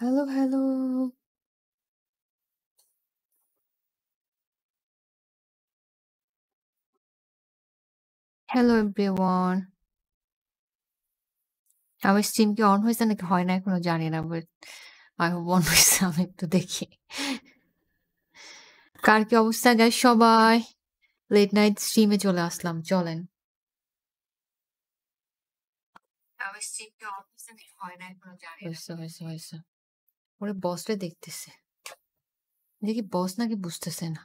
Hello hello hello everyone আমার stream কি on হয়েছে নাকি হয় না এখনো জানি না বাট আই হোপ অন হয়েছে আমি একটু দেখি কার কি অবস্থা গাই সবাই লেট নাইট স্ট্রিমে চলে আসলাম চলেন আমার স্ট্রিম কি অন হয়েছে নাকি হয় না এখনো জানি না ওরে বসরে দেখতেছে দেখি বস নাকি বুঝতেছে না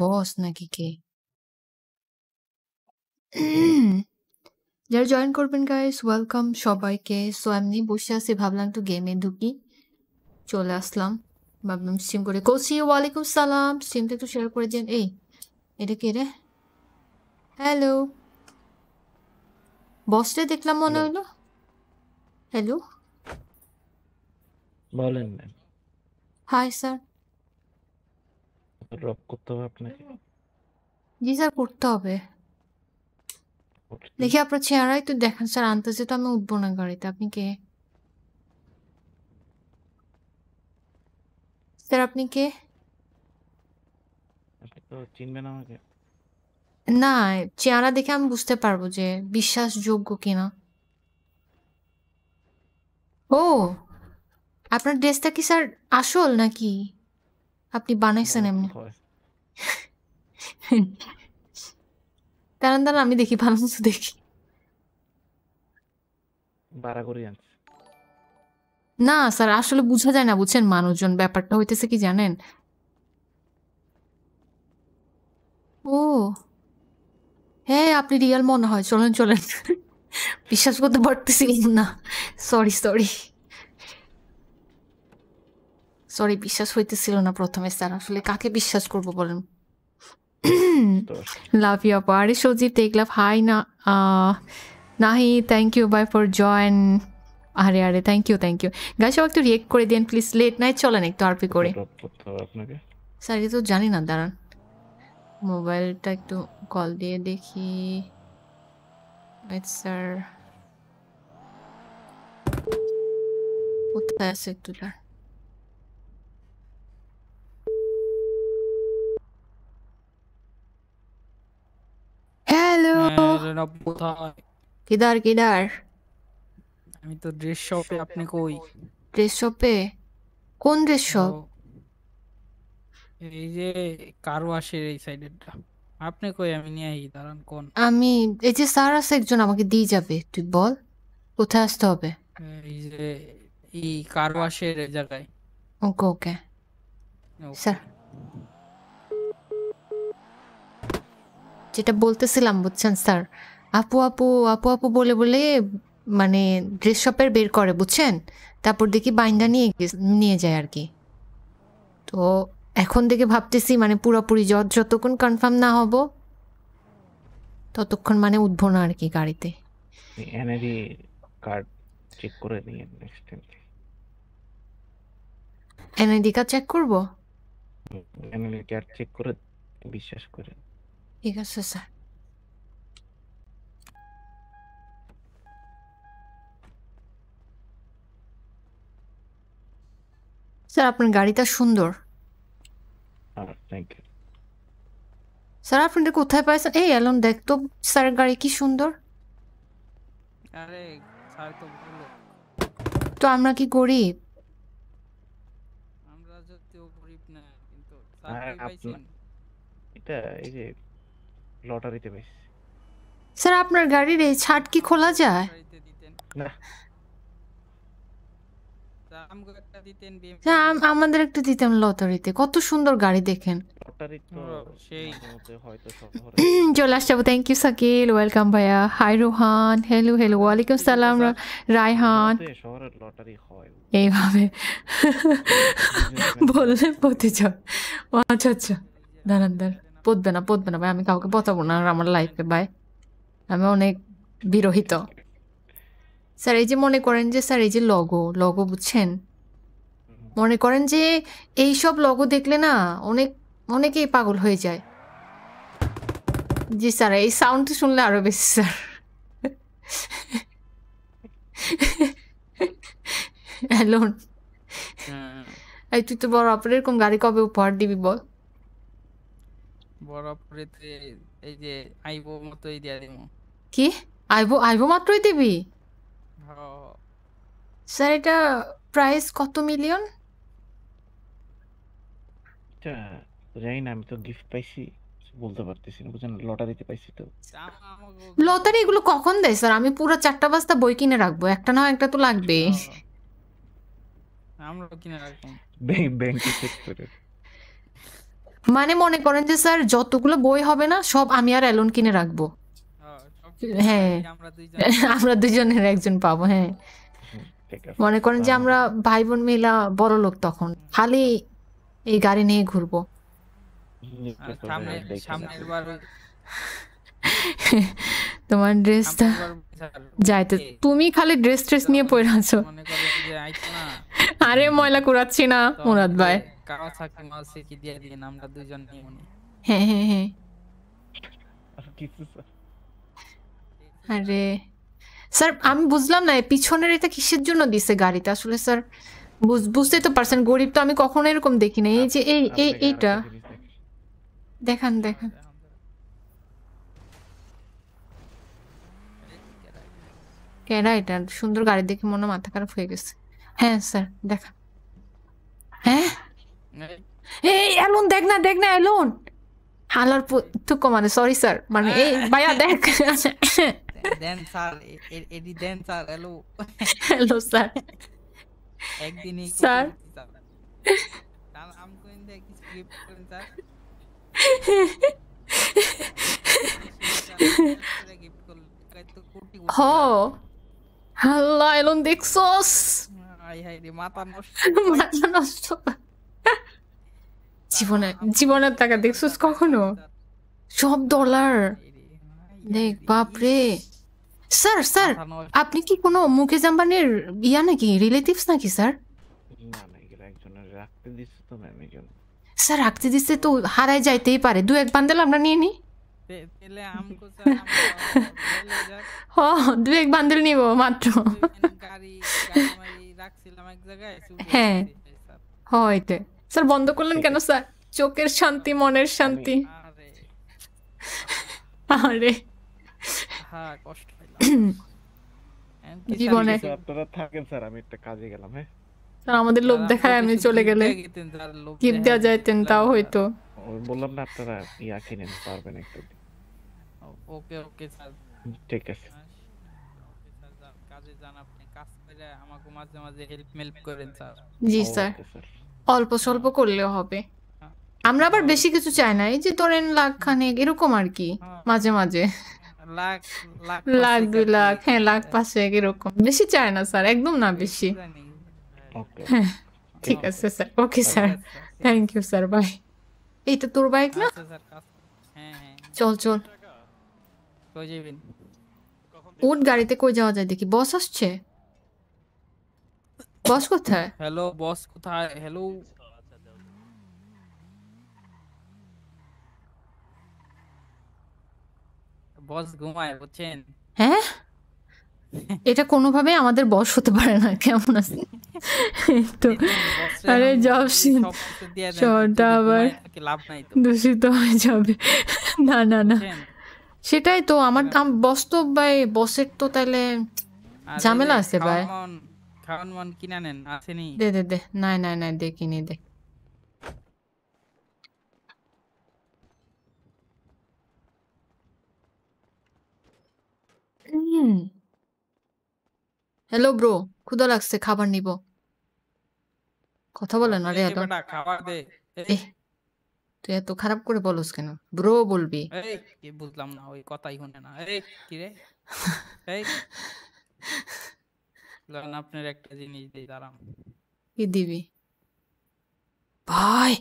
বস নাকি কে যারা জয়েন করবেন গাইস ওয়েলকাম সবাইকে সো এমনি বসে আছি ভাবলাম একটু গেমে ঢুকি চলে আসলাম ভাবলাম স্ট্রিম করে কোসি ওয়ালাইকুম সালাম স্ট্রিমটা একটু শেয়ার করে দিন এই এটা কে রে হ্যালো বসটা দেখলাম মনে হলো হ্যালো বলেন ম্যাম হাই স্যার ড্রপ করতে হবে আপনাকে জি স্যার করতে হবে দেখি আপনার চেহারাই তো দেখেন স্যার আনতেছে তো আমি উঠবো না গাড়িতে আপনি কে স্যার আপনি কে চিনবেন আমাকে না চেহারা দেখে আমি বুঝতে পারবো যে বিশ্বাসযোগ্য কিনা ও আপনার ড্রেসটা কি স্যার আসল নাকি আপনি বানাইছেন এমনি দাঁড়ান দাঁড়ান আমি দেখি ভালো দেখি না স্যার আসলে বুঝা যায় না বুঝছেন মানুষজন ব্যাপারটা হইতেছে কি জানেন ও হ্যাঁ আপনি রিয়াল মনে হয় চলেন চলেন বিশ্বাস করতে পারতেছি না সরি সরি সরি বিশ্বাস হইতেছিল না প্রথমে স্যার আসলে কাকে বিশ্বাস করব বলেন লাভ ইউ আপা আরে সজীব দেখলাম হাই না নাহি thank you bye for join আরে আরে thank you thank you guy সব একটু রিয়েক্ট করে দেন প্লিজ লেট নাইট চলেন একটু আরপি করে স্যার তো জানি না দাঁড়ান মোবাইলটা একটু কল দিয়ে দেখি স্যার কোথায় আছে একটু দাঁড়ান হ্যাঁ, হ্যালো কিদার কিদার আমি তো ড্রেস শপে আপনি কই ড্রেস শপে কোন ড্রেস শপ এই যে কারওয়াশের এই সাইডেরটা আপনি কই আমি নিয়ে আই দাঁড়ান কোন আমি এই যে স্যার আছে একজন আমাকে দিয়ে যাবে তুই বল কোথায় আসতে হবে এই যে এই কারওয়াশের জায়গায় ওকে ওকে স্যার যেটা বলতেছিলাম বুঝছেন স্যার আপু আপু আপু আপু বলে বলে মানে ড্রেস শপের বের করে বুঝছেন তারপর দেখি বাইন্দা নিয়ে নিয়ে যায় আর কি তো এখন দেখে ভাবতেছি মানে পুরোপুরি যত যতক্ষণ কনফার্ম না হব ততক্ষণ মানে উঠবো না আর কি গাড়িতে এনআরই কার্ড চেক করে নিয়ে next time NID card check করব এনআইডি কার্ড চেক করে বিশ্বাস করেন ঠিক আছে স্যার স্যার আপনার গাড়িটা সুন্দর স্যার uh, আপনাদের কোথায় পাইছেন এই এলন দেখ তো স্যার গাড়ি কি সুন্দর আরে তো আমরা কি গরিব হ্যাঁ, এটা এই যে লটারিতে পেয়েছি স্যার আপনার গাড়ির এই ছাট কি খোলা যায় না আমাদের একটু দিতেন লটারিতে কত সুন্দর গাড়ি দেখেন চলে আসবো থ্যাংক ইউ সাকিল ওয়েলকাম ভাইয়া হাই রোহান হ্যালো হ্যালো ওয়ালাইকুম সালাম রায়হান এইভাবে বললেন প্রতিজন আচ্ছা আচ্ছা দাঁড়ান দাঁড়ান পদবে না পদবে না ভাই আমি কাউকে পতাবো না আর আমার লাইফে ভাই আমি অনেক বিরহিত স্যার এই যে মনে করেন যে স্যার এই যে লগো লগো বুঝছেন মনে করেন যে এই সব লগো দেখলে না অনেক অনেকেই পাগল হয়ে যায় জি স্যার এই সাউন্ড শুনলে আরো বেশি স্যার হ্যালো হ্যাঁ, হ্যাঁ। এই তুই তো বড় আপন এরকম গাড়ি কবে উপহার দিবি বল বরফরে এই যে আইবো মতোই দিয়া দিমু কি আইবো আইবো মাত্রই দিবি হ্যাঁ। স্যার এটা প্রাইস কত মিলিয়ন এটা জানি না আমি তো গিফট পাইছি বলতে পারতেছি না বুঝেন লটারিতে পাইছি তো লটারি এগুলো কখন দেয় স্যার আমি পুরো চারটা বস্তা বই কিনে রাখবো একটা না একটা তো লাগবে হ্যাঁ। আমরা কিনে রাখবো ব্যাংকে চেক করে মানে মনে করেন যে স্যার যতগুলো বই হবে না সব আমি আর অ্যালোন কিনে রাখবো হ্যাঁ আমরা দুজনের একজন পাবো হ্যাঁ মনে করেন যে আমরা ভাই বোন মিলা বড় লোক তখন খালি এই গাড়ি নিয়ে ঘুরবো তোমার ড্রেসটা যাইতে তুমি খালি ড্রেস ট্রেস নিয়ে পড়ে আছো আরে ময়লা কুড়াচ্ছি না মুরাদ ভাই কাওয়াসাকি মাউসিকি দিয়ে দিন আমরা দুজন নিয়ে উনি হ্যাঁ, হ্যাঁ, হ্যাঁ। আরে স্যার আমি বুঝলাম না পিছনের এটা কিসের জন্য দিছে গাড়িটা আসলে স্যার বুঝতে তো পারছেন গরিব তো আমি কখনো এরকম দেখি না এই যে এই এই আচ্ছা, এইটা আচ্ছা, দেখান দেখান কেনা এটা সুন্দর গাড়ি দেখে মনে মাথা খারাপ হয়ে গেছে হ্যাঁ স্যার দেখা হ্যাঁ এই অ্যালোন দেখ না দেখ না অ্যালোন হালার থুকো মানে সরি স্যার মানে এই ভাইয়া দেখ দেন স্যার এডি দেন স্যার হ্যালো হ্যালো স্যার একদিনই স্যার হাল্লা মাথা নষ্ট মাথা নষ্ট জীবনে জীবনের টাকা দেখছিস কখনো সব ডলার দেখ বাপরে স্যার স্যার আপনি কি কোনো মুকেশ আম্বানির ইয়া নাকি রিলেটিভস নাকি স্যার স্যার রাখতে দিচ্ছে তো হারায় যাইতেই পারে দু এক বান্ডেল আমরা নিয়ে নি হ দু এক বান্ডেল নিব মাত্র হ্যাঁ হয় স্যার বন্ধ করলেন কেন স্যার চোখের শান্তি মনের শান্তি আরে হ্যাঁ কষ্ট জীবনে আপনারা থাকেন স্যার আমি একটা কাজে গেলাম হ্যাঁ স্যার আমাদের লোভ দেখায় আমি চলে গেলে দেওয়া যাইতেন তাও হয়তো বললাম না আপনারা ইয়া কিনেন পারবেন একটু ওকে ওকে স্যার ঠিক আছে হ্যাঁ, কাজে যান আপনি কাজ করে আমাকে মাঝে মাঝে হেল্প মেল্প করেন স্যার জি স্যার অল্প স্বল্প করলেও হবে হ্যাঁ। আমরা আবার বেশি কিছু চাই না এই যে ধরেন লাখ খানেক এরকম আর কি হ্যাঁ। মাঝে মাঝে লাখ দুই লাখ হ্যাঁ লাখ পাঁচ এরকম বেশি চায় না স্যার একদম না বেশি হ্যাঁ ঠিক আছে স্যার ওকে স্যার থ্যাংক আচ্ছা, ইউ স্যার বাই এইটা তোর বাইক না চল চল ওর গাড়িতে কই যাওয়া যায় দেখি বস আসছে বস কোথায় হ্যালো বস কোথায় হ্যালো বস ঘুমায় বুঝছেন হ্যাঁ এটা কোনোভাবে আমাদের বস হতে পারে না কেমন আছে তো আরে জব সিন শর্টটা আবার দূষিত হয়ে যাবে না না না সেটাই তো আমার বস তো ভাই বসের তো তাহলে ঝামেলা আছে ভাই খাওয়ান মান কিনা নেন আসেনি দে দে দে নাই নাই নাই দে কিনে দে হ্যালো ব্রো ক্ষুধা লাগছে খাবার নিব কথা বলে না রে এত তুই এত খারাপ করে বলস কেন ব্রো বলবি বুঝলাম না ওই কথাই শুনে না এই কি রে কারণ আপনার একটা জিনিস দিই দাঁড়ান কি দিবি ভাই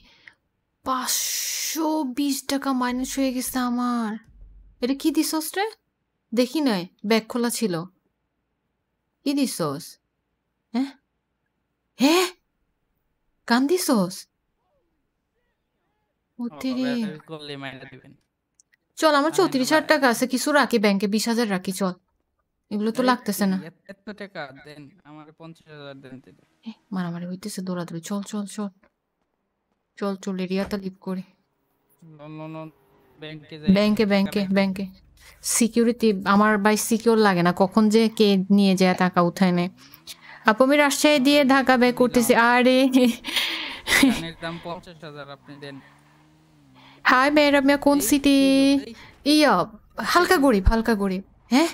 পাঁচশো বিশ টাকা মাইনাস হয়ে গেছে আমার এটা কি দিস রে দেখি নাই ব্যাগ খোলা ছিল কি দিছস হ্যাঁ হ্যাঁ কান দিছস চল আমার চৌত্রিশ হাজার টাকা আছে কিছু রাখি ব্যাংকে বিশ হাজার রাখি চল এগুলো তো লাগতেছে না এত টাকা দেন আমার 50000 দেন দিলে মারামারি হইতেছে দৌড়াদৌড়ি চল চল চল চল চল এরিয়াটা লিভ করে ব্যাংকে ব্যাংকে ব্যাংকে সিকিউরিটি আমার বাই সিকিউর লাগে না কখন যে কে নিয়ে যায় টাকা উঠায় নেয় আপু আমি রাজশাহী দিয়ে ঢাকা ব্যাক করতেছি আরে দাম পঞ্চাশ আপনি দেন হাই মেয়েরা কোন সিটি ইয়া হালকা গরিব হালকা গরিব হ্যাঁ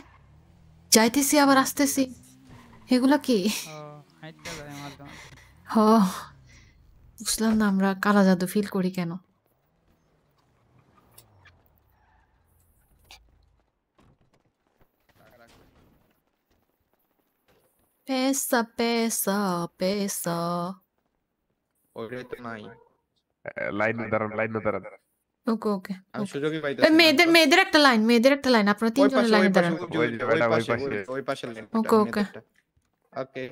যাইতেছি আবার আসতেছি এগুলো কি হ বুঝলাম না আমরা কালা জাদু ফিল করি কেন পেসা পেসা পেসা ওরে তো নাই লাইন দাঁড়ান লাইন দাঁড়ান ওকে ওকে আমি সুযোগই পাইতাছি মেয়েদের মেয়েদের একটা লাইন মেয়েদের একটা লাইন আপনারা তিনজনের লাইন ওই পাশে লাইন ওকে ওকে ওকে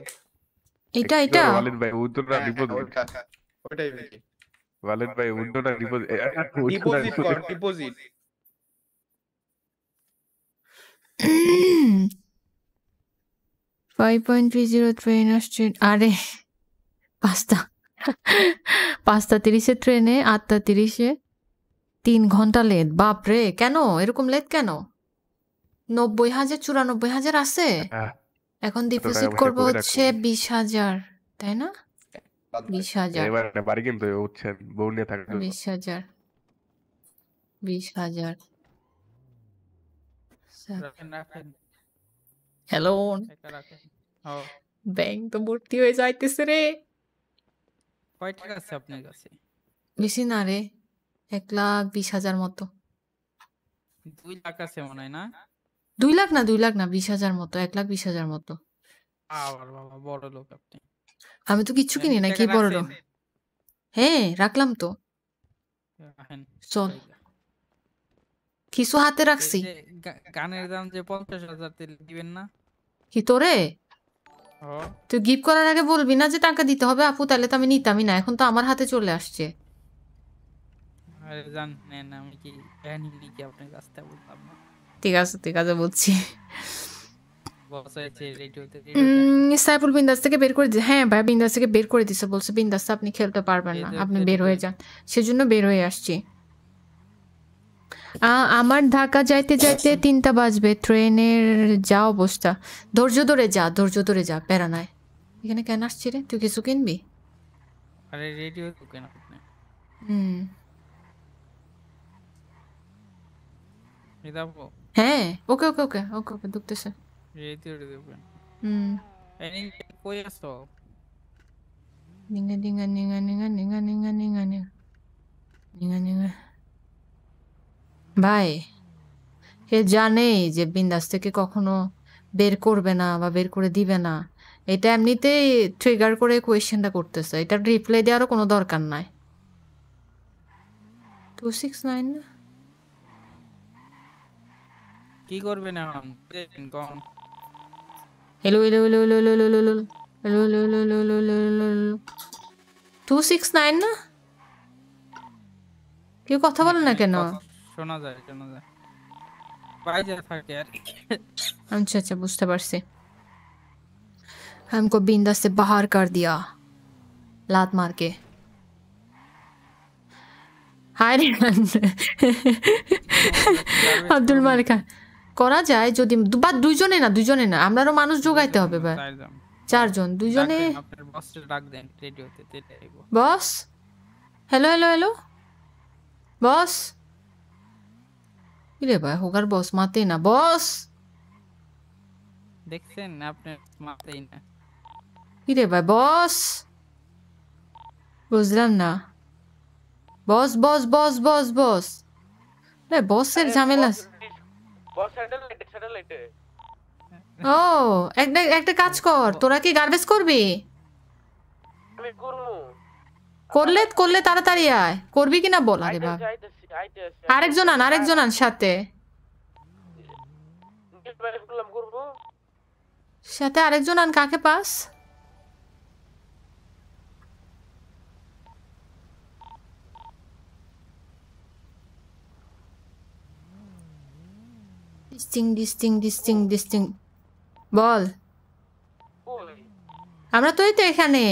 এটা এটা ওয়ালিদ ভাই উদ্দরা বিপদ ওয়ালিদ ভাই উদ্দরা বিপদ deposit deposit five point three zero আরে পাঁচটা পাঁচটা তিরিশে ট্রেনে আটটা তিরিশে তিন ঘন্টা লেট বাপ রে কেন এরকম লেট কেন নব্বই হাজার চুরানব্বই হাজার আছে হ্যাঁ। এখন ডিপোজিট করব হচ্ছে বিশ হাজার তাই না বিশ হাজার বাড়ি কিন্তু বিশ হাজার বিশ হাজার হ্যালো ব্যাংক তো ভর্তি হয়ে যাইতেছে রে কয় টাকা আছে আপনার কাছে বেশি না রে এক লাখ বিশ হাজার মতো দুই লাখ আছে মনে হয় না দুই লাখ না দুই লাখ না বিশ হাজার মতো এক লাখ বিশ হাজার মতো বড় লোক আপনি আমি তো কিচ্ছু কিনি না কি বড় লোক হ্যাঁ রাখলাম তো চল কিছু হাতে রাখছি গানের দাম যে পঞ্চাশ হাজার দিবেন না কি তোরে তুই গিফট করার আগে বলবি না যে টাকা দিতে হবে আপু তাহলে তো আমি নিতামই না এখন তো আমার হাতে চলে আসছে জান আমি কি প্ল্যান লিখে আপনার কাছটা বললাম না ঠিক আছে ঠিক আছে বলছি সাইফুল বিন্দাস থেকে বের করে হ্যাঁ ভাই বিন্দাস থেকে বের করে দিছে বলছে বিন্দাস আপনি খেলতে পারবেন না আপনি বের হয়ে যান সেজন্য বের হয়ে আসছি আমার ঢাকা যাইতে যাইতে তিনটা বাজবে ট্রেনের যা অবস্থা ধৈর্য ধরে যা ধৈর্য ধরে যা প্যারা নাই এখানে কেন আসছি রে তুই কিছু কিনবি আরে রেডিও কেন হুম হ্যাঁ ওকে ওকে ওকে ওকে ওকে দুঃখতেছে ভাই সে জানে যে বিন্দাস থেকে কখনো বের করবে না বা বের করে দিবে না এটা এমনিতেই ট্রিগার করে কোয়েশ্চেনটা করতেছে এটা রিপ্লাই দেওয়ারও কোনো দরকার নাই টু সিক্স নাইন না কি করবেন এখন কোন hello hello hello hello hello hello hello hello hello hello hello hello hello two six nine না কেউ কথা বলে না কেন শোনা যায় শোনা যায় বাইরে থাকে আর আচ্ছা আচ্ছা বুঝতে পারছি हमको बिंदा से কর দিয়া दिया মারকে मार के हाय अब्दुल मालिक করা যায় যদি বা দুইজনে না দুইজনে না আমরাও মানুষ যোগাইতে হবে ভাই চারজন দুইজনে boss hello hello hello boss ইরে ভাই হোগার বস মাতে না বস দেখছেন আপনি মাতে না ইরে ভাই বস বুঝলাম না বস বস বস বস বস বসের ঝামেলা আছে ও একটা কাজ কর তোরা কি গার্বেজ করবি করলে করলে তাড়াতাড়ি আয় করবি কিনা বল আরে বাবা আরেকজন আন আরেকজন আন সাথে সাথে আরেকজন আন কাকে পাস ডিস্টিং ডিস্টিং ডিস্টিং ডিস্টিং বল আমরা তোই তো এখানে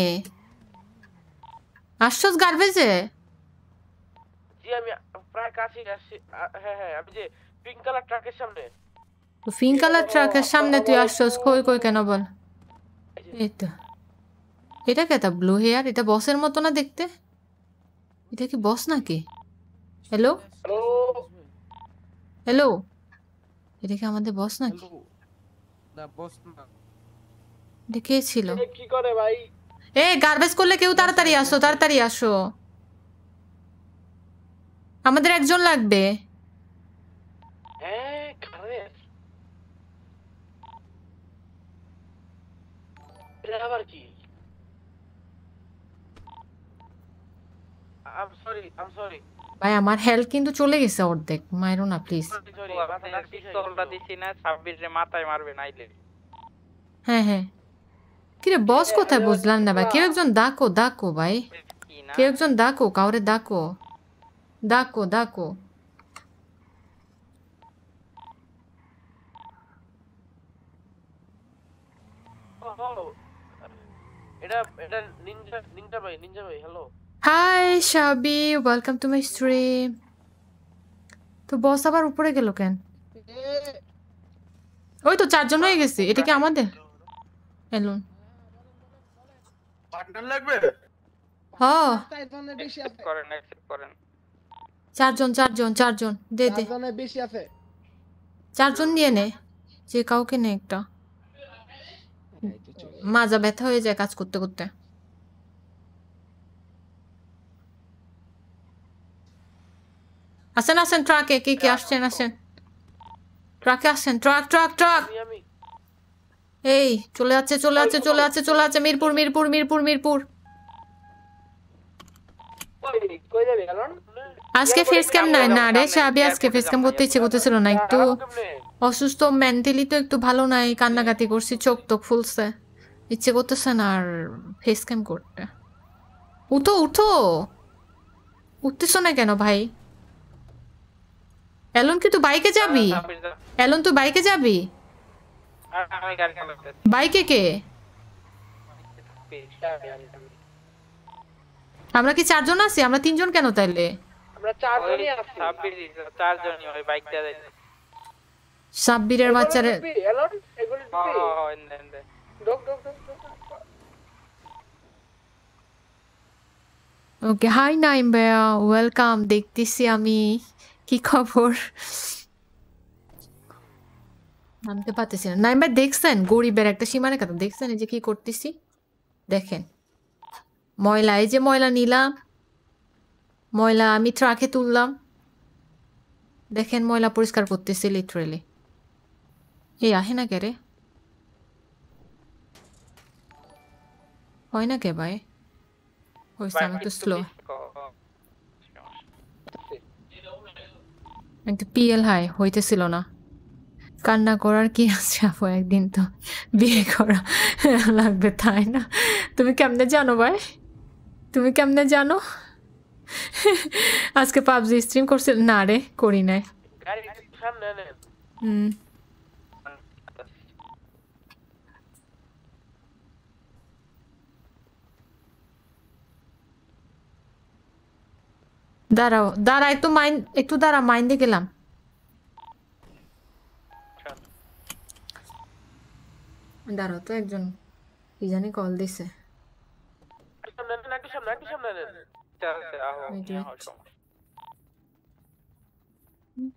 আসছস গার্বেজে জি আমি প্রায় কাছেই আসছি হ্যাঁ হ্যাঁ আমি যে পিঙ্ক কালার ট্রাকের সামনে তো পিঙ্ক কালার ট্রাকের সামনে তুই আসছস কই কই কেন বল এই তো এটা কে তা ব্লু হেয়ার এটা বসের মতো না দেখতে এটা কি বস নাকি হ্যালো হ্যালো এটা কি আমাদের বস নাকি না বস না দেখে ছিল কি করে ভাই এ গার্বেজ করলে কেউ তাড়াতাড়ি আসো তাড়াতাড়ি আসো আমাদের একজন লাগবে হ্যাঁ, আবার কি I'm sorry, I'm sorry. ভাই আমার হেলথ কিন্তু চলে গেছে অর্ধেক মাইরো না প্লিজ হ্যাঁ হ্যাঁ কিরে বস হ্যাঁ, কোথায় হ্যাঁ, বুঝলাম না ভাই হ্যাঁ। কেউ একজন ডাকো ডাকো ভাই কেউ একজন ডাকো কাউরে ডাকো ডাকো ডাকো এটা এটা নিনজা নিনজা ভাই নিনজা ভাই hello hi Shabi welcome to my stream তো বস আবার উপরে গেল কেন ওই তো চারজন হয়ে গেছে এটা কি আমাদের এলুন পার্টনার চারজন চারজন চারজন দে দে চারজন নিয়ে নে যে কাউকে নে একটা মাজা ব্যথা হয়ে যায় কাজ করতে করতে আসেন আসেন ট্রাকে কে কে আসছেন আসেন ট্রাকে আসেন ট্রাক ট্রাক ট্রাক এই চলে যাচ্ছে চলে যাচ্ছে চলে যাচ্ছে চলে যাচ্ছে মিরপুর মিরপুর মিরপুর মিরপুর আজকে ফেস ক্যাম নাই না রে সাবি আজকে ফেস ক্যাম করতে ইচ্ছে করতেছিল না একটু অসুস্থ মেন্টালি তো একটু ভালো নাই কান্নাকাতি করছি চোখ তো ফুলছে ইচ্ছে করতেছে না আর ফেস ক্যাম করতে উঠো উঠো উঠতেছ না কেন ভাই অ্যালন কি তুই বাইকে যাবি হ্যাঁ, অ্যালন তুই বাইকে যাবি হ্যাঁ, বাইকে কে আমরা কি চারজন আছি আমরা তিনজন কেন তাইলে সাব্বিরের বাচ্চারে ওকে হাই নাইম ভাইয়া ওয়েলকাম দেখতেছি আমি কি খবর নামতে পারতেছি না নাইম দেখছেন গরিবের একটা সীমানা কথা দেখছেন এই যে কি করতেছি দেখেন ময়লা এই যে ময়লা নিলাম ময়লা আমি ট্রাকে তুললাম দেখেন ময়লা পরিষ্কার করতেছি লিটারেলি এই আহে না কে রে হয় না কে ভাই হয়েছে আমি তো স্লো কিন্তু পিএল হাই হইতেছিল না কান্না করার কি আছে আপু একদিন তো বিয়ে করা লাগবে তাই না তুমি কেমনে জানো ভাই তুমি কেমনে জানো আজকে পাবজি স্ট্রিম করছিল না রে করি নাই হুম দাঁড়াও দাঁড়া একটু মাইন্ড একটু দাঁড়া মাইন্ডে গেলাম দাঁড়াও তো একজন কি জানি কল দিছে mm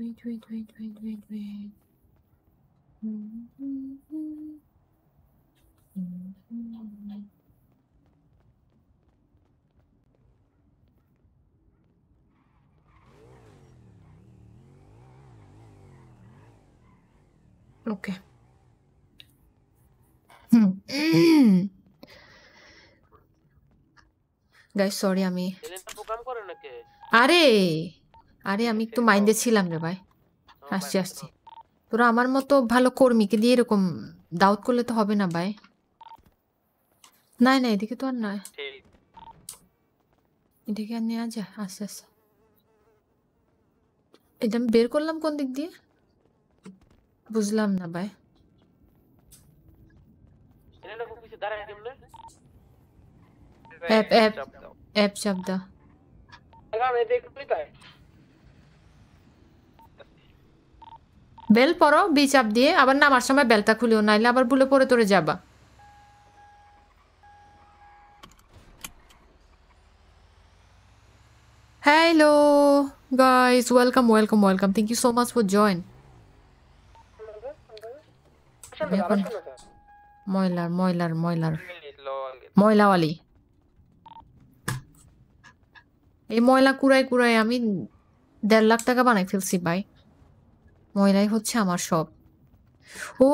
Wait, wait, wait, wait, wait, wait. Okay. Hmm. Guys sorry আমি আরে আরে আমি একটু মাইন্ডে ছিলাম রে ভাই আসছি আসছি তোরা আমার মতো ভালো কর্মীকে দিয়ে এরকম দাউত করলে তো হবে না ভাই নাই না এদিকে তো আর নয় এদিকে আর নেওয়া যায় আস্তে আস্তে এটা আমি বের করলাম কোন দিক দিয়ে বুঝলাম না ভাই অ্যাপ অ্যাপ অ্যাপ চাপ বেল পরো বিচাপ দিয়ে আবার নামার সময় বেলটা খুলিও নাইলে আবার ভুলে পরে তোরে যাবা hello guys welcome welcome welcome thank you so much for join ময়লার ময়লার ময়লার ময়লাওয়ালি এই ময়লা কুড়াই কুড়াই আমি দেড় লাখ টাকা বানাই ফেলছি ভাই ময়লাই হচ্ছে আমার সব ও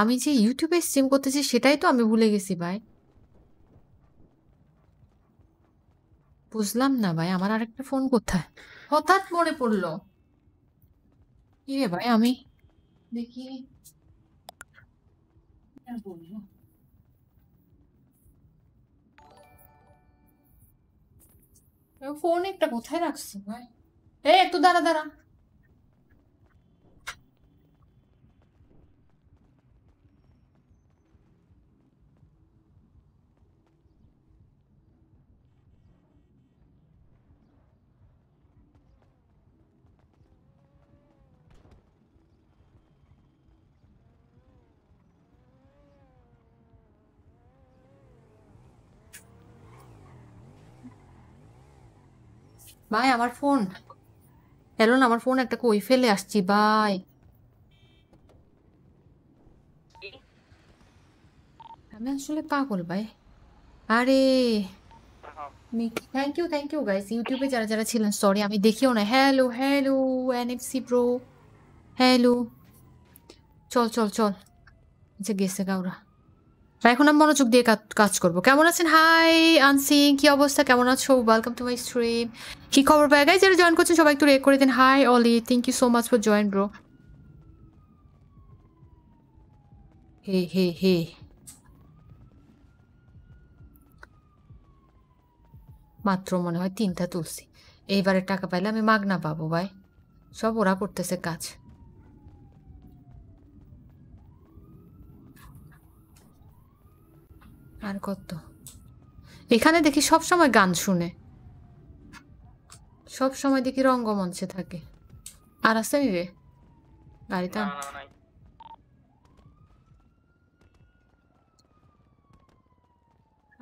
আমি যে ইউটিউবে স্ট্রিম করতেছি সেটাই তো আমি ভুলে গেছি ভাই বুঝলাম না ভাই আমার আরেকটা ফোন কোথায় হঠাৎ মনে পড়লো কি রে ভাই আমি দেখি ফোন একটা কোথায় রাখছি ভাই এ একটু দাঁড়া দাঁড়া ভাই আমার ফোন এলো না আমার ফোন একটা কই ফেলে আসছি ভাই আমি আসলে পাগল ভাই আরে thank you thank you guys ইউটিউবে যারা যারা ছিলেন সরি আমি দেখিও না hello hello NFC pro hello চল চল চল আচ্ছা গেছে গাওরা এখন আমি মনোযোগ দিয়ে কাজ করব কেমন আছেন হাই আনসিং কি অবস্থা কেমন আছো ওয়েলকাম টু মাই স্ট্রিম কি খবর পাই গাই যারা জয়েন করছেন সবাই একটু রেক করে দিন hi Oli thank you so much for join bro hey hey hey মাত্র মনে হয় তিনটা তুলসী এইবারে টাকা পাইলে আমি মাগনা পাবো ভাই সব ওরা করতেছে কাজ আর কত এখানে দেখি সব সময় গান শুনে সব সময় দেখি রঙ্গমঞ্চে থাকে আর আছে নি রে গাড়িতে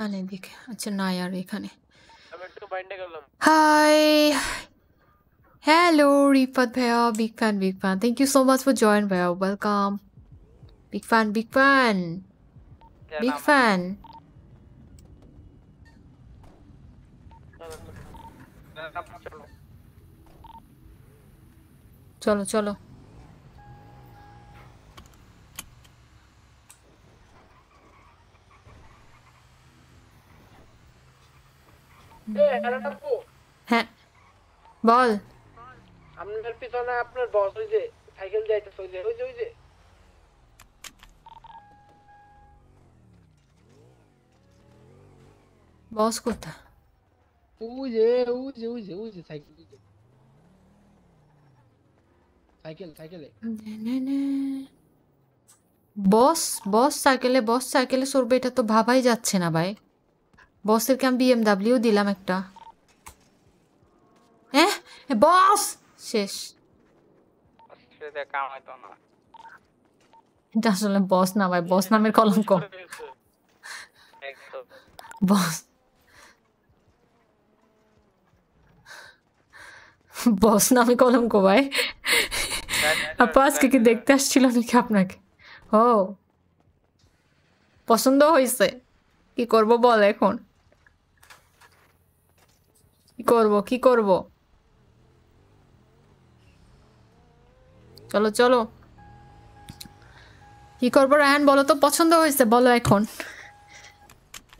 আনে দেখে আচ্ছা নাই আর এখানে হাই হ্যালো রিপাত ভাইয়া big fan big fan thank you so much for join ভাইয়া welcome big fan big fan big fan চলো চলো হ্যাঁ বল আপনার পিছনে আপনার বস ওই যে সাইকেল যাইতেছে ওই যে ওই যে ওই যে বস কোথায় ওই যে ওই যে ওই যে ওই সাইকেলে বস বস সাইকেলে বস সাইকেলে সরবে এটা তো ভাবাই যাচ্ছে না ভাই বসের কে আমি বিএমডাব্লিউ দিলাম একটা হ্যাঁ বস শেষ এটা আসলে বস না ভাই বস নামের কলঙ্ক বস বস না আমি কলম কোবাই আপা হ্যাঁ, আজকে কি হ্যাঁ। দেখতে আসছিল নাকি আপনাকে ও পছন্দ হয়েছে কি করব বল এখন কি করব কি করব চলো চলো কি করবো রায়ন বলো তো পছন্দ হয়েছে বলো এখন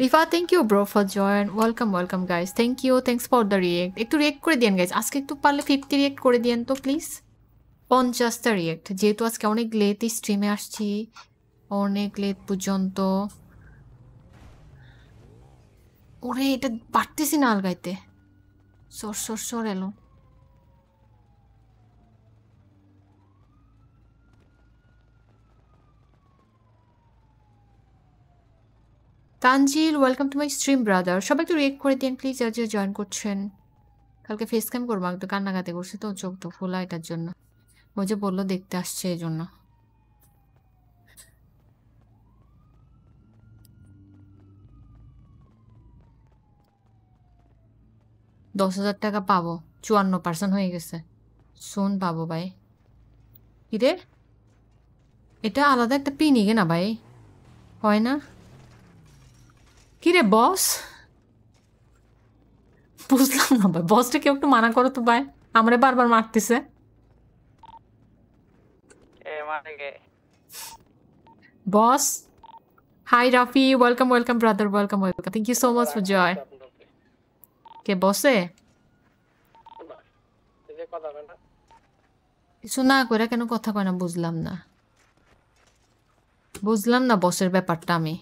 Rifa thank you bro for join welcome welcome guys thank you thanks for the react একটু রিয়েক্ট করে দিয়েন গাইজ আজকে একটু পারলে ফিফটি রিয়েক্ট করে দিয়েন তো প্লিজ পঞ্চাশটা রিয়েক্ট যেহেতু আজকে অনেক লেট স্ট্রিমে আসছি অনেক লেট পর্যন্ত ওরে এটা পারতেছি না আলগাইতে সর সর সর এলো Tanjil welcome to my stream brother সবাই একটু রিয়েক্ট করে দিন প্লিজ আজকে জয়েন করছেন কালকে ফেস ক্যাম করবো একটু কান্নাকাতি করছে তো চোখ তো ফোলা এটার জন্য ও যে বললো দেখতে আসছে এই জন্য দশ হাজার টাকা পাবো চুয়ান্ন পার্সেন্ট হয়ে গেছে শোন পাবো ভাই কিরে এটা আলাদা একটা পিন না ভাই হয় না কিরে বস বুঝলাম না ভাই বসটা কেউ একটু মানা করো তো ভাই আমারে বারবার মারতেছে boss hi Rafi welcome welcome brother welcome welcome thank you so much for join কে বসে কিছু না করে কেন কথা কয় না বুঝলাম না বুঝলাম না বসের ব্যাপারটা আমি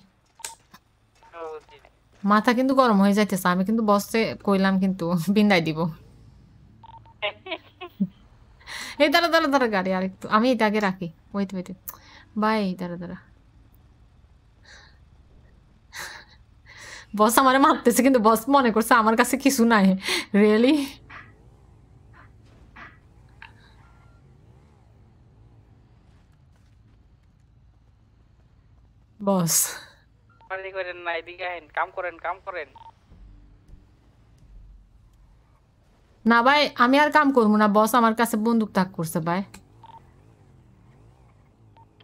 মাথা কিন্তু গরম হয়ে যাইতেছে আমি কিন্তু বসতে কইলাম কিন্তু বিন্দাই দিব এই দাঁড়া দাঁড়া দাঁড়া গাড়ি আর একটু আমি এটা আগে রাখি ওইতে ওইতে বাই দাঁড়া দাঁড়া বস আমার মারতেছে কিন্তু বস মনে করছে আমার কাছে কিছু নাই রিয়েলি বস মারামারি করেন না এদিকে আইন কাম করেন কাম করেন না ভাই আমি আর কাম করবো না বস আমার কাছে বন্দুক তাক করছে ভাই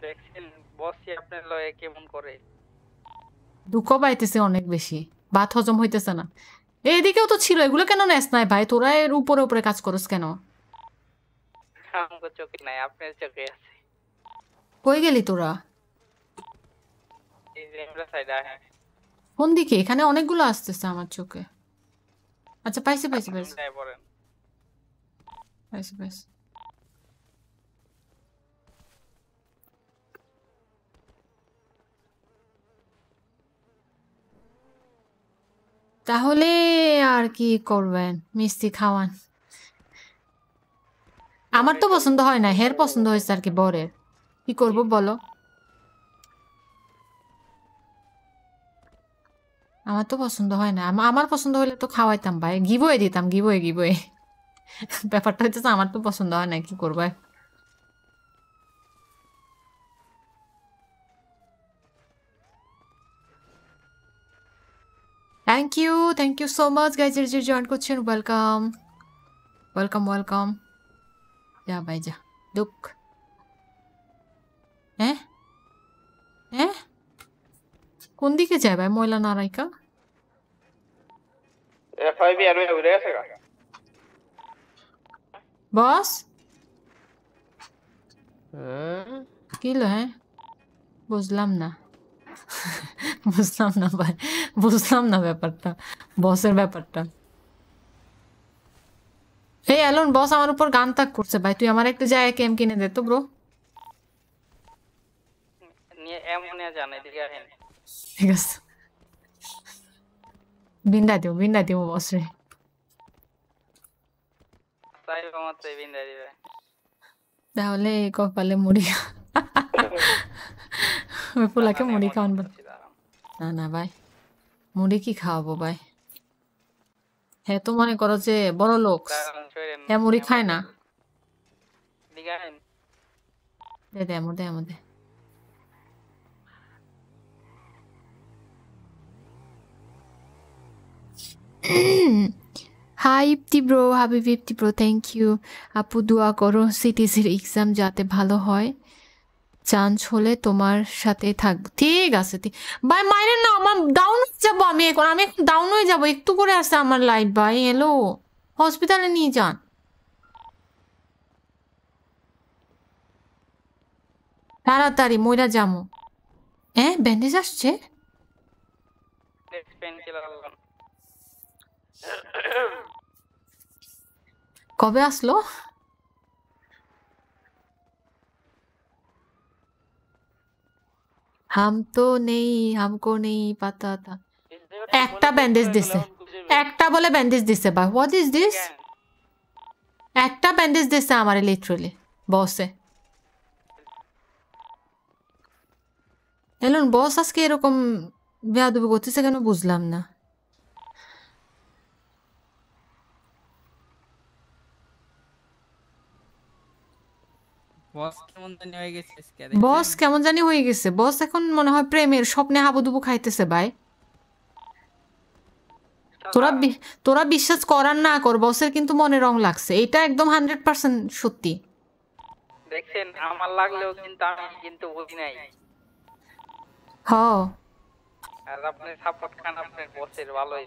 দেখছেন বসই আপনার লয়ে কেমন করে দুঃখ পাইতেছে অনেক বেশি ভাত হজম হইতেছে না এইদিকেও তো ছিল এগুলো কেন নেস নাই ভাই তোরা এর উপরে উপরে কাজ করস কেন কই গেলি তোরা কোন দিকে এখানে অনেকগুলো আসতেছে আমার চোখে আচ্ছা পাইছি পাইছি পাইছি পাইছি পাইছি তাহলে আর কি করবেন মিষ্টি খাওয়ান আমার তো পছন্দ হয় না হের পছন্দ হয়েছে আর কি বরের কি করবো বলো আমার তো পছন্দ হয় না আমার পছন্দ হলে তো খাওয়াইতাম ভাই গিবোয়ে দিতাম গিবোয়ে গিবোয়ে ব্যাপারটা হচ্ছে আমার তো পছন্দ হয় না কি করবে thank you thank you so much গাইজের যে জয়েন করছেন ওয়েলকাম ওয়েলকাম ওয়েলকাম যা ভাই যা দুঃখ হ্যাঁ হ্যাঁ কোন দিকে যায় ভাই ময়লা নারায়িকা বস হ্যাঁ? কি লো হ্যাঁ বুঝলাম না বুঝলাম না ভাই বুঝলাম না ব্যাপারটা বসের ব্যাপারটা এই অ্যালোন বস আমার উপর গান তাক করছে ভাই তুই আমার একটু জায়গা কেম কিনে দে তো ব্রো নিয়ে এমন জানাই দিকে because বিন্দা দিও বিন্দা দিও বসে তাই মতে বিন্দা মুড়ি পোলাকে মুড়ি খাওয়ান না না ভাই মুড়ি কি খাওয়াবো ভাই হ্যাঁ তো মনে করো যে বড় লোক হ্যাঁ মুড়ি খায় না দে দে দে দে hi Ipti bro Habib Ipti bro thank you আপু দোয়া করো সিটিসির এক্সাম যাতে ভালো হয় চান্স হলে তোমার সাথে থাকবো ঠিক আছে ভাই মাইরে না আমার ডাউন হয়ে যাবো আমি এখন আমি এখন ডাউন হয়ে যাবো একটু করে আসে আমার লাইফ ভাই এলো হসপিটালে নিয়ে যান তাড়াতাড়ি ময়রা যামো হ্যাঁ ব্যান্ডেজ আসছে কবে আসলো হাম তো নেই হামকো নেই পাতা থা একটা ব্যান্ডেজ দিছে একটা বলে ব্যান্ডেজ দিছে বা হোয়াট ইজ দিস একটা ব্যান্ডেজ দিছে আমার লিটারালি বসে এলন বস আজকে এরকম বেয়াদবি করতেছে কেন বুঝলাম না বস কেমন জানি হয়ে গেছে বস এখন মনে হয় প্রেমের স্বপ্নে হাবুদুবু খাইতেছে ভাই তোরা তোরা বিশ্বাস করার না কর বসের কিন্তু মনে রং লাগছে এটা একদম হান্ড্রেড পার্সেন্ট সত্যি দেখছেন আমার লাগলেও কিন্তু আমি কিন্তু নাই হ আর আপনি সাপোর্ট খান আপনার বসের ভালোই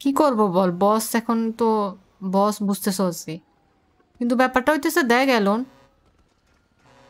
কি করব বল বস এখন তো বস বুঝতে চলছি কিন্তু ব্যাপারটা হইতেছে দেখ এলন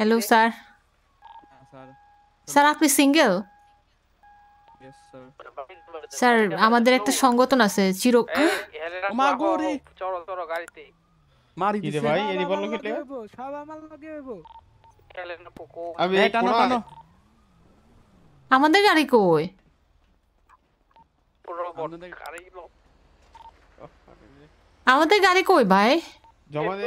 হ্যালো স্যার স্যার আপনি সিঙ্গেল স্যার আমাদের একটা সংগঠন আছে চির মারি দিছে ভাই এরি বললো কি সব আমার লাগে হইবো আমি এটা না আমাদের গাড়ি কই আমাদের গাড়ি কই ভাই জমা দে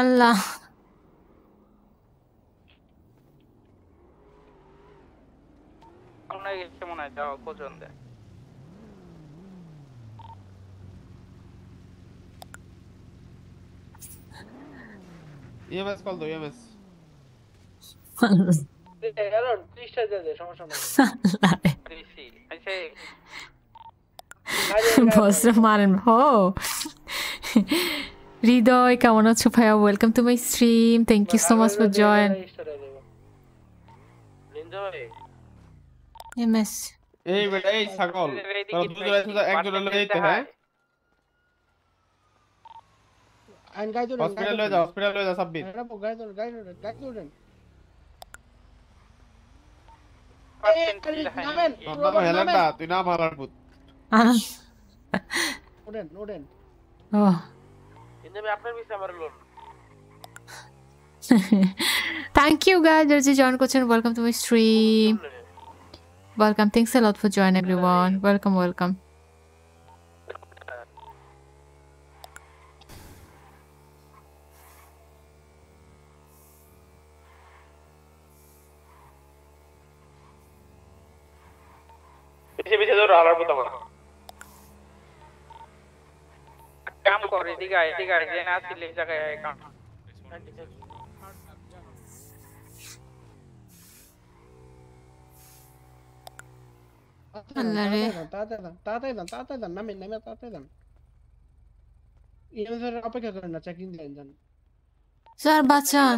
আল্লাহ মনে হয় যাওয়া কোজন দেয় ইএমএস e কল দাও e ইএমএস আচ্ছা। বস মারেন হ হৃদয় কেমন আছো ভাইয়া welcome to my stream thank you so much for join এমএস এই বেটা এই ছাগল তোর দুজন আছিস একজন লয়ে যেতে হ্যাঁ আন গাইজ ওরেন হসপিটাল লয়ে যা হসপিটাল লয়ে যা সাব্বির এটা গাইজ ওরেন গাইজ ওরেন গাইজ ওরেন হেলাটা তুই নাম হারার পুত ওরেন ওরেন ও thank you guys Raji join coach welcome to my stream welcome thanks a lot for joining everyone welcome welcome ठीक आहे ठीक आहे जे ना सिलेक्ट जागा आहे का অপেক্ষা করেন না চেকিং লাইন যান স্যার বাঁচান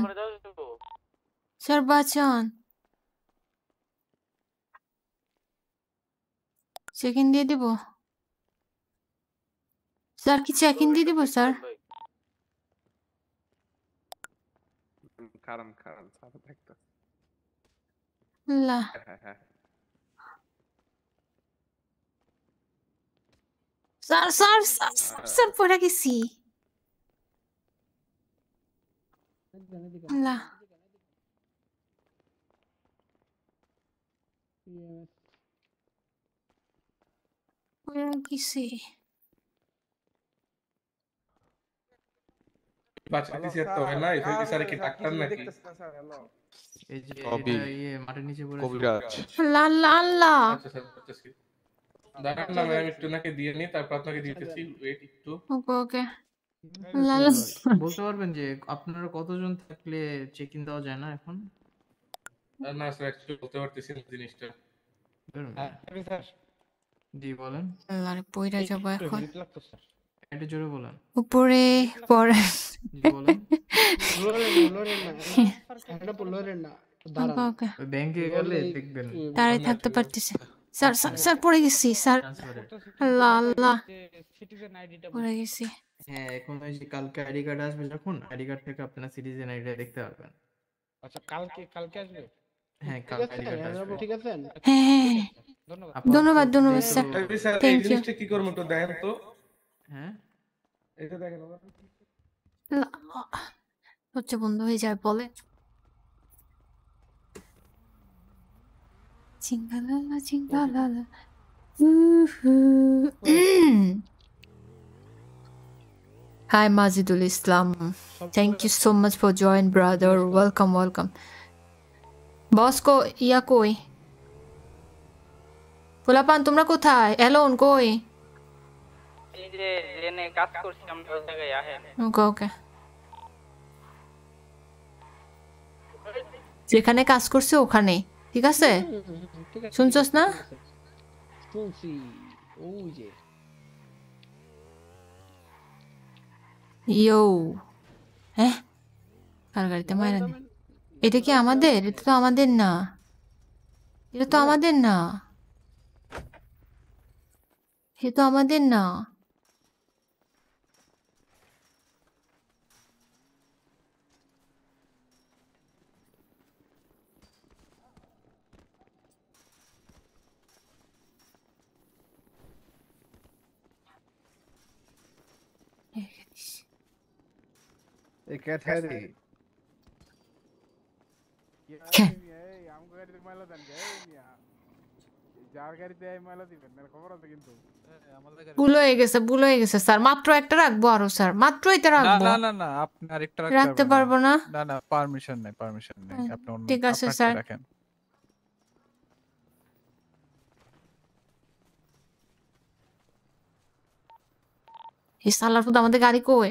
স্যার বাঁচান চেকিং দিয়ে দিব సార్కి చెక్ ఇన్ దిది sir karam Karım sarı bekle. La. Sar sar sar sar sar por aquí sí. La. Por aquí sí. বলতে পারবেন যে আপনারা কতজন থাকলে চেক ইন দেওয়া যায় না এখন জিনিসটা জি ah, বলেন জোরে বলেন উপরে পরে ব্যাংকে গেলে দেখবেন থাকতে পারতেছে হ্যাঁ, স্যার স্যার পড়ে গেছি স্যার আল্লাহ আল্লাহ পড়ে গেছি হ্যাঁ এখন কালকে আইডি কার্ড আসবে যখন আইডি কার্ড থেকে আপনারা সিটিজেন আইডি দেখতে পারবেন আচ্ছা কালকে কালকে আসবে হ্যাঁ কালকে আইডি কার্ড আসবে ঠিক আছে হ্যাঁ, হ্যাঁ, হ্যাঁ। ধন্যবাদ ধন্যবাদ স্যার থ্যাংক আচ্ছা, ইউ কি করব তো দেন তো হ্যাঁ এটা দেখেন হচ্ছে বন্ধ হয়ে যায় বলে চিঙ্গালালা চিঙ্গালালা Hi Mazidul Islam. Thank you so much for joining brother. Welcome, welcome. বস কো ইয়া কই পোলাপান তোমরা কোথায় এলোন কই যেখানে কাজ করছে ওখানে ঠিক আছে শুনছস না হ্যাঁ এটা কি আমাদের এটা তো আমাদের না এটা তো আমাদের না এটা তো আমাদের না ये হয়ে গেছে হয়ে গেছে স্যার মাত্র একটা রাখবো আরো স্যার মাত্র এটা রাখবো না না না আপনি আরেকটা রাখতে রাখতে পারবো না না না পারমিশন নাই পারমিশন নাই আপনি অন্য ঠিক আছে স্যার রাখেন এই সালার আমাদের গাড়ি কই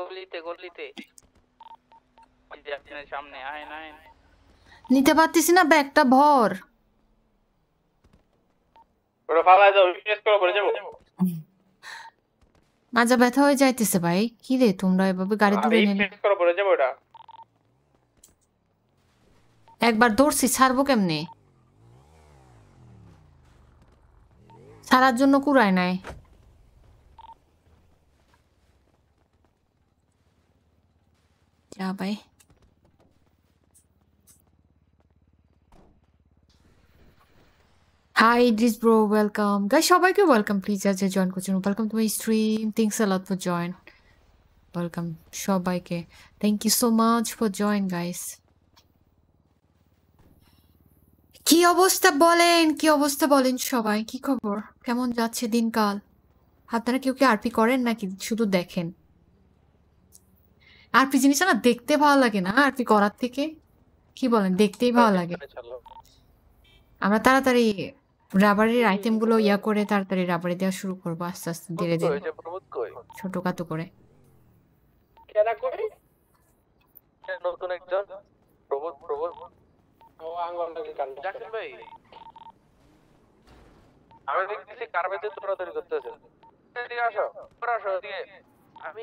গলিতে গলিতে সামনে আয় না নিতে পারতিস না ব্যাগটা ভর ওটা মাজা ব্যথা হয়ে যাইতেছে ভাই কি রে তোমরা এভাবে গাড়ি দূরে নিয়ে একবার দৌড়ছি ছাড়বো কেমনে ছাড়ার জন্য কুড়ায় নাই Ya bay. Hi this bro welcome guy সবাইকে ওয়েলকাম প্লিজ আজ জয়েন করছেন welcome to my stream thanks a lot for join welcome সবাইকে thank you so much for join guys কি অবস্থা বলেন কি অবস্থা বলেন সবাই কি খবর কেমন যাচ্ছে দিনকাল আপনারা কেউ কি আরপি করেন নাকি শুধু দেখেন আর পি জিনিসটা না দেখতে ভালো লাগে না আর পি করার থেকে কি বলেন দেখতেই ভালো হ্যাঁ, লাগে আমরা তাড়াতাড়ি রাবারের আইটেম গুলো ইয়া করে তাড়াতাড়ি রাবারে দেওয়া শুরু করব আস্তে আস্তে ধীরে ধীরে ছোট কাতো করে হ্যাঁ, আমি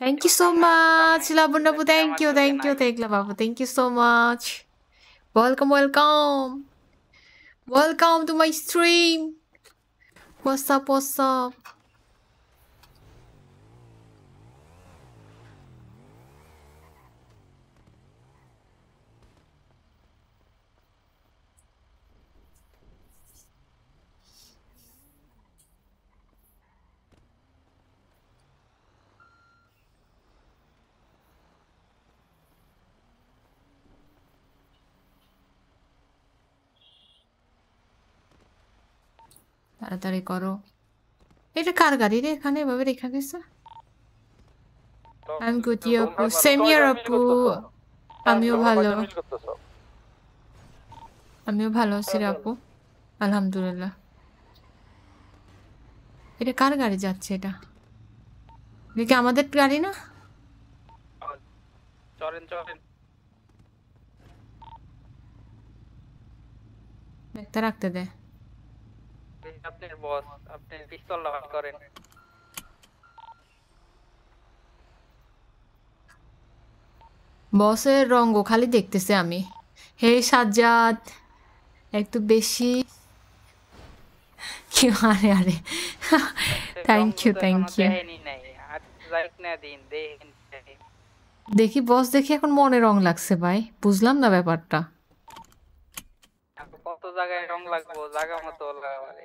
Thank you so much, Labunabu. Thank you, thank you, thank you, Thank you so much. Welcome, welcome. Welcome to my stream. What's up, what's up? তাড়াতাড়ি করো এটা কার গাড়ি রে এখানে এভাবে রেখা গেছে আমি গুটি আপু সেমিয়ার আপু আমিও ভালো আমিও ভালো আছি রে আপু আলহামদুলিল্লাহ এটা কার গাড়ি যাচ্ছে এটা দেখি আমাদের গাড়ি না রাখতে দেয় আপনার বস আপনি পিস্তল লাভ করেন বসের রঙ খালি দেখতেছে আমি হে সাজ্জাদ একটু বেশি কি আরে আরে থ্যাংক ইউ থ্যাংক ইউ দেখি বস দেখি এখন মনে রং লাগছে ভাই বুঝলাম না ব্যাপারটা কত জায়গায় রং লাগবো জায়গা মতো লাগাবারে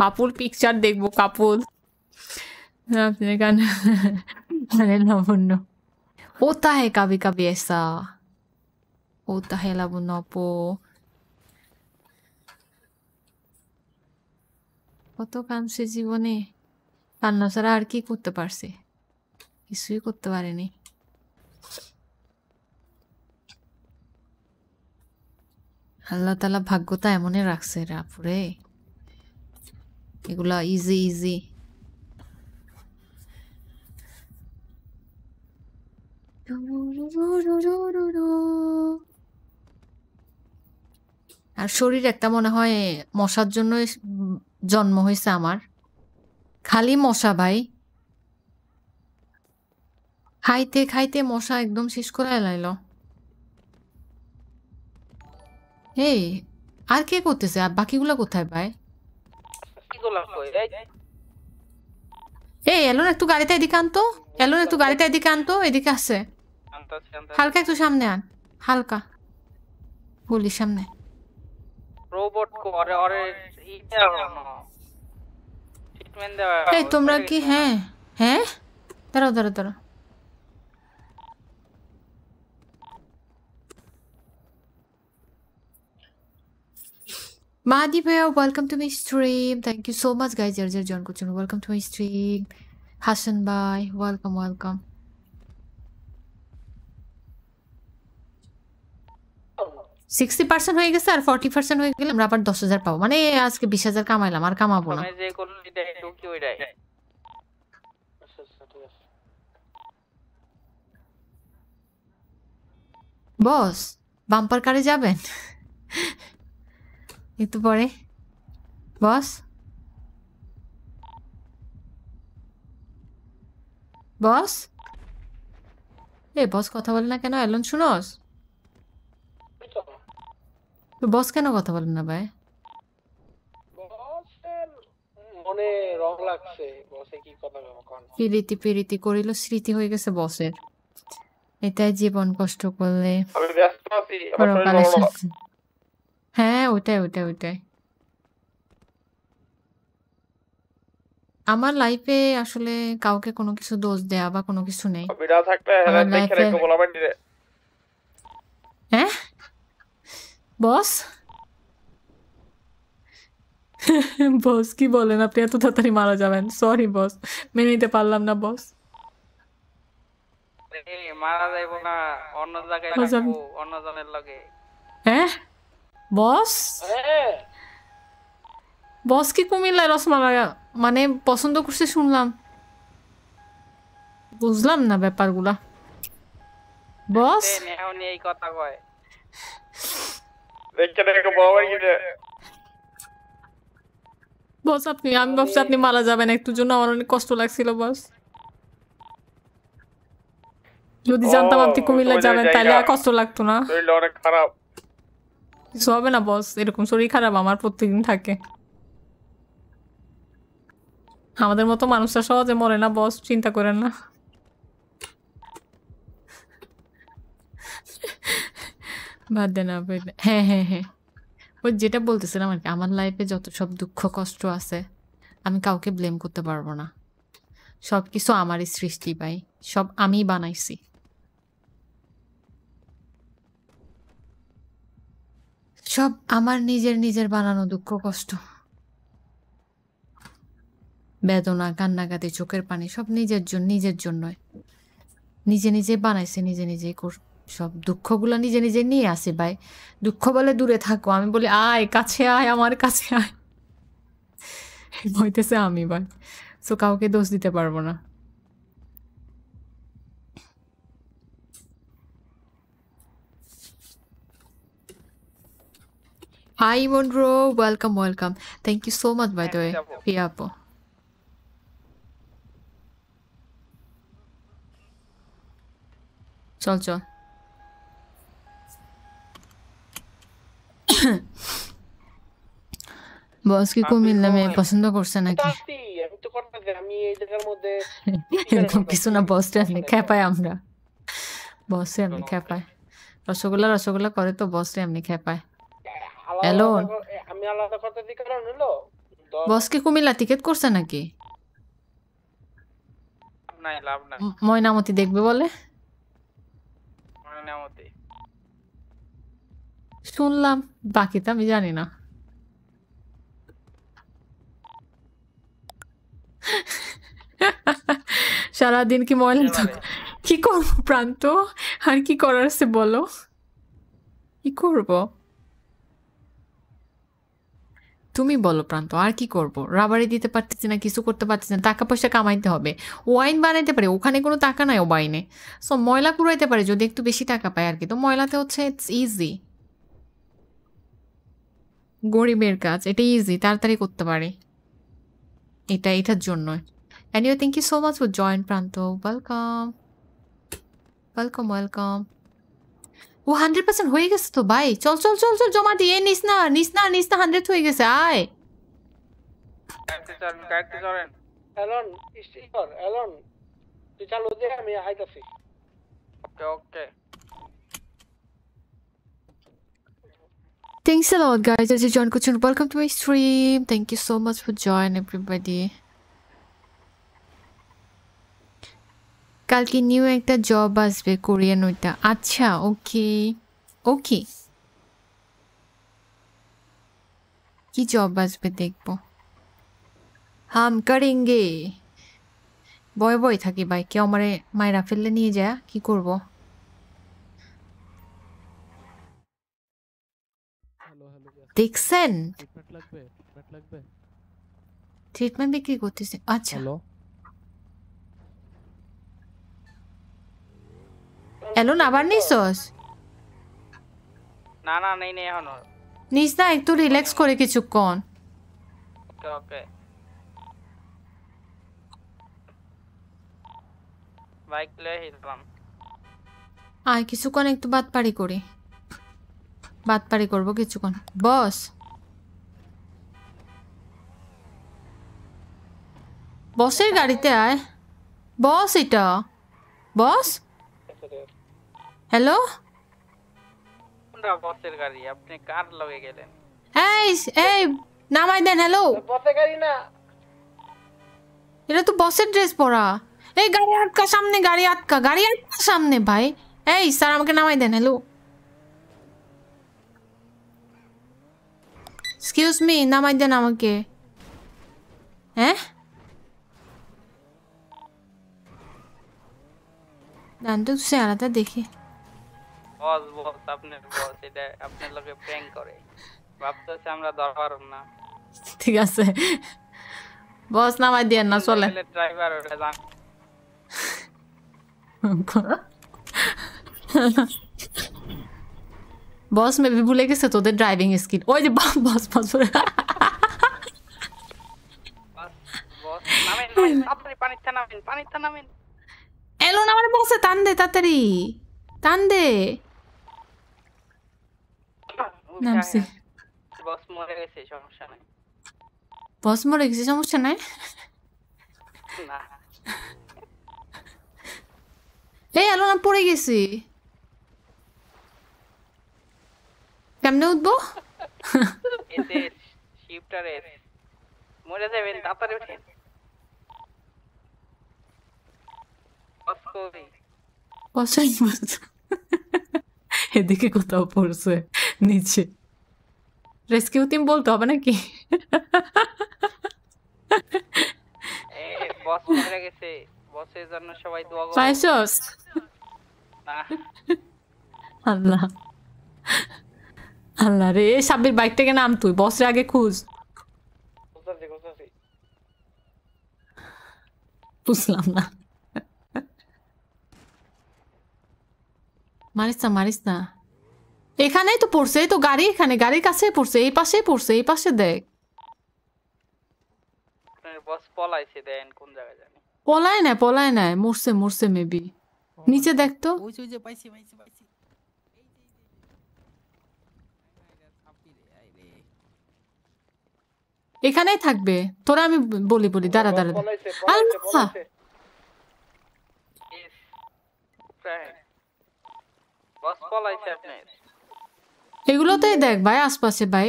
কাপুর পিকচার দেখবো কাপুর হ্যাঁ, আরে লাবণ্য ওতা হে কাবি কাবি এসা ও হে লাবণ্য আপো কত কামছে জীবনে কান্না ছাড়া আর কি করতে পারছে কিছুই করতে পারেনি আল্লাহ তালা ভাগ্যটা এমনই রাখছে রাপুরে এগুলা ইজি ইজি আর শরীর একটা মনে হয় মশার জন্য জন্ম হয়েছে আমার খালি মশা ভাই খাইতে খাইতে মশা একদম শেষ করে লাইল এই আর কে করতেছে আর বাকিগুলা কোথায় পায় এই এলোন একটু গাড়িতে এদিকে আনতো এলোন একটু গাড়িতে এদিকে আনতো এদিকে আছে হালকা একটু সামনে আন হালকা বলি সামনে রোবট করে আরে ইটা এই তোমরা কি হ্যাঁ হ্যাঁ দাঁড়াও দাঁড়াও দাঁড়াও Mahdi Bhaiya, welcome to my stream. Thank you so much, guys. Jarjar John Kuchun, welcome to my stream. Hassan Bhai, welcome, welcome. Sixty percent হয়ে গেছে আর ফর্টি পার্সেন্ট হয়ে গেলে আমরা আবার দশ হাজার পাবো মানে আজকে বিশ হাজার কামাইলাম আর কামাবো না বস বাম্পার কারে যাবেন একটু পরে বস বস এ বস কথা বলে না কেন এলন শুনস বস কেন কথা বলেন না ভাই মনে রং লাগছে পিরিতি পিরিতি করিল স্মৃতি হয়ে গেছে বসের এটাই জীবন কষ্ট করলে আমি ব্যস্ত আছি হ্যাঁ ওটাই ওটাই ওটাই আমার লাইফে আসলে কাউকে কোনো কিছু দোষ দেয়া বা কোনো কিছু নেই বিড়া থাকলে হেরান হ্যাঁ, দেখে রেখে বলাবেন দিরে হ্যাঁ বস বস কি বলেন আপনি এত তাড়াতাড়ি মারা যাবেন সরি বস মেনে নিতে পারলাম না বস মারা যাইব না অন্য জায়গায় অন্য জনের লগে বস বস কি কুমিল্লা রসমালাই মানে পছন্দ করছে শুনলাম বুঝলাম না ব্যাপারগুলা বস বস আপনি আমি ভাবছি আপনি মারা যাবেন একটু জন্য আমার অনেক কষ্ট লাগছিল বস যদি জানতাম আপনি কুমিল্লা যাবেন তাহলে কষ্ট লাগতো না খারাপ কিছু হবে না বস এরকম শরীর খারাপ আমার প্রত্যেকদিন থাকে আমাদের মতো মানুষরা সহজে মরে না বস চিন্তা করেন না বাদ দেন হ্যাঁ হ্যাঁ হ্যাঁ ওই যেটা বলতেছিলাম আর কি আমার লাইফে যত সব দুঃখ কষ্ট আছে আমি কাউকে ব্লেম করতে পারবো না সব কিছু আমারই সৃষ্টি পাই সব আমি বানাইছি সব আমার নিজের নিজের বানানো দুঃখ কষ্ট বেদনা কান্নাকাতি চোখের পানি সব নিজের জন্য নিজের জন্যই নিজে নিজে বানাইছে নিজে নিজেই কর সব দুঃখগুলো নিজে নিজে নিয়ে আসে ভাই দুঃখ বলে দূরে থাকো আমি বলি আয় কাছে আয় আমার কাছে আয় হইতেছে আমি ভাই সো কাউকে দোষ দিতে পারবো না Hi, Monroe. Welcome, welcome. Thank you so much, by the way. Piapo. चल चल বসকে কুমিল্লা মেয়ে পছন্দ করছে নাকি এরকম কিছু না বসটা আমি খেপাই আমরা বসে আমি খেপাই রসগোল্লা রসগোল্লা করে তো বসে এমনি খেপায় অ্যালোন আমি আলাদা কথা দিকে হলো বসকে কুমিল্লা টিকিট করছে নাকি নাই লাভ নাই ময়নামতি দেখবে বলে ময়নামতি শুনলাম আমি জানি না সারাদিন কি ময়লা কি করবো প্রান্ত আর কি করার আছে বলো কি করবো তুমি বলো প্রান্ত আর কি করব রাবারে দিতে পারতেছি না কিছু করতে পারতেছি না টাকা পয়সা কামাইতে হবে ওয়াইন বানাইতে পারে ওখানে কোনো টাকা নাই ও ওয়াইনে সো ময়লা কুড়াইতে পারে যদি একটু বেশি টাকা পায় আর কি তো ময়লাতে হচ্ছে ইটস ইজি গরিবের কাজ এটা ইজি তাড়াতাড়ি করতে পারে এটা এটার জন্য and you thank you so much for joined Pranto welcome welcome welcome ও হান্ড্রেড পার্সেন্ট হয়ে গেছে তো ভাই চল চল চল চল জমা দিয়ে নিস না নিস না নিস না হান্ড্রেড হয়ে গেছে আয় অ্যালন স্টিকার অ্যালন তুই চালু দে আমি আইতাছি okay okay Thanks a lot guys, this is John Kuchun. Welcome to my stream. Thank you so much for joining everybody. কালকে নিউ একটা জব আসবে কোরিয়ান ওইটা আচ্ছা ওকে ওকে কি জব আসবে দেখব হাম কারেঙ্গে বয় বয় থাকি ভাই কেউ আমারে মায়েরা ফেললে নিয়ে যায় কি করব দেখছেন ট্রিটমেন্ট বিক্রি করতেছে আচ্ছা হ্যালো এলন আবার নিছস না না নেই নেই নিস না একটু রিল্যাক্স করে কিছুক্ষণ ওকে বাইক লয়ে হিলাম আয় কিছুক্ষণ একটু বাদ পারি করি বাদ পারি করবো কিছুক্ষণ বস বসের গাড়িতে আয় বস এটা বস হ্যালো নামাই দেন আমাকে নামাই দেন হ্যালো হ্যাঁ? দেখি বস বস আপনার বস এটা আপনার লোকে প্র্যাঙ্ক করে ভাবতেছে আমরা না ঠিক আছে বস নামাই দিয়ে না চলে ড্রাইভার জান বস মেবি ভুলে গেছে তোদের ড্রাইভিং স্কিল ওই যে বস বস বস এলো না আমার বসে টান দে তাড়াতাড়ি টান দে নামছে বস মরে গেছে সমস্যা নাই বস মরে গেছে সমস্যা নাই এই আলো না পড়ে গেছি কেমনে এদিকে কোথাও পড়ছে নিচে রেস্কিউ টিম বলতে হবে নাকি আল্লাহ আল্লাহ রে সাব্বির বাইক থেকে নাম তুই বসের আগে খুঁজ বুঝলাম না মারিস না মারিস না এখানেই তো পড়ছে এই তো গাড়ি এখানে গাড়ির কাছে পড়ছে এই পাশে পড়ছে এই পাশে দেখ বস না না মরছে মরছে মেবি নিচে দেখ তো এখানেই থাকবে তোরা আমি বলি বলি দাঁড়া দাঁড়া আল্লাহ বস পলাইছে এগুলোতেই দেখ ভাই আশপাশে ভাই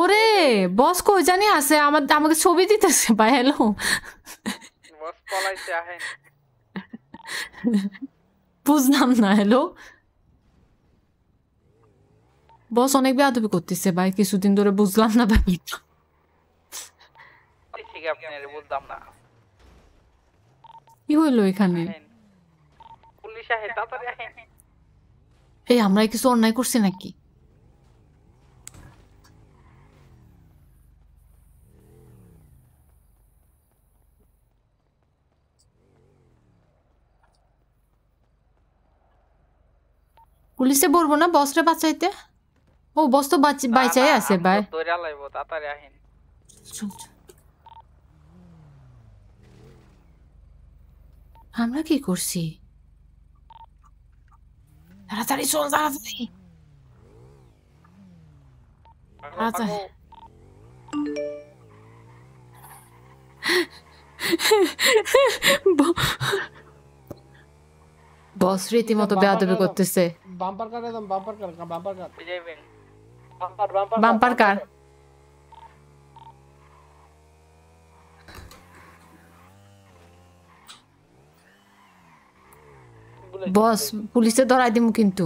ওরে বস কই জানি আছে আমার আমাকে ছবি দিতেছে ভাই হ্যালো বুঝলাম না হ্যালো বস অনেক বেয়াদবি করতেছে ভাই কিছুদিন ধরে বুঝলাম না ব্যাপারটা ঠিক আপনার বলতাম না কি হলো এখানে পুলিশ আহে তাড়াতাড়ি এই আমরা কিছু অন্যায় করছি নাকি পুলিশে বলবো না রে বাঁচাইতে ও বস তো বাঁচাই আছে ভাই তাড়াতাড়ি আহেন চল চল আমরা কি করছি তাড়াতাড়ি শোন তাড়াতাড়ি বস রীতিমতো বেয়াদবি করতেছে bumper car bumper car bumper car bumper car boss পুলিশে ধরাই দিম কিন্তু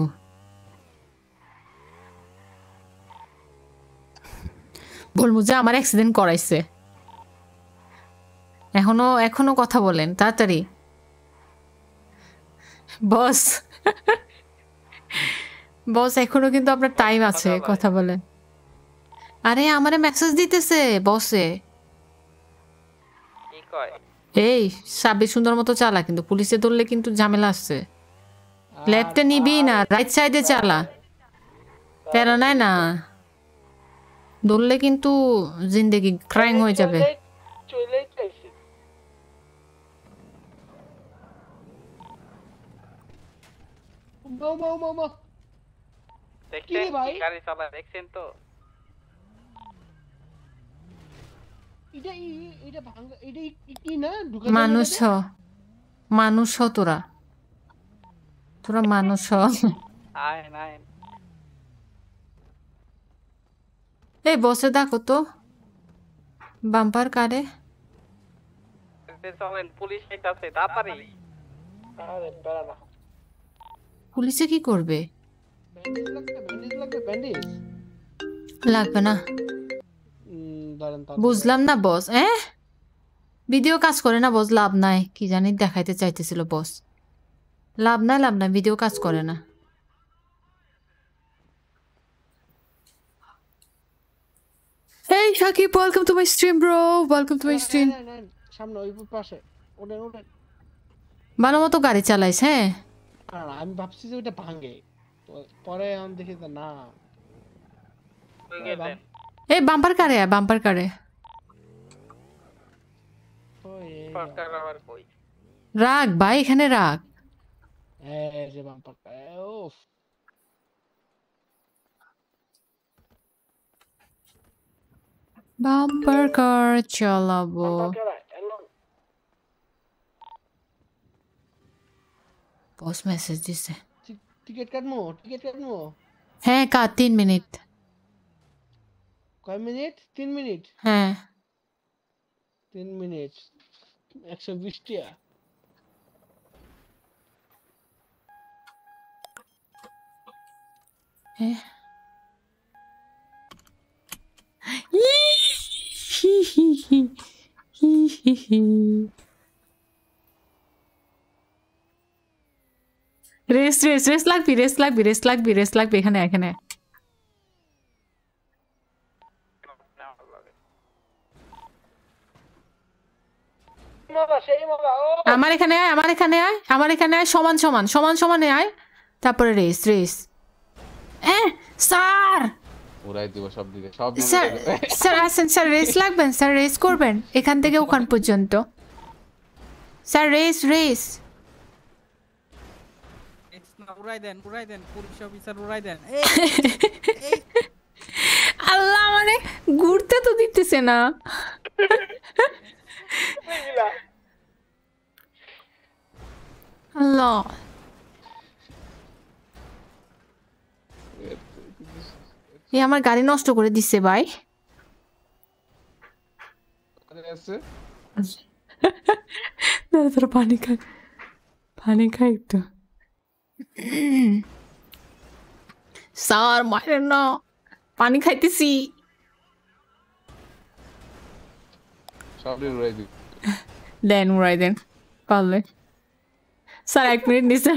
বলবো যে আমার অ্যাক্সিডেন্ট করাইছে এখনো এখনো কথা বলেন তাড়াতাড়ি বস বস এখনো কিন্তু আপনার টাইম আছে কথা বলেন আরে আমারে মেসেজ দিতেছে বসে এই সাবি সুন্দর মতো চালা কিন্তু পুলিশে ধরলে কিন্তু ঝামেলা আসছে লেফটে নিবি না রাইট সাইডে চালা প্যারা নাই না দৌড়লে কিন্তু জিন্দেগি ক্রাইং হয়ে যাবে মানুষ মানুষ তোরা थोड़ा मानो এই বসে দেখো তো বাম্পার কারে পুলিশে কি করবে লাগবে না বুঝলাম না বস হ্যাঁ ভিডিও কাজ করে না বস লাভ নাই কি জানি দেখাইতে চাইতেছিল বস লাভ না লাভ না ভিডিও কাজ করে না এই Shakib, welcome to my stream bro welcome to my stream সামনে ওই পাশে ওদের ওদের ভালো মতো গাড়ি চালাইস হ্যাঁ আমি ভাবছি যে ওটা ভাঙে পরে আমি দেখি যে না হ্যাঁ, এই বাম্পার কারে বাম্পার কারে রাগ ভাই এখানে রাগ Eh, se van para acá. Uf. Bumper car çalabı Post message dice. Ticket cut mo, ticket cut mo. He ka 3 minute. কয় মিনিট 3 মিনিট হ্যাঁ 3 মিনিট 120 ya. えひひひひひひ রেস্ট রেস্ট রেস্ট লাগবি রেস্ট লাগবি রেস্ট লাগবি রেস্ট লাগবি এখানে এখানে আমার এখানে আয় আমার এখানে আয় আমার এখানে আয় সমান সমান সমান সমানে আয় তারপরে রেস রেস হ্যাঁ স্যার উড়াই দিব সব দিকে সব স্যার স্যার আসেন স্যার রেস লাগবেন স্যার রেস করবেন এখান থেকে ওখান পর্যন্ত স্যার রেস রেস উড়াই দেন উড়াই দেন পুলিশ অফিসার উড়াই দেন আল্লাহ মানে ঘুরতে তো দিতেছে না আল্লাহ এ আমার গাড়ি নষ্ট করে দিছে ভাই দাঁড়া তোর পানি খাই পানি খাই একটু স্যার মায়ের না পানি খাইতেছি দেন উড়াই দেন পারলে স্যার এক মিনিট নিচে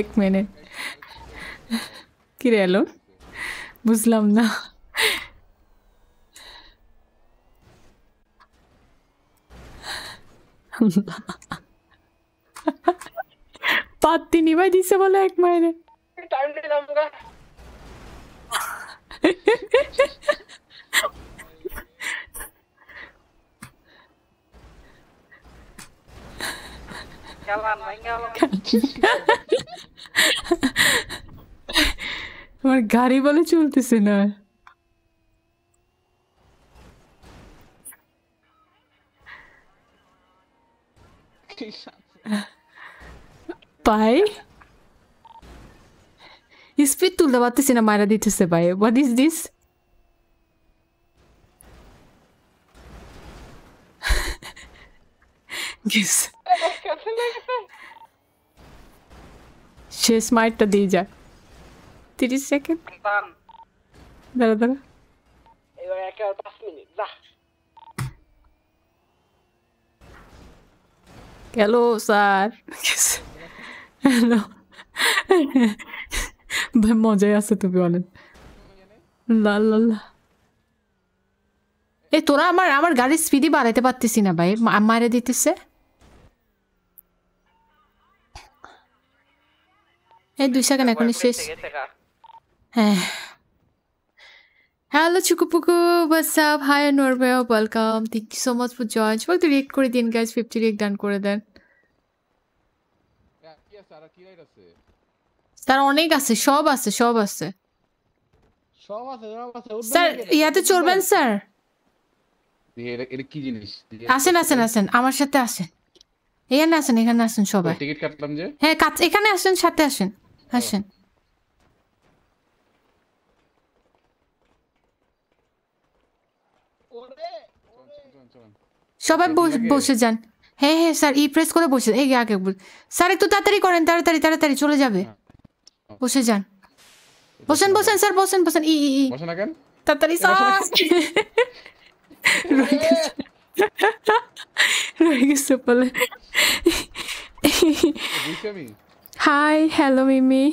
এক মিনিট কিরে এলো বুঝলাম না পাত্তি নিবাই দিছে বলে এক মায়ের আমার গাড়ি বলে চলতেছে না বাই ইস পিট তুলবতেছেনা মাইরা দিতেছে বাই व्हाट ইজ দিস গিস কাছে লাগে শে স্মার্টটা দিয়ে যা 30 সেকেন্ড দাঁড়া দাঁড়া এবার একেবারে 5 মিনিট যা হ্যালো স্যার হ্যালো ভাই মজাই আছে তুমি অনেক লাল লাল এ তোরা আমার আমার গাড়ির স্পিডই বাড়াইতে পারতেছি না ভাই মারে দিতেছে এই দুই সেকেন্ড এখনই শেষ হ্যালো চুকুপুকু বাসাব হাই নরবে welcome thank you so much for join সবাই তো রিয়েক্ট করে দিন গাইজ ফিফটি রিয়েক্ট ডান করে দেন তার অনেক আছে সব আছে সব আছে স্যার ইয়াতে চলবেন স্যার আসেন আসেন আসেন আমার সাথে আসেন এখানে আসেন এখানে আসেন সবাই টিকিট কাটলাম যে হ্যাঁ এখানে আসেন সাথে আসেন আসেন সবাই বসে যান হ্যাঁ হ্যাঁ স্যার ই প্রেস করে বসে এই আগে বল স্যার একটু তাড়াতাড়ি করেন তাড়াতাড়ি তাড়াতাড়ি চলে যাবে হ্যাঁ। বসে যান বসেন বসেন স্যার বসেন বসেন ই ই তাড়াতাড়ি স্যার রয়ে গেছে হাই হ্যালো মিমি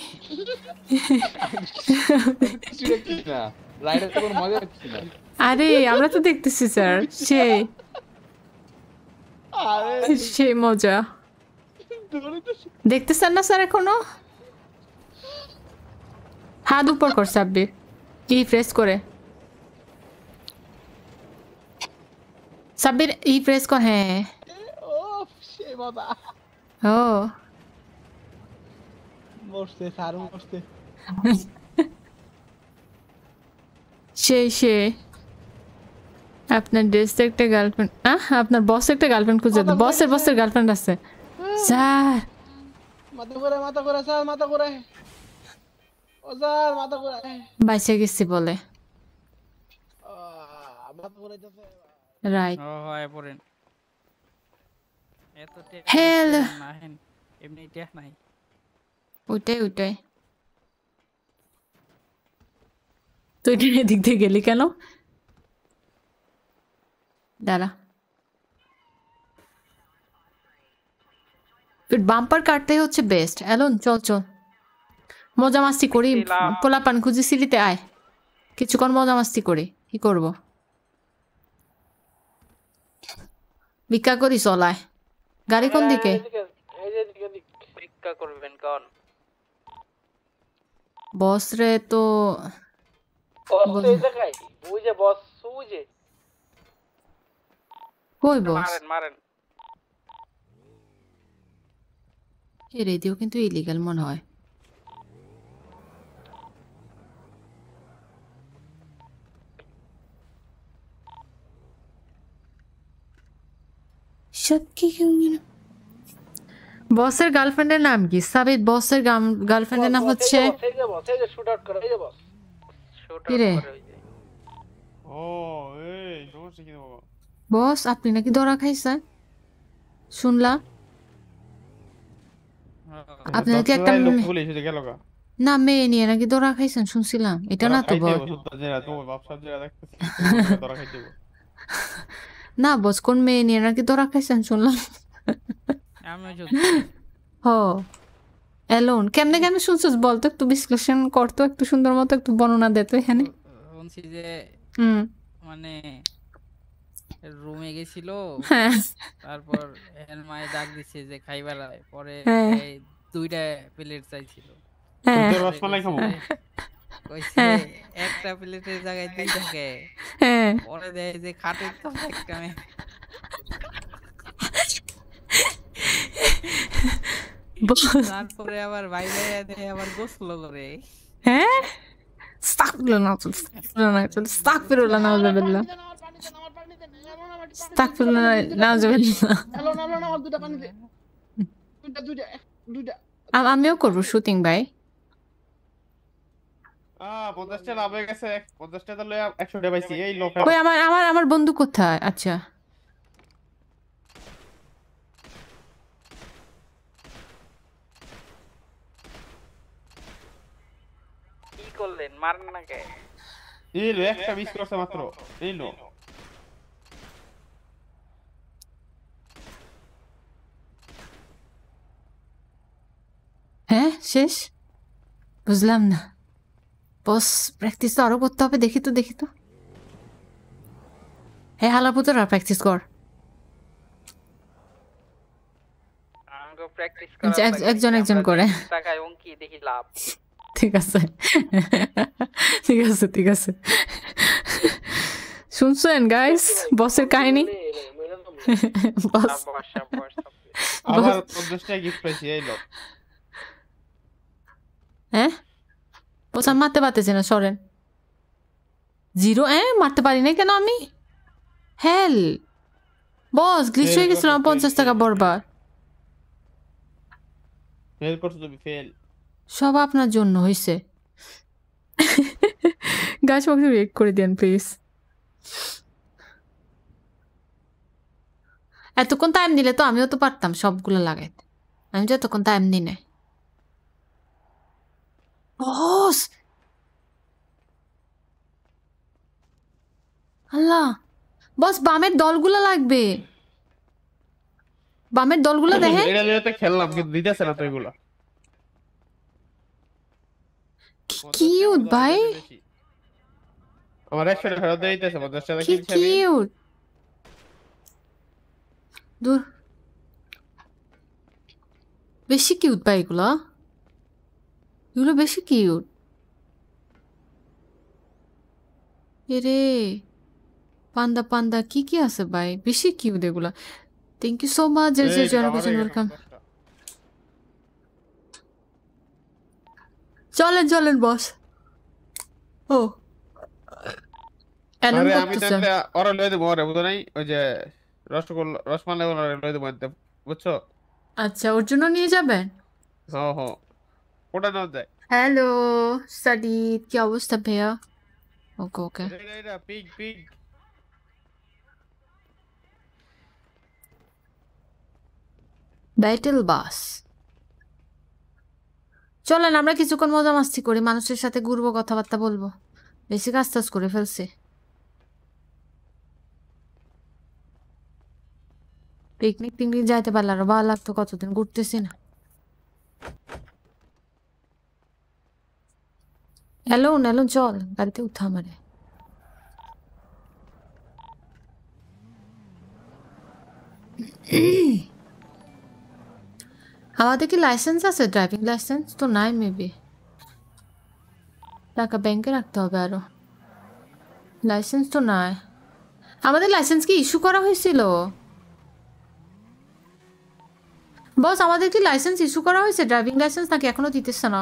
আরে আমরা তো দেখতেছি স্যার সেই সেই মজা দেখতেছেন না স্যার এখনো হাত উপর কর সাব্বির ই প্রেস করে সাব্বির ই প্রেস কর হ্যাঁ ও সে আপনার ড্রেসে একটা গার্লফ্রেন্ড আহ আপনার বসে একটা গার্লফ্রেন্ড খুঁজে দাও বসের বসের গার্লফ্রেন্ড আছে স্যার মাথা মাথা স্যার মাথা ও স্যার মাথা বাইসে গেছি বলে রাইট ও হয় পড়েন এত এমনি নাই উঠে উঠে তুই এদিক দিয়ে গেলি কেন দাঁড়া ফির বাম্পার কাটতেই হচ্ছে বেস্ট এলন চল চল মজা মাস্তি করি পোলাপান খুঁজি সিঁড়িতে আয় কিছুক্ষণ মজা মাস্তি করি কি করব ভিক্ষা করি চলায় গাড়ি কোন দিকে বস রে তো বস ওই বস ওই কই বস মারেন মারেন এই রেডিও কিন্তু ইলিগাল মনে হয় বসের গার্লফ্রেন্ডের নাম কি সাবিত বসের গার্লফ্রেন্ডের নাম হচ্ছে ও এই কি দেবো বস আপনি নাকি ধরা খাইছেন শুনলা হ্যাঁ। আপনি নাকি একটা না মেয়ে নিয়ে নাকি ধরা খাইছেন শুনছিলাম এটা না তো বস না বস কোন মেয়ে নিয়ে নাকি ধরা খাইছেন শুনলাম হ অ্যালোন কেমনে কেমনে শুনছিস বলতো একটু বিশ্লেষণ করতো একটু সুন্দর মতো একটু বর্ণনা দে এখানে শুনছি যে মানে রুমে গেছিল হ্যাঁ। তারপর এর মায়ে ডাক দিছে যে খাইবার পরে হ্যাঁ। এই দুইটা প্লেট চাইছিল হ্যাঁ। একটা প্লেটের জায়গায় দিই থাকে পরে দেয় যে খাটের তো একটা তারপরে আবার বাইরে দেয় আবার গোসল করে হ্যাঁ স্তাক ফিরুল্লাহ না চল স্তাক ফিরুল্লাহ না আমিও করবো শুটিং ভাই আমার আমার আমার বন্ধু কোথায় আচ্ছা করলেন মারেন না কে এই রে একটা মিস করছে মাত্র এই নো হ্যাঁ শেষ বুঝলাম না বস প্র্যাকটিস তো আরও করতে হবে দেখি তো দেখি তো হ্যাঁ হালাপুর তোরা প্র্যাকটিস কর একজন একজন করে ঠিক আছে ঠিক আছে ঠিক আছে শুনছেন গাইস বসের কাহিনী বস হ্যাঁ মারতে পারতেছি না সরেন জিরো হ্যাঁ মারতে পারি না কেন আমি হেল বস গ্লিচ হয়ে গেছিল পঞ্চাশ টাকা বরবার সব আপনার জন্য হয়েছে গাছ বক্সে রেক করে দেন প্লিজ এতক্ষণ টাইম দিলে তো আমিও তো পারতাম সবগুলো লাগাইতে আমি যতক্ষণ টাইম দিই না Los! আল্লাহ বস বামের দলগুলো লাগবে বামের দলগুলো দেখেন এটা যেটা খেললাম কিন্তু দিতেছে না তো এগুলো কিউট ভাই আমার একশো ফেরত দিতেছে পঞ্চাশ টাকা কি কিউট দূর বেশি কিউট ভাই এগুলো এগুলো বেশি কিউট এরে পান্দা পান্দা কি কি আছে ভাই বেশি কিউ দেগুলা থ্যাংক ইউ সো মাচ এর যে জয়েন করেছেন ওয়েলকাম চলেন চলেন বস ও আরে আমি তাহলে ওরা লয়ে দেব ওরে বুঝো নাই ওই যে রসগোল রসমালাই ওরা লয়ে দেবো বুঝছো আচ্ছা ওর জন্য নিয়ে যাবেন হ্যাঁ হ্যাঁ ওটা নাও যায় হ্যালো সাদিদ কি অবস্থা ভাইয়া okay okay pig pig battle bus চলেন আমরা কিছুক্ষণ মজা মাস্তি করি মানুষের সাথে ঘুরবো কথাবার্তা বলবো বেশি কাজ টাজ করে ফেলছে পিকনিক টিকনিক যাইতে পারলে আরো ভালো লাগতো কতদিন ঘুরতেছি না অ্যালোন অ্যালোন চল গাড়িতে উঠা আমারে আমাদের কি লাইসেন্স আছে ড্রাইভিং লাইসেন্স তো নাই মেবি টাকা ব্যাংকে রাখতে হবে আরও লাইসেন্স তো নাই আমাদের লাইসেন্স কি ইস্যু করা হয়েছিল বস আমাদের কি লাইসেন্স ইস্যু করা হয়েছে ড্রাইভিং লাইসেন্স নাকি এখনও দিতেছে না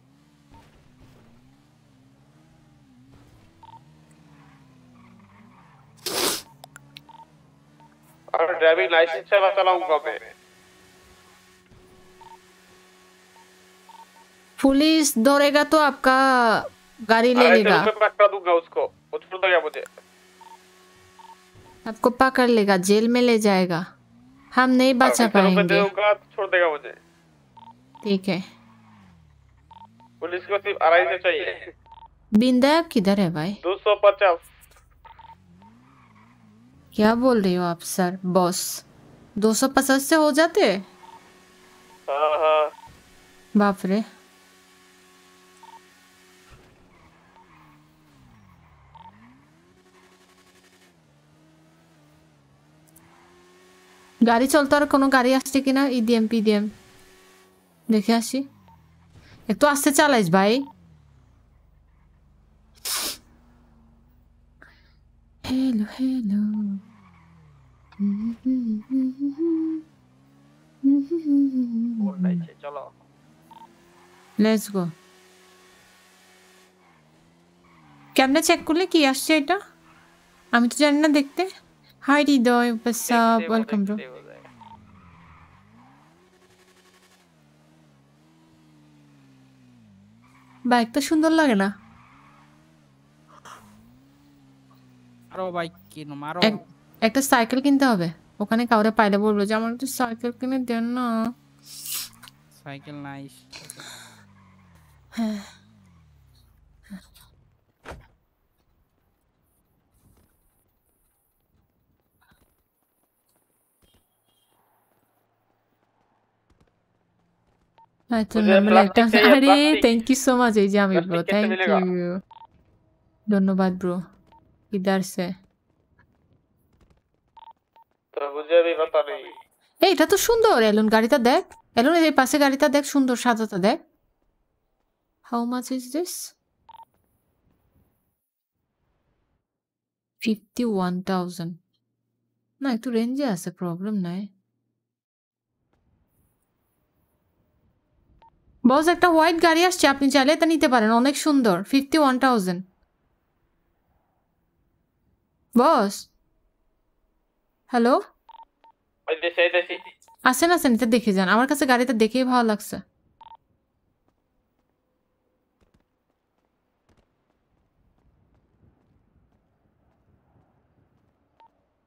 और ड्राइविंग लाइसेंस से मैं चलाऊंगा मैं पुलिस दौड़ेगा तो आपका गाड़ी ले लेगा मैं पकड़ दूंगा उसको उछड़ दो तो मुझे आपको पकड़ लेगा जेल में ले जाएगा हम नहीं हाँ, बचा पाएंगे छोड़ देगा मुझे ठीक है पुलिस को सिर्फ अढ़ाई सौ चाहिए बिंदा किधर है भाई दो सौ पचास क्या बोल रही हो आप सर बॉस दो सौ पचास से हो जाते बाप रे গাড়ি চলতো আর কোনো গাড়ি আসছে কিনা ইডিএম পিডিএম দেখে আসি একটু আসতে চালাইস ভাই Hello, hello. চলো লেটস গো ক্যামেরা চেক করলে কি আসছে এটা আমি তো জানি না দেখতে হাই হৃদয় বাসাব ওয়েলকাম ব্রো বাইকটা সুন্দর লাগে না আরো বাইক কিনুম আরো একটা সাইকেল কিনতে হবে ওখানে কাউরে পাইলে বলবো যে আমার একটু সাইকেল কিনে দেন না সাইকেল নাই হ্যাঁ। হ্যাঁ, আরে থ্যাংক ইউ সো মাচ এই যে আমি ব্রো থ্যাংক ইউ ধন্যবাদ ব্রো इधर से এইটা তো সুন্দর এলুন গাড়িটা দেখ এলুন এই পাশে গাড়িটা দেখ সুন্দর সাজাটা দেখ how much is this fifty one thousand না একটু রেঞ্জে আছে প্রবলেম নাই বস একটা হোয়াইট গাড়ি আসছে আপনি চাইলে এটা নিতে পারেন অনেক সুন্দর fifty one thousand boss hello আসেন আসেন এটা দেখে যান আমার কাছে গাড়িটা দেখেই ভালো লাগছে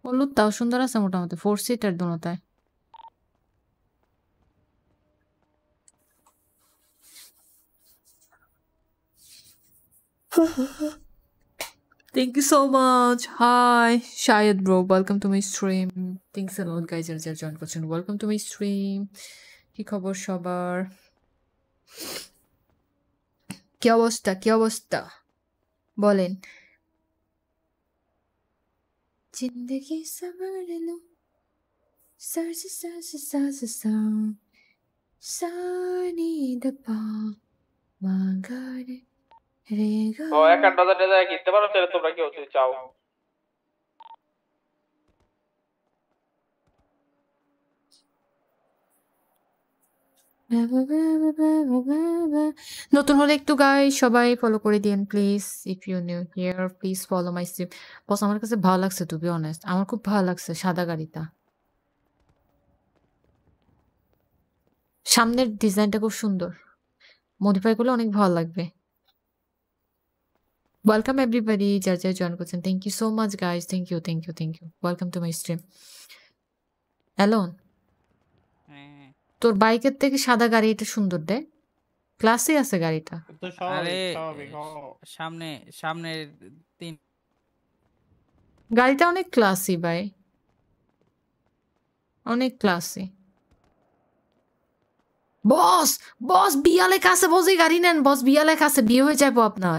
হলুদ তাও সুন্দর আছে মোটামুটি ফোর সিটার দুটায় Huh, Thank you so much. Hi, Shayad bro. Welcome to my stream. Thanks a lot, guys. You're joined person. Welcome to my stream. Hi, খবর সবার কি অবস্থা কি অবস্থা বলেন নতুন হলে একটু গাই সবাই ফলো করে দিন please if you new here please follow my সিপ বস আমার কাছে ভালো লাগছে তুমি অনেস্ট আমার খুব ভালো লাগছে সাদা গাড়িটা সামনের ডিজাইনটা খুব সুন্দর মডিফাই করলে অনেক ভালো লাগবে Welcome everybody. Jaja John Watson. Thank you so much, guys. Thank you, thank you, thank you. Welcome to my stream. Alone. তোর বাইকের থেকে সাদা গাড়ি এটা সুন্দর দে ক্লাসে আছে গাড়িটা আরে সামনে সামনে তিন গাড়িটা অনেক ক্লাসি ভাই অনেক ক্লাসি বস বস বিয়ালে কাছে বসে গাড়ি নেন বস বিয়ালে কাছে বিয়ে হয়ে যাবো আপনার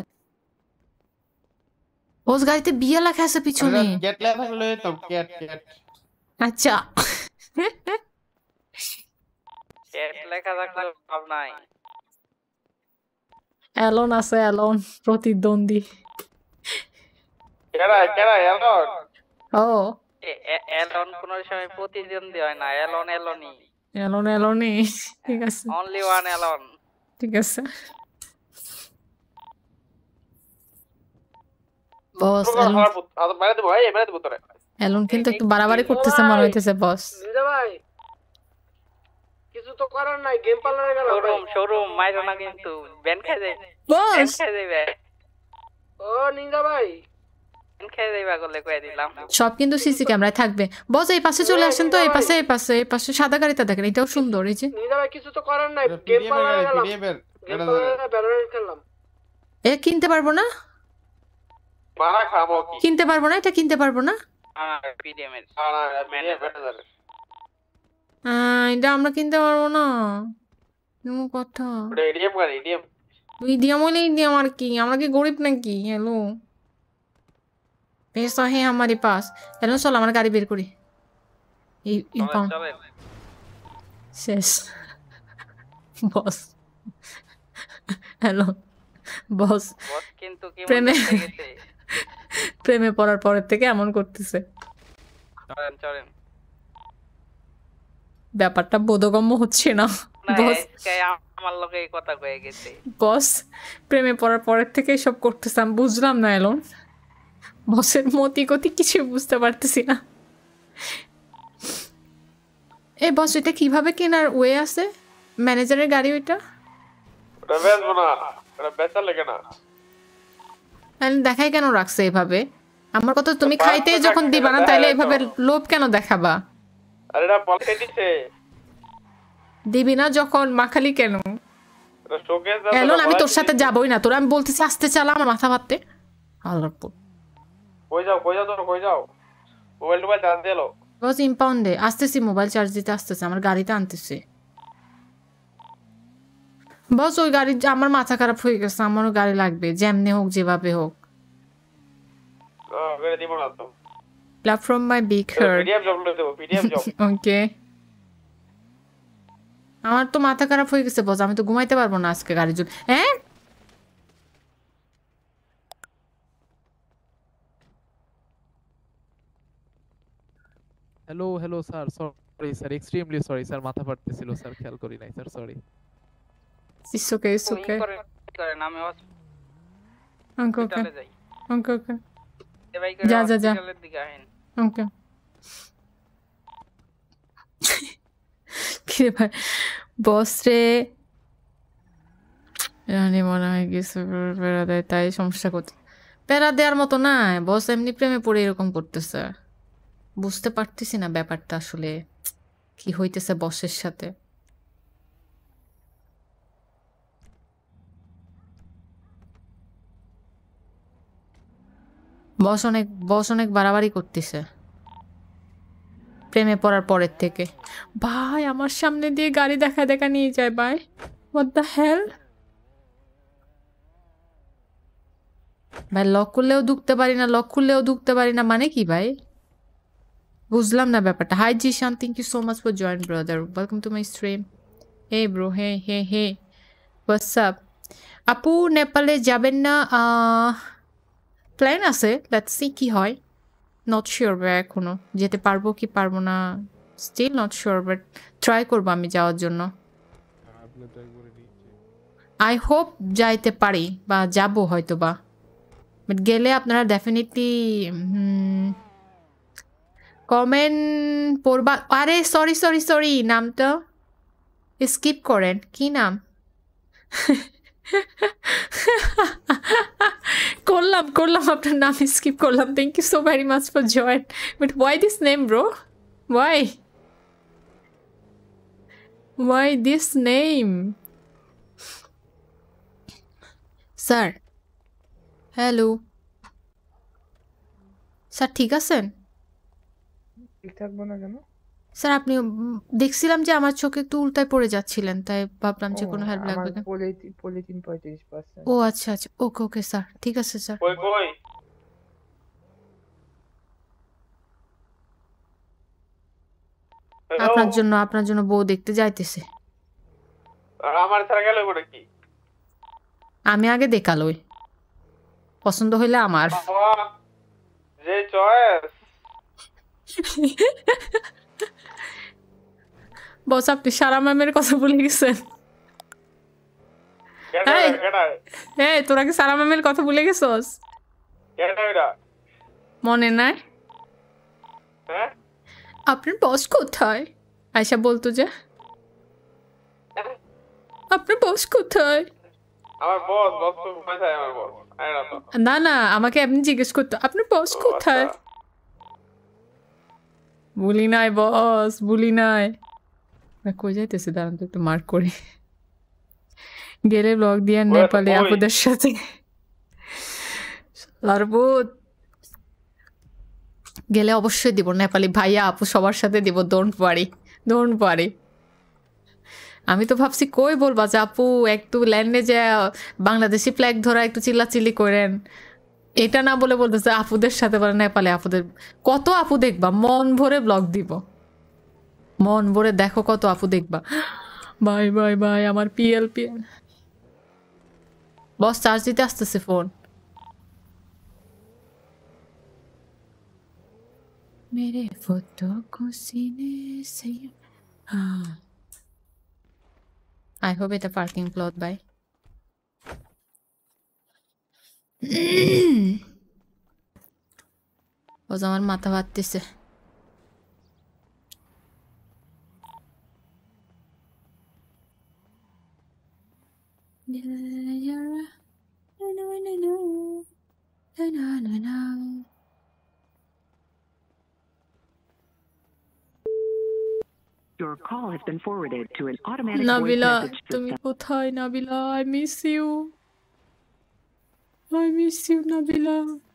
ওস গাড়িতে বিয়ে লেখা আছে পিছনে গেট লেখা থাকলে তো গেট গেট আচ্ছা গেট লেখা থাকলে সব নাই অ্যালন আছে অ্যালন প্রতিদ্বন্দ্বী কেরা কেরা অ্যালন ও অ্যালন কোন সময় প্রতিদ্বন্দ্বী হয় না অ্যালন অ্যালনই অ্যালন অ্যালনই ঠিক আছে অনলি ওয়ান অ্যালন ঠিক আছে বস এলন কিন্তু একটু বাড়াবাড়ি করতেছে মনে হইতেছে বস সব কিন্তু সিসি ক্যামেরায় থাকবে বস এই পাশে চলে আসেন তো এই পাশে এই পাশে এই পাশে সাদা গাড়িটা দেখেন এটাও সুন্দর এই যে কিছু তো করার নাই গেম খেললাম এ কিনতে পারবো না কিনতে পারবো না এটা কিনতে পারবো না হ্যাঁ, মানে হ্যাঁ, এটা আমরা কিনতে পারবো না কথা আর কি আমরা কি গরিব নাকি হ্যালো হে আমারে পাস হ্যালো চল আমার গাড়ি বের করি শেষ বস হ্যালো বস কিন্তু প্রেমে প্রেমে পড়ার পরের থেকে এমন করতেছে ব্যাপারটা বোধগম্য হচ্ছে না আমার লোকে এই কথা কয়ে গেছে বস প্রেমে পড়ার পরের থেকে সব বুঝলাম না এলন বসের মতি গতি কিছু বুঝতে পারতেছি না এই বস এটা কিভাবে কেনার ওয়ে আছে ম্যানেজারের গাড়ি ওইটা ওটা বেচবো না ওটা বেচা লাগে না তাহলে দেখাই কেন রাখছে এভাবে আমার কথা তুমি খাইতে যখন দিবা না তাহলে এভাবে লোভ কেন দেখাবা আরে না পলকে দিছে দিবি না যখন মাখালি কেন এলন আমি তোর সাথে যাবই না তোর আমি বলতেছি আসতে চালা আমার মাথা ভাবতে আল্লাহর কই যাও কই যাও তোর কই যাও মোবাইল টোবাইল চার্জ দিলো বস ইম্পাউন্ডে আসতেছি মোবাইল চার্জ দিতে আসতেছে আমার গাড়িতে আনতেছি বস ওই গাড়ি আমার মাথা খারাপ হয়ে গেছে আমারও গাড়ি লাগবে যেমনি হোক যেভাবে হোক মাই বিগ ওকে আমার তো মাথা খারাপ হয়ে গেছে বস আমি তো ঘুমাইতে পারবো না আজকে গাড়ি জন্য হ্যাঁ hello hello sir sorry sir extremely sorry sir মাথা ফাটতেছিল স্যার খেয়াল করি নাই sir sorry It's okay, it's okay. Okay okay. Okay okay. যা যা যা Okay. কিরে ভাই বস রে জানি মনে হয় কিছু প্যারা দেয় তাই সমস্যা করতে প্যারা দেওয়ার মতো না বস এমনি প্রেমে পড়ে এরকম করতেছে বুঝতে পারতেছি না ব্যাপারটা আসলে কি হইতেছে বসের সাথে বস অনেক বস অনেক বাড়াবাড়ি করতেছে প্রেমে পড়ার পরের থেকে ভাই আমার সামনে দিয়ে গাড়ি দেখা দেখা নিয়ে যায় ভাই হোয়াট দ্য হেল ভাই লক করলেও ঢুকতে পারি না লক করলেও ঢুকতে পারি না মানে কি ভাই বুঝলাম না ব্যাপারটা হাই জি Shan thank you so much for join brother welcome to my stream hey bro hey hey hey WhatsApp আপু নেপালে যাবেন না প্ল্যান আছে লেট সি কী হয় নট শিওর বা এখনও যেতে পারবো কি পারবো না still not sure but try করবো আমি যাওয়ার জন্য আই হোপ যাইতে পারি বা যাবো হয়তো বা বাট গেলে আপনারা ডেফিনেটলি কমেন্ট পড়বা আরে সরি সরি সরি নামটা স্কিপ করেন কি নাম করলাম করলাম আপনার নাম স্কিপ করলাম thank you so very much for join but why this name bro why why this name sir hello sir ঠিক আছেন ঠিকঠাক বনা কেন স্যার আপনি দেখছিলাম যে আমার চোখে একটু উল্টায় পড়ে যাচ্ছিলেন তাই ভাবলাম যে কোনো হেল্প লাগবে না ও আচ্ছা আচ্ছা ওকে ওকে স্যার ঠিক আছে স্যার আপনার জন্য আপনার জন্য বউ দেখতে যাইতেছে আমার ছাড়া গেল কি আমি আগে দেখালো ওই পছন্দ হইলে আমার যে চয়েস বস আপনি সারা ম্যামের কথা বলে গেছেন এই তোরা কি সারা ম্যামের কথা বলে গেছস মনে নাই হ্যাঁ? আপনার বস কোথায় আয়সা বলতো যে হ্যাঁ? আপনার বস কোথায় না না আমাকে আপনি জিজ্ঞেস করতো আপনার বস আচ্ছা। কোথায় বলি নাই বস ভুলি নাই না কই যাইতেছে দাঁড়ান তো একটু মার্ক করি গেলে ব্লগ দিয়ে নেপালে আপুদের সাথে গেলে অবশ্যই দিব নেপালি ভাইয়া আপু সবার সাথে দিব দোন পারি দোন পারি আমি তো ভাবছি কই বলবা যে আপু একটু ল্যান্ডে যে বাংলাদেশি ফ্ল্যাগ ধরা একটু চিল্লাচিল্লি করেন এটা না বলে বলতেছে আপুদের সাথে বলে নেপালে আপুদের কত আপু দেখবা মন ভরে ব্লগ দিব মন ভরে দেখো কত আপু দেখবা বাই বাই বাই আমার পিএল পিএল বস চার্জ দিতে আসতেছে ফোন মেরে ফটো কুসিনে সে আই হ্যাঁ। হোপ এটা পার্কিং প্লট বাই ও আমার মাথা ভাততেছে call has been forwarded to an automatic Nabila, I miss you. I miss you, আই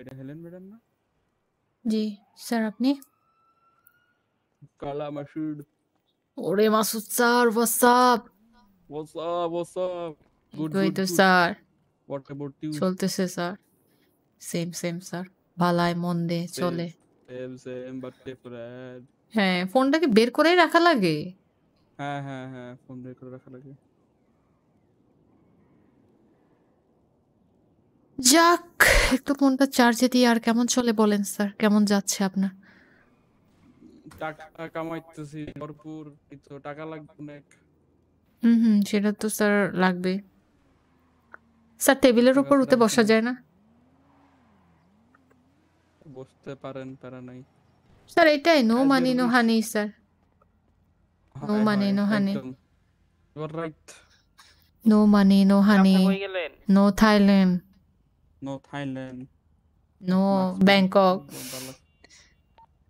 এটা হেলেন ম্যাডাম না জি স্যার আপনি কালা মাসুদ ওরে মাসুদ স্যার গুড গুড তো স্যার হোয়াট অ্যাবাউট ইউ চলতেছে স্যার সেম সেম স্যার ভালাই মন্দে চলে সেম সেম বাট ডিফারেন্ট হ্যাঁ ফোনটাকে বের করেই রাখা লাগে হ্যাঁ হ্যাঁ হ্যাঁ ফোন বের করে রাখা লাগে যাক একটু ফোনটা চার্জে দিয়ে আর কেমন চলে বলেন স্যার কেমন যাচ্ছে আপনার টাকা কামাইতেছি ভরপুর কিন্তু টাকা লাগবে অনেক হুম হুম সেটা তো স্যার লাগবে স্যার টেবিলের উপর উঠে বসা যায় না বসতে পারেন তারা নাই স্যার এটাই no money no honey sir no money no honey no money no honey no Thailand no Thailand no Bangkok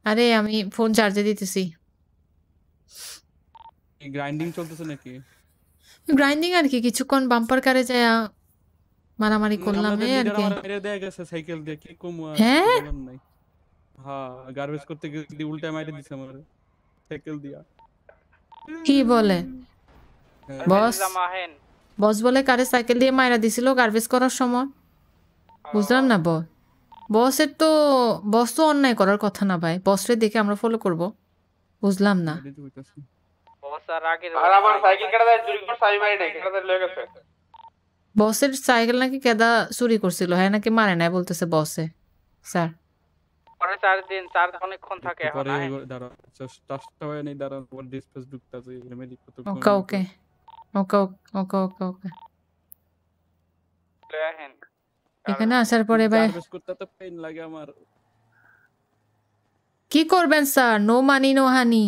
আরে আমি ফোন চার্জে দিতেছি গ্রাইন্ডিং চলতেছে নাকি গ্রাইন্ডিং আর কি কিছুক্ষণ বাম্পার কারে যায় মারামারি করলাম এই আর কি সাইকেল দিয়ে কি কম হ্যাঁ হ্যাঁ গার্বেজ করতে গিয়ে উল্টা মাইরে দিছে আমারে সাইকেল দিয়া কি বলে বস হ্যাঁ। বস বলে কারে সাইকেল দিয়ে মাইরা দিছিল গার্বেজ করার সময় বুঝলাম না বস বসের তো বস তো অন্যায় করার কথা না ভাই বসরে দেখে আমরা ফলো করব বুঝলাম না বসের সাইকেল নাকি কেদা চুরি করছিল হ্যাঁ নাকি মারে নাই বলতেছে বসে স্যার ওকে থাকে ওকে ওকে ওকে ওকে ওকে ওকে এখানে আসার পরে ভাই তো পেইন লাগে আমার কি করবেন sir no money no honey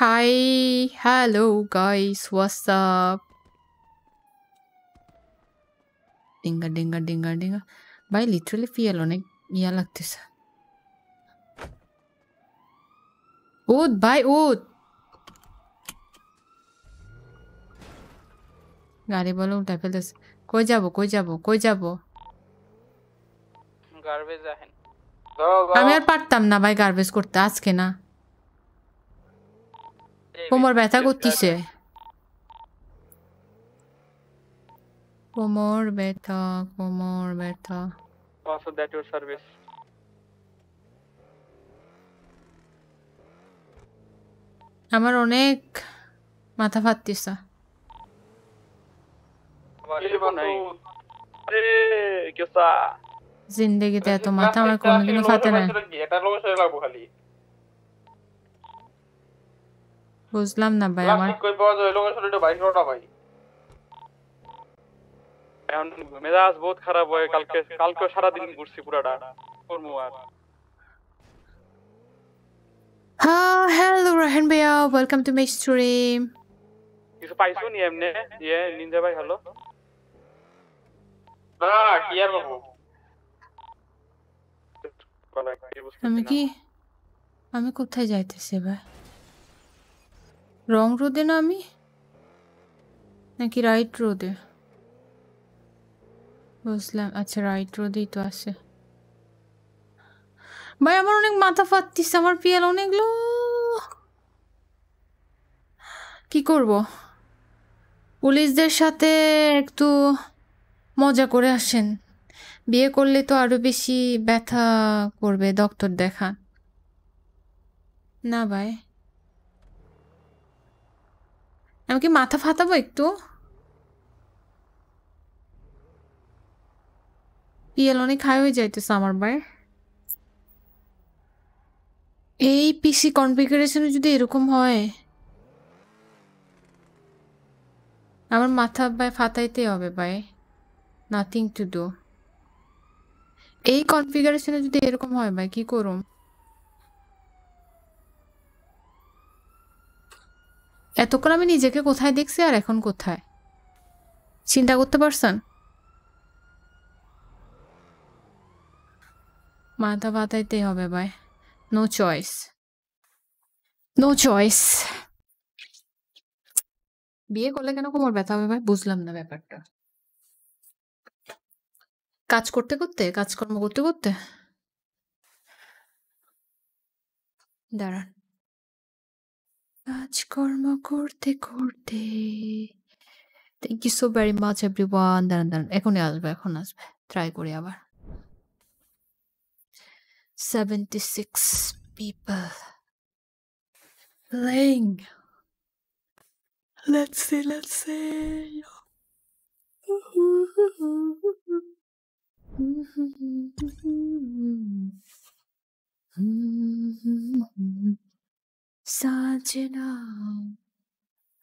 hi hello guys what's up ডিঙ্গা ডিঙ্গা ডিঙ্গা ডিঙ্গা ভাই লিটারালি ফিয়াল অনেক ইয়া লাগতেছে উদ ভাই উদ বলে উল্টা ফেলতেছে কই যাব কই যাব কই যাব আমি আর পারতাম না ভাই গার্বেজ করতে আজকে না কোমর ব্যথা করতিছে কোমর ব্যথা কোমর ব্যথা আমার অনেক মাথা ফাটতিছে জিন্দগিতে এত মাথা আমার কোনোদিনও ফাতে না বুঝলাম না ভাই আমার মেজাজ বহুত খারাপ হয় কালকে কালকে সারা দিন ঘুরছি পুরাটা করমু আর হ্যাঁ, হ্যালো রাহেন ভাইয়া ওয়েলকাম টু মাই স্ট্রিম কিছু পাইছো নি এমনে ইয়ে নিনজা ভাই হ্যালো না কি আর আমি কি আমি কোথায় যাইতেছি এবার রং রোদে না আমি নাকি রাইট রোদে বুঝলাম আচ্ছা রাইট রোদেই তো আছে ভাই আমার অনেক মাথা ফাটতিস আমার পিয়াল অনেক লো কি করব পুলিশদের সাথে একটু মজা করে আসেন বিয়ে করলে তো আরও বেশি ব্যথা করবে ডক্টর দেখান না ভাই আমি কি মাথা ফাতাবো একটু পিয়াল অনেক খাই হয়ে যাইতেছে আমার ভাই এই পিসি কনফিগারেশনে যদি এরকম হয় আমার মাথা ভাই ফাতাইতে হবে ভাই নাথিং টু ডু এই কনফিগারেশনে যদি এরকম হয় ভাই কি করুম এতক্ষণ আমি নিজেকে কোথায় দেখছি আর এখন কোথায় চিন্তা করতে পারছেন মাথা পাতাইতে হবে ভাই নো চয়েস নো চয়েস বিয়ে করলে কেন কোমর ব্যথা হবে ভাই বুঝলাম না ব্যাপারটা কাজ করতে করতে কাজকর্ম করতে করতে দাঁড়ান কাজকর্ম করতে করতে thank you so very much everyone দাঁড়ান দাঁড়ান এখনই আসবে এখন আসবে ট্রাই করি আবার seventy six people playing Let's see, let's see. Sajna,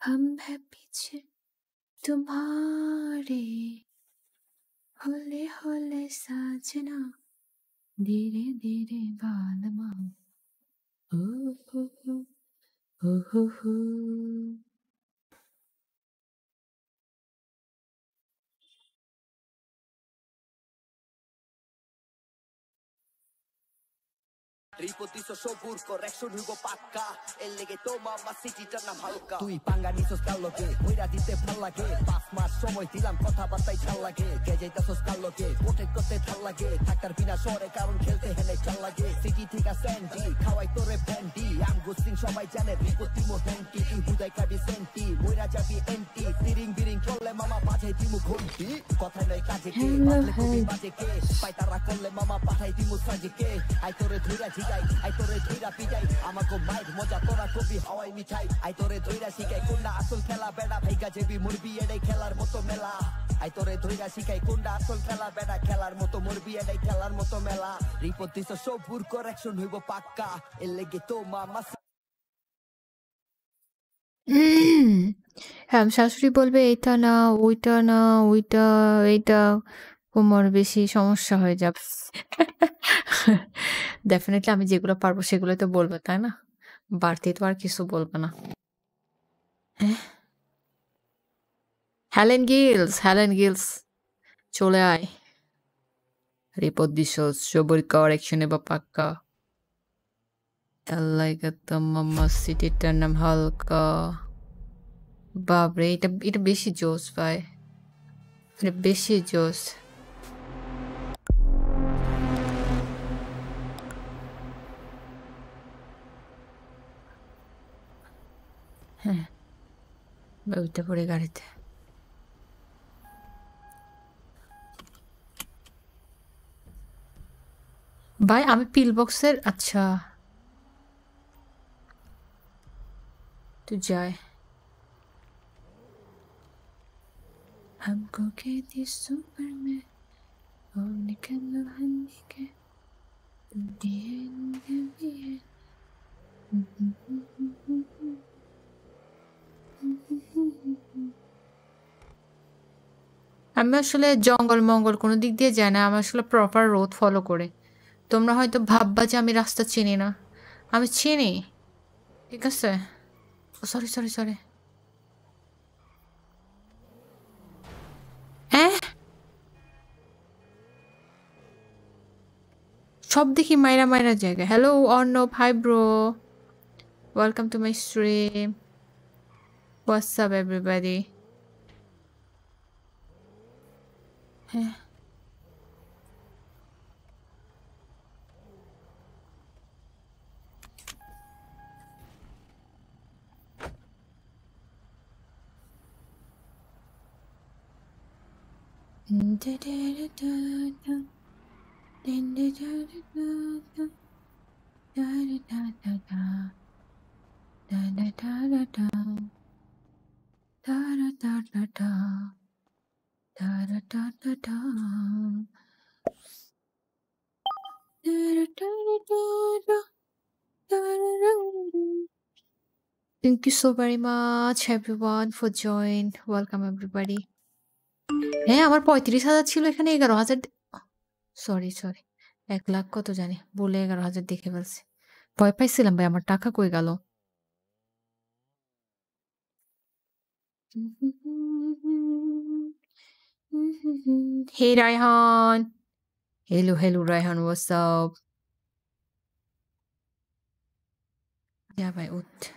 hum hai piche tumhare. Hole hole sajna, dire dire baad ma. Oh oh রিপতিস সবুর করেকশন হইব পাক্কা এর লেগে তো মামা সিটিটার নাম হালকা তুই পাঙ্গা নিছস কাল লোকে কইরা দিতে ভাল লাগে পাঁচ মাস সময় দিলাম কথাবার্তাই ভাল লাগে কে যাইতাছস কাল লোকে প্রোটেক্ট করতে ভাল লাগে থাকার বিনা শহরে কারণ খেলতে হেলে ভাল লাগে সিটি ঠিক আছে খাওয়াই তোরে ভ্যান্ডি আম গোস্টিং সবাই জানে রিপতি মো ভ্যান্টি তুই বুঝাই খাবি সেন্টি মইরা যাবি এন্টি তিরিং বিরিং করলে মামা বাজাই দিমু ঘন্টি কথা নাই কাজে কে বাজে কে করলে মামা পাঠাই দিমু সাজে কে আই তোরে ধুরা ঠিক আই তোরে মজা তোরা কবি হাওয়াই মিঠাই আই তোরে শিখাই আসল খেলা বেড়া ভাইগা যেবি মুরবি খেলার মতো মেলা আই তোরে শিখাই আসল খেলা বেড়া খেলার মতো মুরবি খেলার মতো মেলা রিপোর্ট করেকশন হইব পাক্কা এর লেগে তো মামা হ্যাঁ শাশুড়ি বলবে এটা না ওইটা না ওইটা এইটা কোমর বেশি সমস্যা হয়ে যাবে ডেফিনেটলি আমি যেগুলো পারবো সেগুলো তো বলবে তাই না বাড়তি তো আর কিছু বলবে না হ্যালেন গিলস হ্যালেন গিলস চলে আয় রিপোর্ট দিস সবুর কর একশনে বা পাক্কা সিটিটার নাম হালকা বাবরে এটা এটা বেশি জোস ভাই এটা বেশি জোস হ্যাঁ বউতে পড়ে গাড়িতে ভাই আমি পিল বক্সের আচ্ছা তো যায় हमको कहती सुपर में और निकल हनी के दिए दिए আমি আসলে জঙ্গল মঙ্গল কোনো দিক দিয়ে যাই না আমি আসলে প্রপার রোড ফলো করে তোমরা হয়তো ভাববা যে আমি রাস্তা চিনি না আমি চিনি ঠিক আছে সরি সরি সরি হ্যাঁ সব দেখি মাইরা মাইরা জায়গা hello Arnab hi bro welcome to my stream What's up, everybody? da da da da da da da da da Thank you so very much everyone for join. Welcome everybody. হ্যাঁ আমার পঁয়ত্রিশ হাজার ছিল এখানে এগারো হাজার সরি সরি এক লাখ কত জানি বলে এগারো হাজার দেখে ফেলছি ভয় পাইছিলাম ভাই আমার টাকা কই গেল Mm-hmm. hey Raihan. Hello, hello Raihan, what's up? Yeah, by Ut.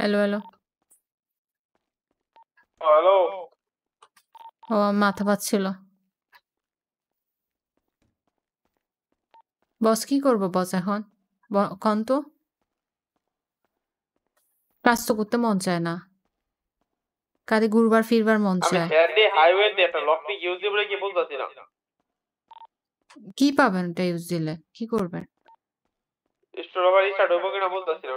Hello hello hello ও মাথা পাচ্ছিল বস কি করব বস এখন কন তো কাজ তো করতে মন চায় না কারে ঘুরবার ফিরবার মন চায় কি পাবেন এটা ইউজ দিলে কি করবেন স্টোর আবার স্টার্ট হইব কিনা বলতাছিলাম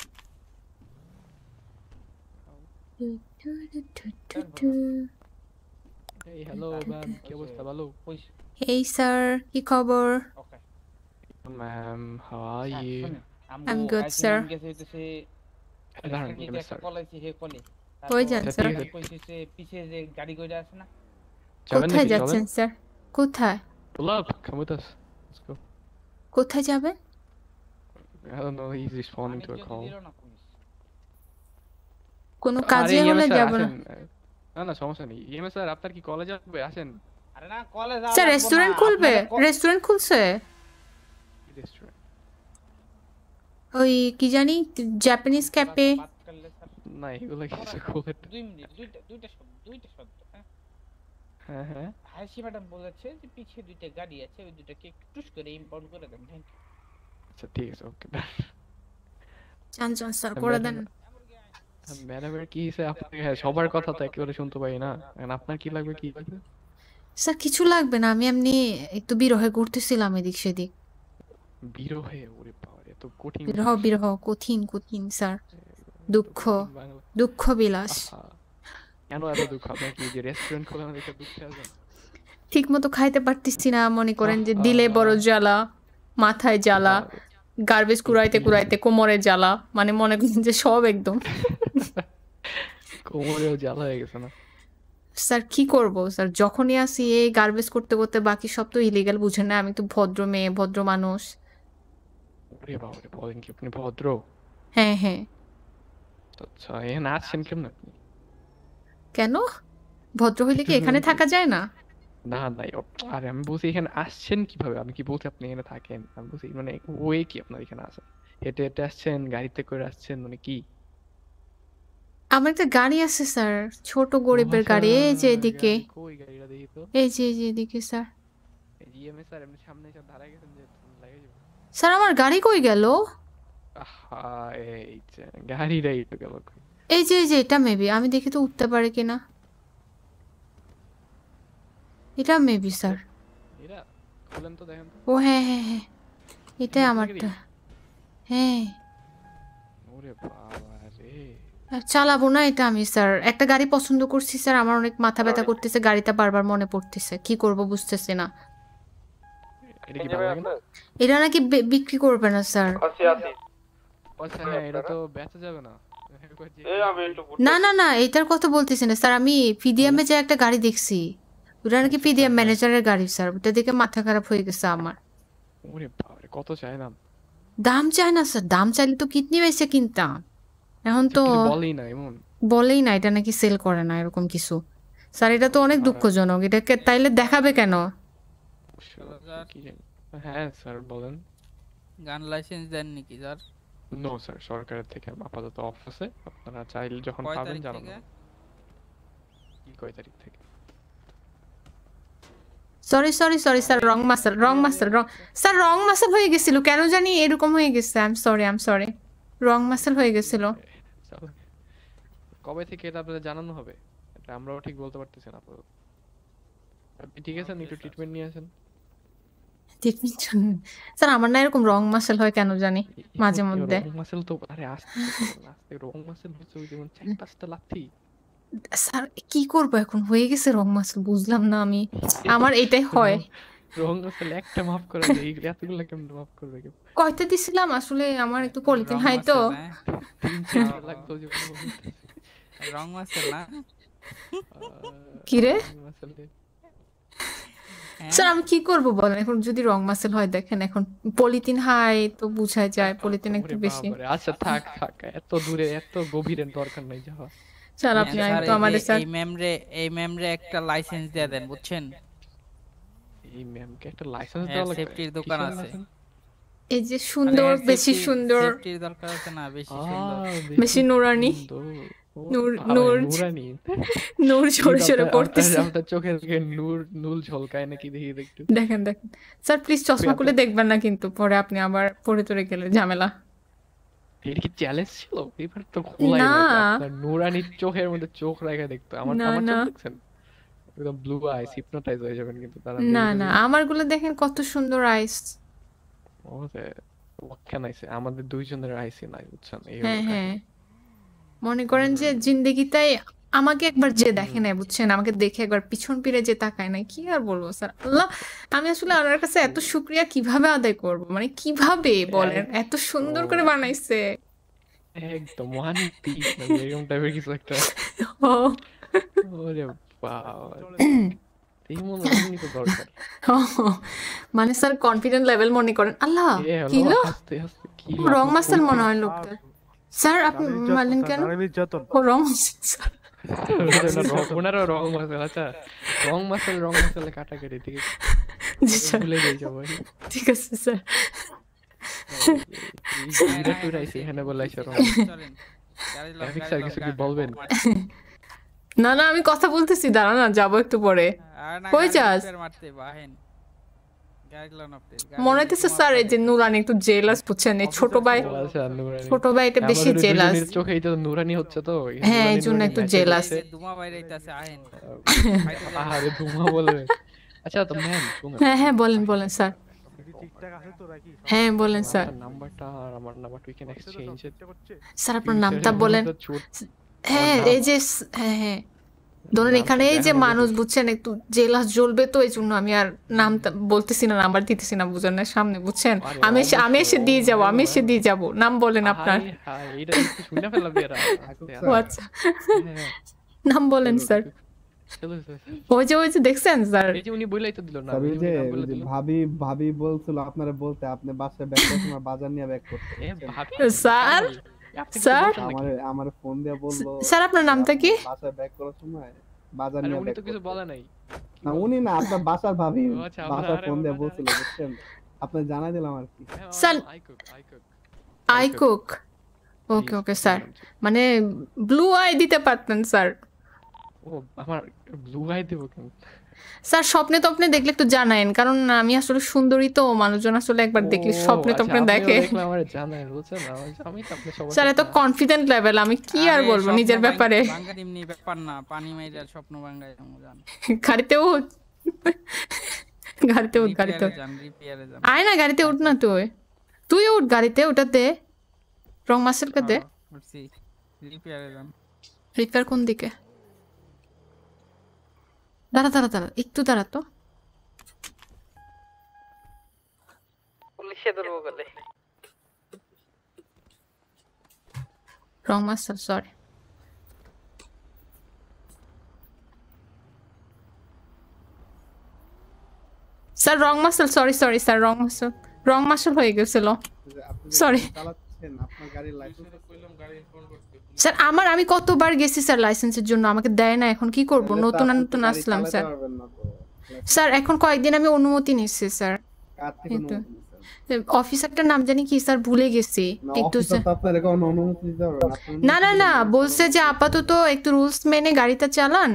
Hey, hello, ma'am. কি অবস্থা ভালো? Hey, sir. কি Okay. Ma'am, how are ah, you? I'm good, sir. কই যান স্যার? কোথায় যাচ্ছেন স্যার? কোথায়? Love, come with us. Let's go. কোথায় যাবেন? I don't know, he's responding to a call. কোনো কাজে হলে যাব না না না সমস্যা নেই ইএমএস স্যার আপনার কি কলেজ আসবে আসেন আরে না কলেজ স্যার রেস্টুরেন্ট খুলবে রেস্টুরেন্ট খুলছে রেস্টুরেন্ট ওই কি জানি জাপানিজ ক্যাফে না এগুলো কিছু খুলে দুই মিনিট দুইটা দুইটা শব্দ দুইটা শব্দ হ্যাঁ হ্যাঁ, হ্যাঁ। হাসি ম্যাডাম বলেছে যে পিছে দুইটা গাড়ি আছে ওই দুইটাকে একটু টুস করে ইম্পোর্ট করে দেন থ্যাংক ইউ আচ্ছা ঠিক আছে ওকে ডান চান চান স্যার করে দেন কি আপনাকে হ্যাঁ সবার কথা তো একেবারে শুনতে পাই না আপনার কি লাগবে কি লাগবে স্যার কিছু লাগবে না আমি এমনি একটু বিরহে ঘুরতেছিলাম এদিক সেদিক বিরহে ওরে বাবা এত কঠিন বিরহ বিরহ কঠিন কঠিন স্যার দুঃখ দুঃখ বিলাস কেন এত দুঃখ আপনার কি যে রেস্টুরেন্ট খোলা দুঃখ আছে ঠিক মতো খাইতে পারতেছি না মনে করেন যে দিলে বড় জ্বালা মাথায় জ্বালা গার্বেজ কুড়াইতে কুড়াইতে কোমরে জ্বালা মানে মনে করেন যে সব একদম কোমরেও জ্বালা হয়ে গেছে না স্যার কি করব স্যার যখনই আসি এই গার্বেজ করতে করতে বাকি সব তো ইলিগাল বুঝে না আমি তো ভদ্র মেয়ে ভদ্র মানুষ আরে বাবা রে বলেন কি আপনি ভদ্র হ্যাঁ হ্যাঁ আচ্ছা এখানে আসছেন কেমন কেন ভদ্র হইলে কি এখানে থাকা যায় না না নাই আরে আমি বলছি এখানে আসছেন কিভাবে আমি কি বলছি আপনি এখানে থাকেন আমি বলছি মানে ওয়ে কি আপনার এখানে আসেন হেঁটে হেঁটে আসছেন গাড়িতে করে আসছেন মানে কি আমার একটা গাড়ি আছে স্যার ছোট গরিবের গাড়ি এই যে এদিকে এই যে এই যে এদিকে স্যার স্যার আমার গাড়ি কই গেল এই যে এই যে এটা মেবি আমি দেখি তো উঠতে পারে কিনা এটা মেবি স্যার ও হ্যাঁ হ্যাঁ হ্যাঁ এটা আমারটা হ্যাঁ চালাবো না এটা আমি স্যার একটা গাড়ি পছন্দ করছি স্যার আমার অনেক মাথা ব্যথা করতেছে গাড়িটা বারবার মনে পড়তেছে কি করব বুঝতেছি না এটা নাকি বিক্রি করবে না স্যার না না না এটার কথা বলতেছি না স্যার আমি পিডিএম এ যে একটা গাড়ি দেখছি ওরা নাকি পিডিএম ম্যানেজারের গাড়ি স্যার ওটা দেখে মাথা খারাপ হয়ে গেছে আমার ওরে বাবারে কত চাই দাম দাম চায় না স্যার দাম চাইলে তো কিডনি বেচে কিনতাম এখন আচ্ছা, তো বলেই না এমন বলেই না এটা নাকি সেল করে না এরকম কিছু স্যার এটা তো অনেক দুঃখজনক এটাকে তাইলে দেখাবে কেন হ্যাঁ স্যার বলেন গান লাইসেন্স দেন নাকি স্যার নো স্যার সরকারের থেকে আপাতত অফ আছে আপনারা চাইলে যখন পাবেন জানাবেন কয় তারিখ থেকে sorry sorry sorry sir wrong master wrong master wrong sir wrong muscle হয়ে গেছিল কেন জানি এরকম হয়ে গেছে I am sorry I am sorry wrong muscle হয়ে গেছিল কবে থেকে এটা আপনাদের জানানো হবে এটা আমরাও ঠিক বলতে পারতেছি না আপাতত আপনি ঠিক আছেন একটু ট্রিটমেন্ট নিয়ে আসেন স্যার আমার না এরকম রং মাসেল হয় কেন জানি মাঝে মধ্যে রং মাসেল তো আরে আস্তে আস্তে রং মাসেল হচ্ছে যেমন চার পাঁচটা লাথি স্যার কি এখন হয়ে গেছে রং বুঝলাম না আমি আমার এটাই হয় রং একটা মাফ করে মাফ করবে দিছিলাম আসলে আমার একটু পলিথিন হাই তো হ্যাঁ? রং না কি রে হ্যাঁ? স্যার আমি কি করব বলেন এখন যদি রং মাসেল হয় দেখেন এখন পলিথিন হাই তো বুঝা যায় পলিথিন একটু বেশি আচ্ছা থাক থাক এত দূরে এত গভীরে দরকার নাই যাওয়া স্যার হ্যাঁ, আপনি একটু আমাদের স্যার এই মেমরে এই মেমরে একটা লাইসেন্স দিয়ে দেন বুঝছেন এই মেমকে একটা লাইসেন্স হ্যাঁ, দেওয়া লাগবে সেফটির দোকান আছে এই যে সুন্দর বেশি সুন্দর সেফটির দরকার আছে না বেশি সুন্দর বেশি নুরানি নূর নূর নুরানি নূর ঝরে ঝরে পড়তেছে আপনার চোখের দিকে নূর নুল ঝলকায় নাকি দেখি একটু দেখেন দেখেন স্যার প্লিজ চশমা খুলে দেখবেন না কিন্তু পরে আপনি আবার পরে তরে গেলে ঝামেলা এটা চোখের মধ্যে চোখ রাখা দেখতো আমার দেখছেন একদম ব্লু আইস হিপনোটাইজ হয়ে যাবেন কিন্তু তারা না না দেখেন কত সুন্দর আইস ওরে ওয়াক্কা নাইছে আমাদের দুইজনের আইসি নাই বুঝছেন এই হ্যাঁ মনে করেন যে জিন্দেগিতাই আমাকে একবার যে দেখে নাই বুঝছেন আমাকে দেখে একবার পিছন ফিরে যে তাকায় নাই কি আর বলবো স্যার আল্লাহ আমি আসলে আপনার কাছে এত শুক্রিয়া কিভাবে আদায় করব মানে কিভাবে হ্যাঁ, বলেন এত সুন্দর করে বানাইছে একদম ওয়ান এরকম টাইপের কিছু একটা ওরে বাবা মানে স্যার কনফিডেন্ট লেভেল মনে করেন আল্লাহ কি রং মাস্টার মনে হয় লোকটা স্যার আপনি মারলেন কেন ও রং ওনারও রং মাসেল আচ্ছা রং মাসেল রং মাসেলে কাটাকাটি ঠিক আছে ভুলে ঠিক আছে স্যার ইরা এখানে বলাইছো রং ট্রাফিক স্যার কিছু কি বলবেন না না আমি কথা বলতেছি দাঁড়া না যাবো একটু পরে কই যাস মারতে মনে হইতেছে স্যার এই যে নুরানি একটু জেলাস বুঝছেন এই ছোট ভাই হ্যাঁ, ছোট ভাই এটা বেশি জেলাস চোখেই তো নুরানি হচ্ছে তো হ্যাঁ এই জন্য একটু জেলাস ধুমা ভাই আইতাছে আইন আরে ধুমা বলে আচ্ছা তো ম্যাম হ্যাঁ হ্যাঁ বলেন বলেন স্যার হ্যাঁ বলেন স্যার নাম্বারটা আর আমার number we can exchange sir আপনার নামটা বলেন হ্যাঁ এই যে হ্যাঁ হ্যাঁ ধরুন এখানে এই যে মানুষ বুঝছেন একটু জেলাস জ্বলবে তো এই জন্য আমি আর নাম বলতেছি না নাম্বার দিতেছি না বুঝেন না সামনে বুঝছেন আমি এসে আমি এসে দিয়ে যাবো আমি এসে দিয়ে যাবো নাম বলেন আপনার আচ্ছা। নাম বলেন স্যার ওই যে ওই যে দেখছেন স্যার উনি যে ভাবি ভাবি বলছিল আপনারে বলতে আপনি বাসায় ব্যাগ করতে বাজার নিয়ে ব্যাগ করতে স্যার স্যার আমারে ফোন দিয়ে বললো স্যার আপনার নামটা কি বাসায় ব্যাক করার সময় বাজার নিয়ে উনি তো কিছু বলে নাই না উনি না আপনার বাসার ভাবি আচ্ছা, বাসার ফোন দিয়ে বলছিল বুঝছেন আপনি জানাই দিলাম আর কি হ্যাঁ, sir I cook okay okay sir মানে ব্লু আই দিতে পারতেন স্যার ও আমার ব্লু আই দেব কেন স্যার স্বপ্নে তপ্নে দেখলে একটু জানাইন কারণ আমি আসলে সুন্দরী তো মানুষজন আসলে একবার দেখলে স্বপ্নে আচ্ছা, তপ্নে দেখে স্যার এত কনফিডেন্ট লেভেল আমি কি আর বলবো নিজের ব্যাপারে গাড়িতেও গাড়িতে উঠ গাড়িতে আয় না গাড়িতে উঠ না তুই তুই উঠ গাড়িতে ওটাতে রং মাসেল দে রিপেয়ার কোন দিকে দাঁড়া দাঁড়া দাঁড়া একটু দাঁড়া তো wrong master sorry sir wrong muscle sorry sorry sir wrong muscle wrong muscle হয়ে গেছিল সরি চালাচ্ছেন আপনার গাড়ির লাইসেন্স কইলাম গাড়ি ইনফর্ম স্যার আমার আমি কতবার গেছি স্যার লাইসেন্সের জন্য আমাকে দেয় না এখন কি করব নতুন নতুন আসলাম স্যার স্যার এখন কয়েকদিন আমি অনুমতি নিচ্ছি স্যার কিন্তু অফিসারটার নাম জানি কি স্যার ভুলে গেছি একটু না না না বলছে যে আপাতত একটু রুলস মেনে গাড়িটা চালান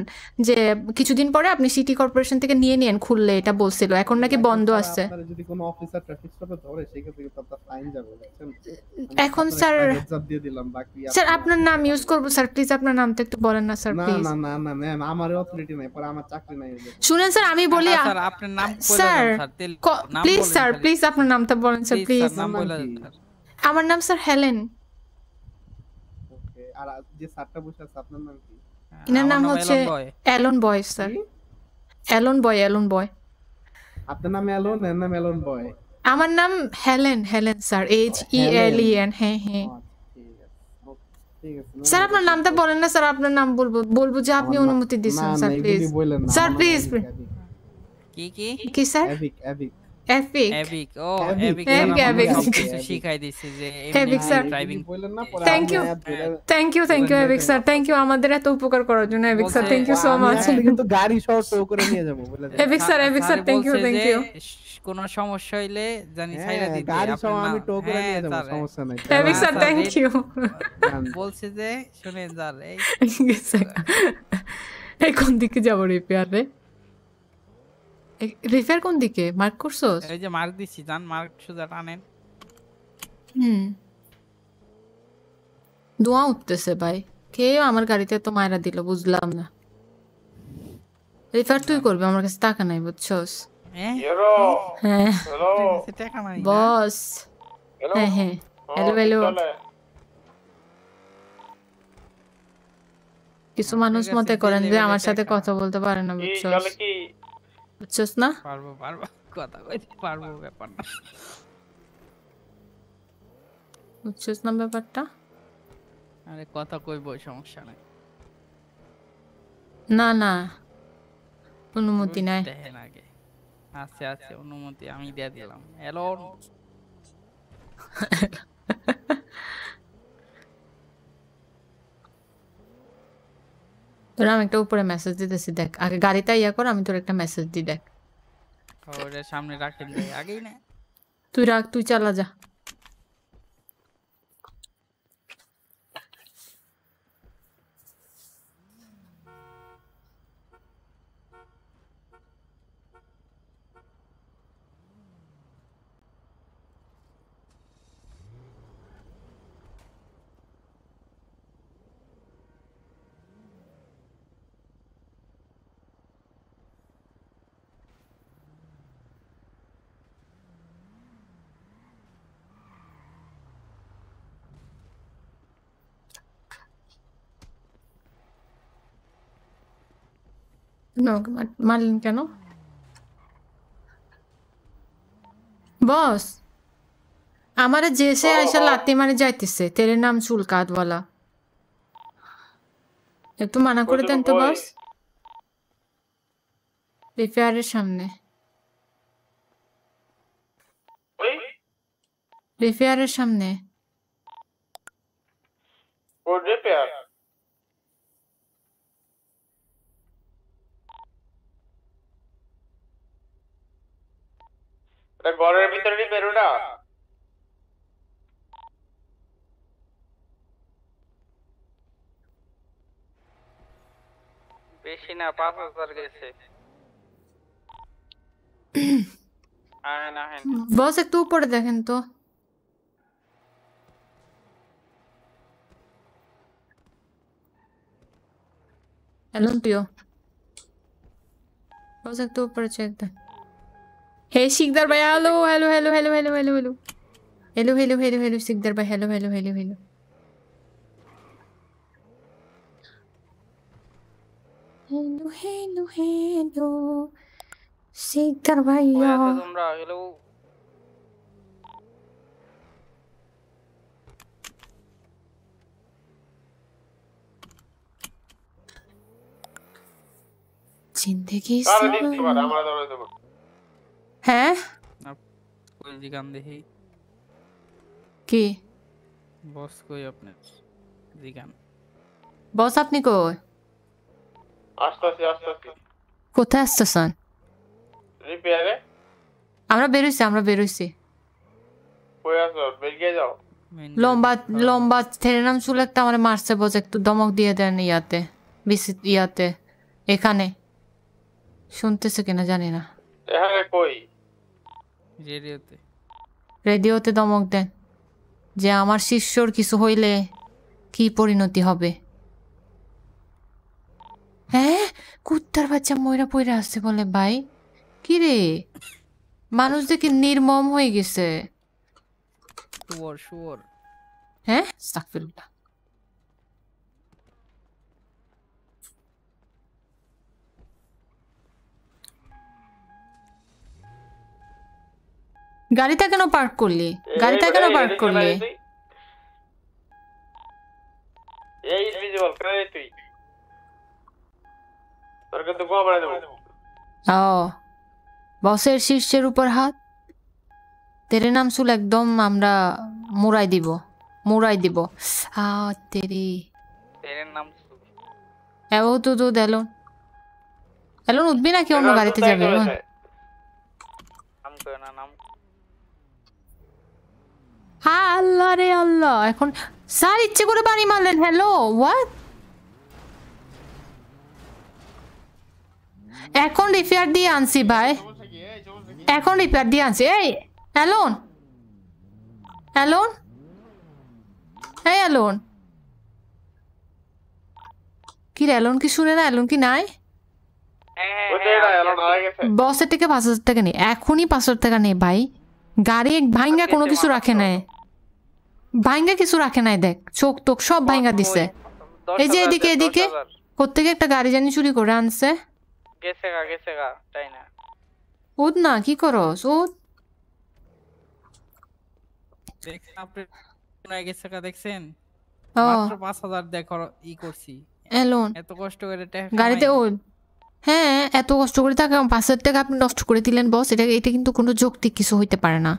যে কিছুদিন পরে আপনি সিটি কর্পোরেশন থেকে নিয়ে নেন খুললে এটা বলছিল এখন নাকি বন্ধ আছে এখন স্যার স্যার আপনার নাম ইউজ করবো স্যার প্লিজ আপনার নামটা একটু বলেন না স্যার শুনেন স্যার আমি বলি sir sir please sir please আপনার নামটা বলেন স্যার প্লিজ আমার নাম স্যার হেলেন ওকে আর যে স্যারটা বসে আছে আপনার নাম কি হ্যাঁ, ইনার নাম হচ্ছে Alan boy sir Alan boy Alan boy আপনার নাম অ্যালন এর নাম অ্যালন বয় আমার নাম Helen Helen sir H E L E N হ্যাঁ হ্যাঁ আচ্ছা, স্যার আপনার নামটা বলেন না স্যার আপনার নাম বলবো বলবো যে আপনি অনুমতি দিয়েছেন স্যার প্লিজ স্যার প্লিজ কি কি কি স্যার এভিক এভিক এপিক এপিক ও এপিক এপিক শিখাই দিছে যে এপিক স্যার ড্রাইভিং বলেন না thank you thank you thank you epic sir thank you আমাদের এত উপকার করার জন্য epic sir thank you so much কিন্তু গাড়ি সহ টো করে নিয়ে যাব বলে epic sir epic sir thank you thank you সমস্যা হইলে জানি হ্যাঁ, ছাইরা দিতে গাড়ি সহ আমি টো করে নিয়ে হ্যাঁ, যাব সমস্যা নাই এপিক হ্যাঁ, স্যার থ্যাংক ইউ বলছে যে শুনে যার এই এখন দিকে যাব রিপেয়ারে রিফার কোন দিকে মার্ক করছস এই যে মার্ক দিছি জান মার্ক সুজা টানেন হুম দোয়া উঠতেছে ভাই কে আমার গাড়িতে তো মায়েরা দিল বুঝলাম না রিফার তুই করবি আমার কাছে টাকা নাই বুঝছস হ্যাঁ হ্যালো বস হ্যাঁ হ্যাঁ হ্যালো হ্যালো কিছু মানুষ মতে করেন যে আমার সাথে কথা বলতে পারে না বুঝছস বুঝছস না পারবো পারবো কথা কইতে পারবো ব্যাপার না বুঝছস না ব্যাপারটা আরে কথা কইবো সমস্যা নাই না না অনুমতি নাই দেখেন হ্যাঁ আগে আচ্ছা আচ্ছা অনুমতি আমি দিয়ে দিলাম এলন তোর আমি একটা উপরে মেসেজ দিতেছি দেখ আগে গাড়িটা ইয়া কর আমি তোর একটা মেসেজ দি দেখ ওরে সামনে আগেই না তুই রাখ তুই চালা যা না মারলেন কেন বস আমারে যে সে আইসা লাতি মারে যাইতেছে তেরে নাম চুল কাতওয়ালা একটু মানা করে দেন তো বস রিপেয়ারের সামনে রিপেয়ারের সামনে রিপেয়ার তাই বরের ভিতরেই বেরোনা বেশি না পাঁচ হাজার গেছে বস একটু উপরে দেখেন তো হ্যালো প্রিয় বস একটু উপরে চেক দেন हे सिकदर भाई hello hello hello hello hello hello hello hello hello hello hello Sikdar भाई hello hello hello hello hello hello hello Sikdar भाई তোমরা হেলো जिंदगी से হ্যাঁ গান দেখি কি বস কই বস আপনি কই কোথায় আসতেছেন রিপেয়ারে আমরা বেরোইছি আমরা বেরোইছি লম্বা হ্যাঁ। লম্বা চুল একটা একটু দমক দিয়ে দেন ইয়াতে ইয়াতে এখানে শুনতেছে কিনা জানি না কই রেডিওতে রেডিওতে দমক দেন যে আমার শিষ্যর কিছু হইলে কি পরিণতি হবে হ্যাঁ কুত্তার বাচ্চা ময়রা পয়রা আসছে বলে ভাই কি রে মানুষ দেখে নির্মম হয়ে গেছে হ্যাঁ গাড়িটা কেন পার্ক করলি গাড়িটা কেন পার্ক করলি ও বসের শীর্ষের উপর হাত তেরে নাম শুল একদম আমরা মুড়াই দিব মুড়াই দিব আ তেরে এও তো তো দেলন এলন উঠবি নাকি অন্য গাড়িতে যাবে আল্লাহ রে আল্লাহ এখন স্যার ইচ্ছে করে বাড়ি মারলেন হ্যালো হোয়াট এখন রিপেয়ার দিয়ে আনছি ভাই এখন রিপেয়ার দিয়ে আনছি এই অ্যালোন অ্যালোন এই অ্যালোন কি অ্যালোন কি শুনে না অ্যালোন কি নাই বসের থেকে পাঁচ হাজার টাকা নেই এখনই পাঁচ হাজার টাকা নেই ভাই গাড়ি ভাঙ্গা কোনো কিছু রাখে না ভাঙ্গা কিছু রাখে নাই দেখ চোখ টোক সব ভাঙ্গা দিছে এই যে এদিকে এদিকে কোথেকে একটা গাড়ি জানি চুরি করে আনছে ওদ না কি করস ওদ গাড়িতে ওদ হ্যাঁ এত কষ্ট করে টাকা পাঁচ হাজার টাকা আপনি নষ্ট করে দিলেন বস এটা এটা কিন্তু কোনো যৌক্তিক কিছু হইতে পারে না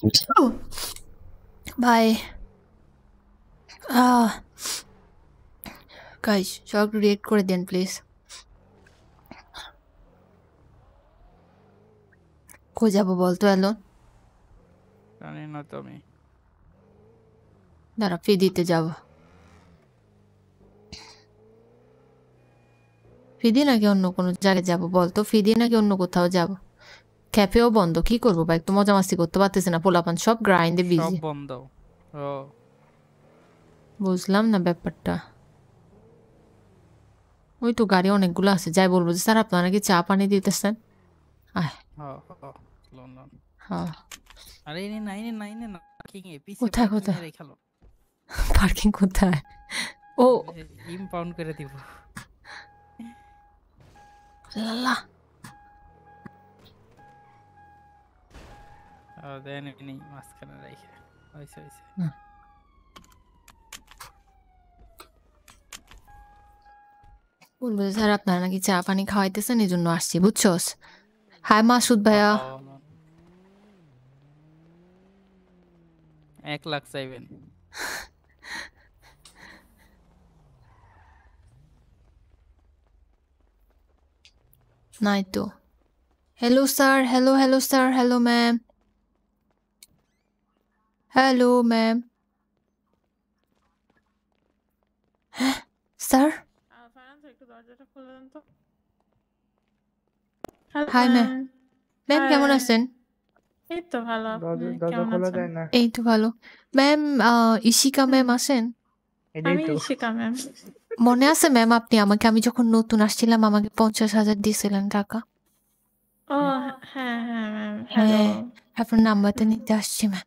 So, bye. Uh, guys, short react করে দেন প্লিজ কো যাবো বলতো এলন জানি না তো আমি দাঁড়া ফি দিতে যাব ফিদি নাকি অন্য কোনো জায়গায় যাব বলতো ফিদি নাকি অন্য কোথাও যাবো ক্যাফেও বন্ধ কি করবো ভাই একটু মজা মাস্তি করতে পারতেছে না পোলাপান সব গ্রাইন্ডে বিজি বন্ধ বুঝলাম না ব্যাপারটা ওই তো গাড়ি অনেকগুলো আছে যাই বলবো যে স্যার আপনারা কি চা পানি দিতেছেন পার্কিং কোথায় ও ইম্পাউন্ড করে দিব আল্লাহ স্যার আপনারা নাকি চা পানি খাওয়াইতেছেন এই জন্য আসছি বুঝছস হাই মাসুদ ভাইয়া এক লাখ চাইবেন নাই তো hello sir hello hello sir hello ma'am hello ma'am হ্যাঁ স্যার হাই ম্যাম ম্যাম কেমন আছেন এই তো ভালো এই তো ভালো ম্যাম ইশিকা ম্যাম আছেন মনে আছে ম্যাম আপনি আমাকে আমি যখন নতুন আসছিলাম আমাকে পঞ্চাশ হাজার দিয়েছিলেন টাকা ও হ্যাঁ হ্যাঁ ম্যাম হ্যাঁ আপনার নাম্বারটা নিতে আসছি ম্যাম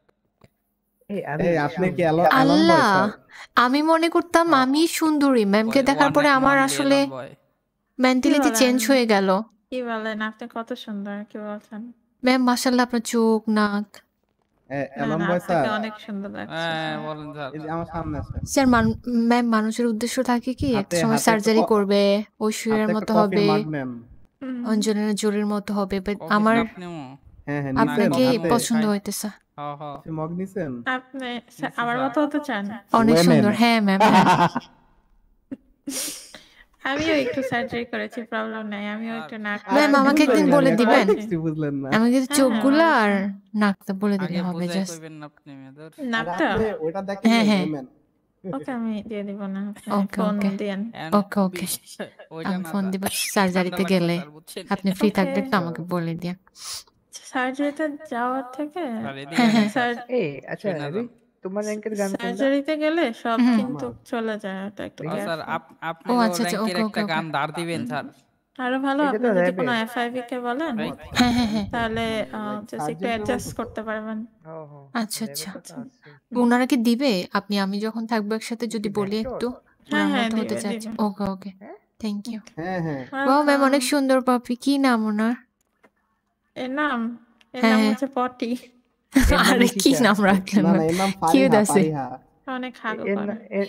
আল্লাহ আমি মনে করতাম হ্যাঁ। আমি সুন্দরী ম্যামকে দেখার পরে আমার আসলে মেন্টালিটি চেঞ্জ হয়ে গেল কি বলেন আপনি কত সুন্দর কি বলছেন ম্যাম মাশাআল্লাহ আপনার চোখ নাক হ্যাঁ, স্যার ম্যাম মানুষের উদ্দেশ্য থাকে কি এক সময় সার্জারি করবে ঐশ্বরের মতো হবে অঞ্জনের জোরের মতো হবে আমার হ্যাঁ, হ্যাঁ, আপনাকে পছন্দ হইতেছে আচ্ছা, আপনি আমার মতো চান অনেক সুন্দর হ্যাঁ, হ্যাঁ। আমিও একটু আচ্ছা। আচ্ছা, বলে দিলে হ্যাঁ হ্যাঁ ওকে আমি দেন ওকে ওকে ফোন সার্জারিতে গেলে আপনি ফ্রি থাকবেন তো আমাকে বলে দিয়ে সার্জারিতে যাওয়ার থেকে স্যার হ্যাঁ, এই আচ্ছা, তোমার র্যাঙ্কের গান সার্জারিতে গেলে সব কিন্তু চলে যায় ওটা একটু স্যার আপনি আচ্ছা, আচ্ছা, র্যাঙ্কের একটা গান দাঁড় দিবেন স্যার আরো ভালো আপনি যদি কোনো এফআইভি কে বলেন তাহলে জাস্ট হ্যাঁ, হ্যাঁ, একটু অ্যাডজাস্ট করতে পারবেন আচ্ছা আচ্ছা ওনারা কি দিবে আপনি আমি যখন থাকবো একসাথে যদি বলি একটু হ্যাঁ হ্যাঁ হতে চাইছি ওকে ওকে থ্যাংক ইউ হ্যাঁ হ্যাঁ বাহ ম্যাম অনেক সুন্দর পাপি কি নাম ওনার এর হচ্ছে পটি আরে কি নাম রাখলেন না এর অনেক হাগো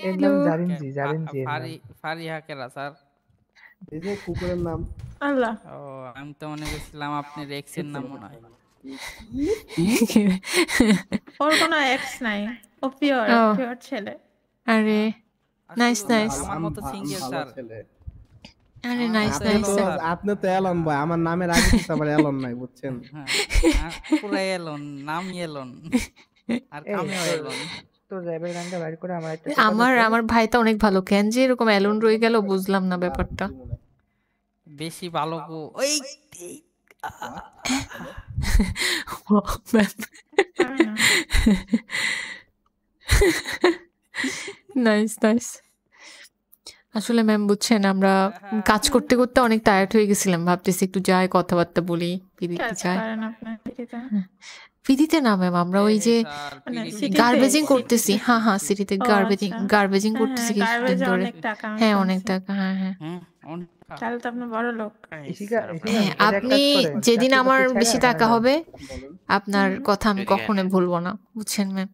এর নাম জারিনজি জারিনজি ফারি ফারিহা কেরা স্যার এই যে কুকুরের নাম আল্লাহ ও আমি তো মনে করছিলাম আপনার এক্স এর নাম মনে হয় ওর কোনো এক্স নাই ও পিওর পিওর ছেলে আরে নাইস নাইস আমার মতো সিঙ্গেল স্যার আরে নাইস নাইস আপনি তো এলন ভাই আমার নামের আগে কিন্তু আবার এলন নাই বুঝছেন হ্যাঁ, হ্যাঁ, পুরো এলন নাম এলন আর কামেও এলন আমার আমার ভাই তো অনেক ভালো কেন যে এরকম অ্যালোন রয়ে গেল বুঝলাম না ব্যাপারটা বেশি ভালো গো ওই নাইস নাইস আসলে ম্যাম বুঝছেন আমরা হ্যাঁ, হ্যাঁ। কাজ করতে করতে অনেক টায়ার্ড হয়ে গেছিলাম ভাবতেছি একটু যাই কথাবার্তা বলি আচ্ছা, পিদিতে আচ্ছা, যাই পিদিতে হ্যাঁ, না ম্যাম আমরা ওই যে মানে গার্বেজিং করতেছি হ্যাঁ হ্যাঁ সিটিতে গার্বেজিং গার্বেজিং করতেছি কিছুদিন ধরে হ্যাঁ অনেক টাকা হ্যাঁ হ্যাঁ তাহলে তো আপনি বড় লোক আপনি যেদিন আমার বেশি টাকা হবে আপনার কথা আমি কখনো ভুলবো না বুঝছেন ম্যাম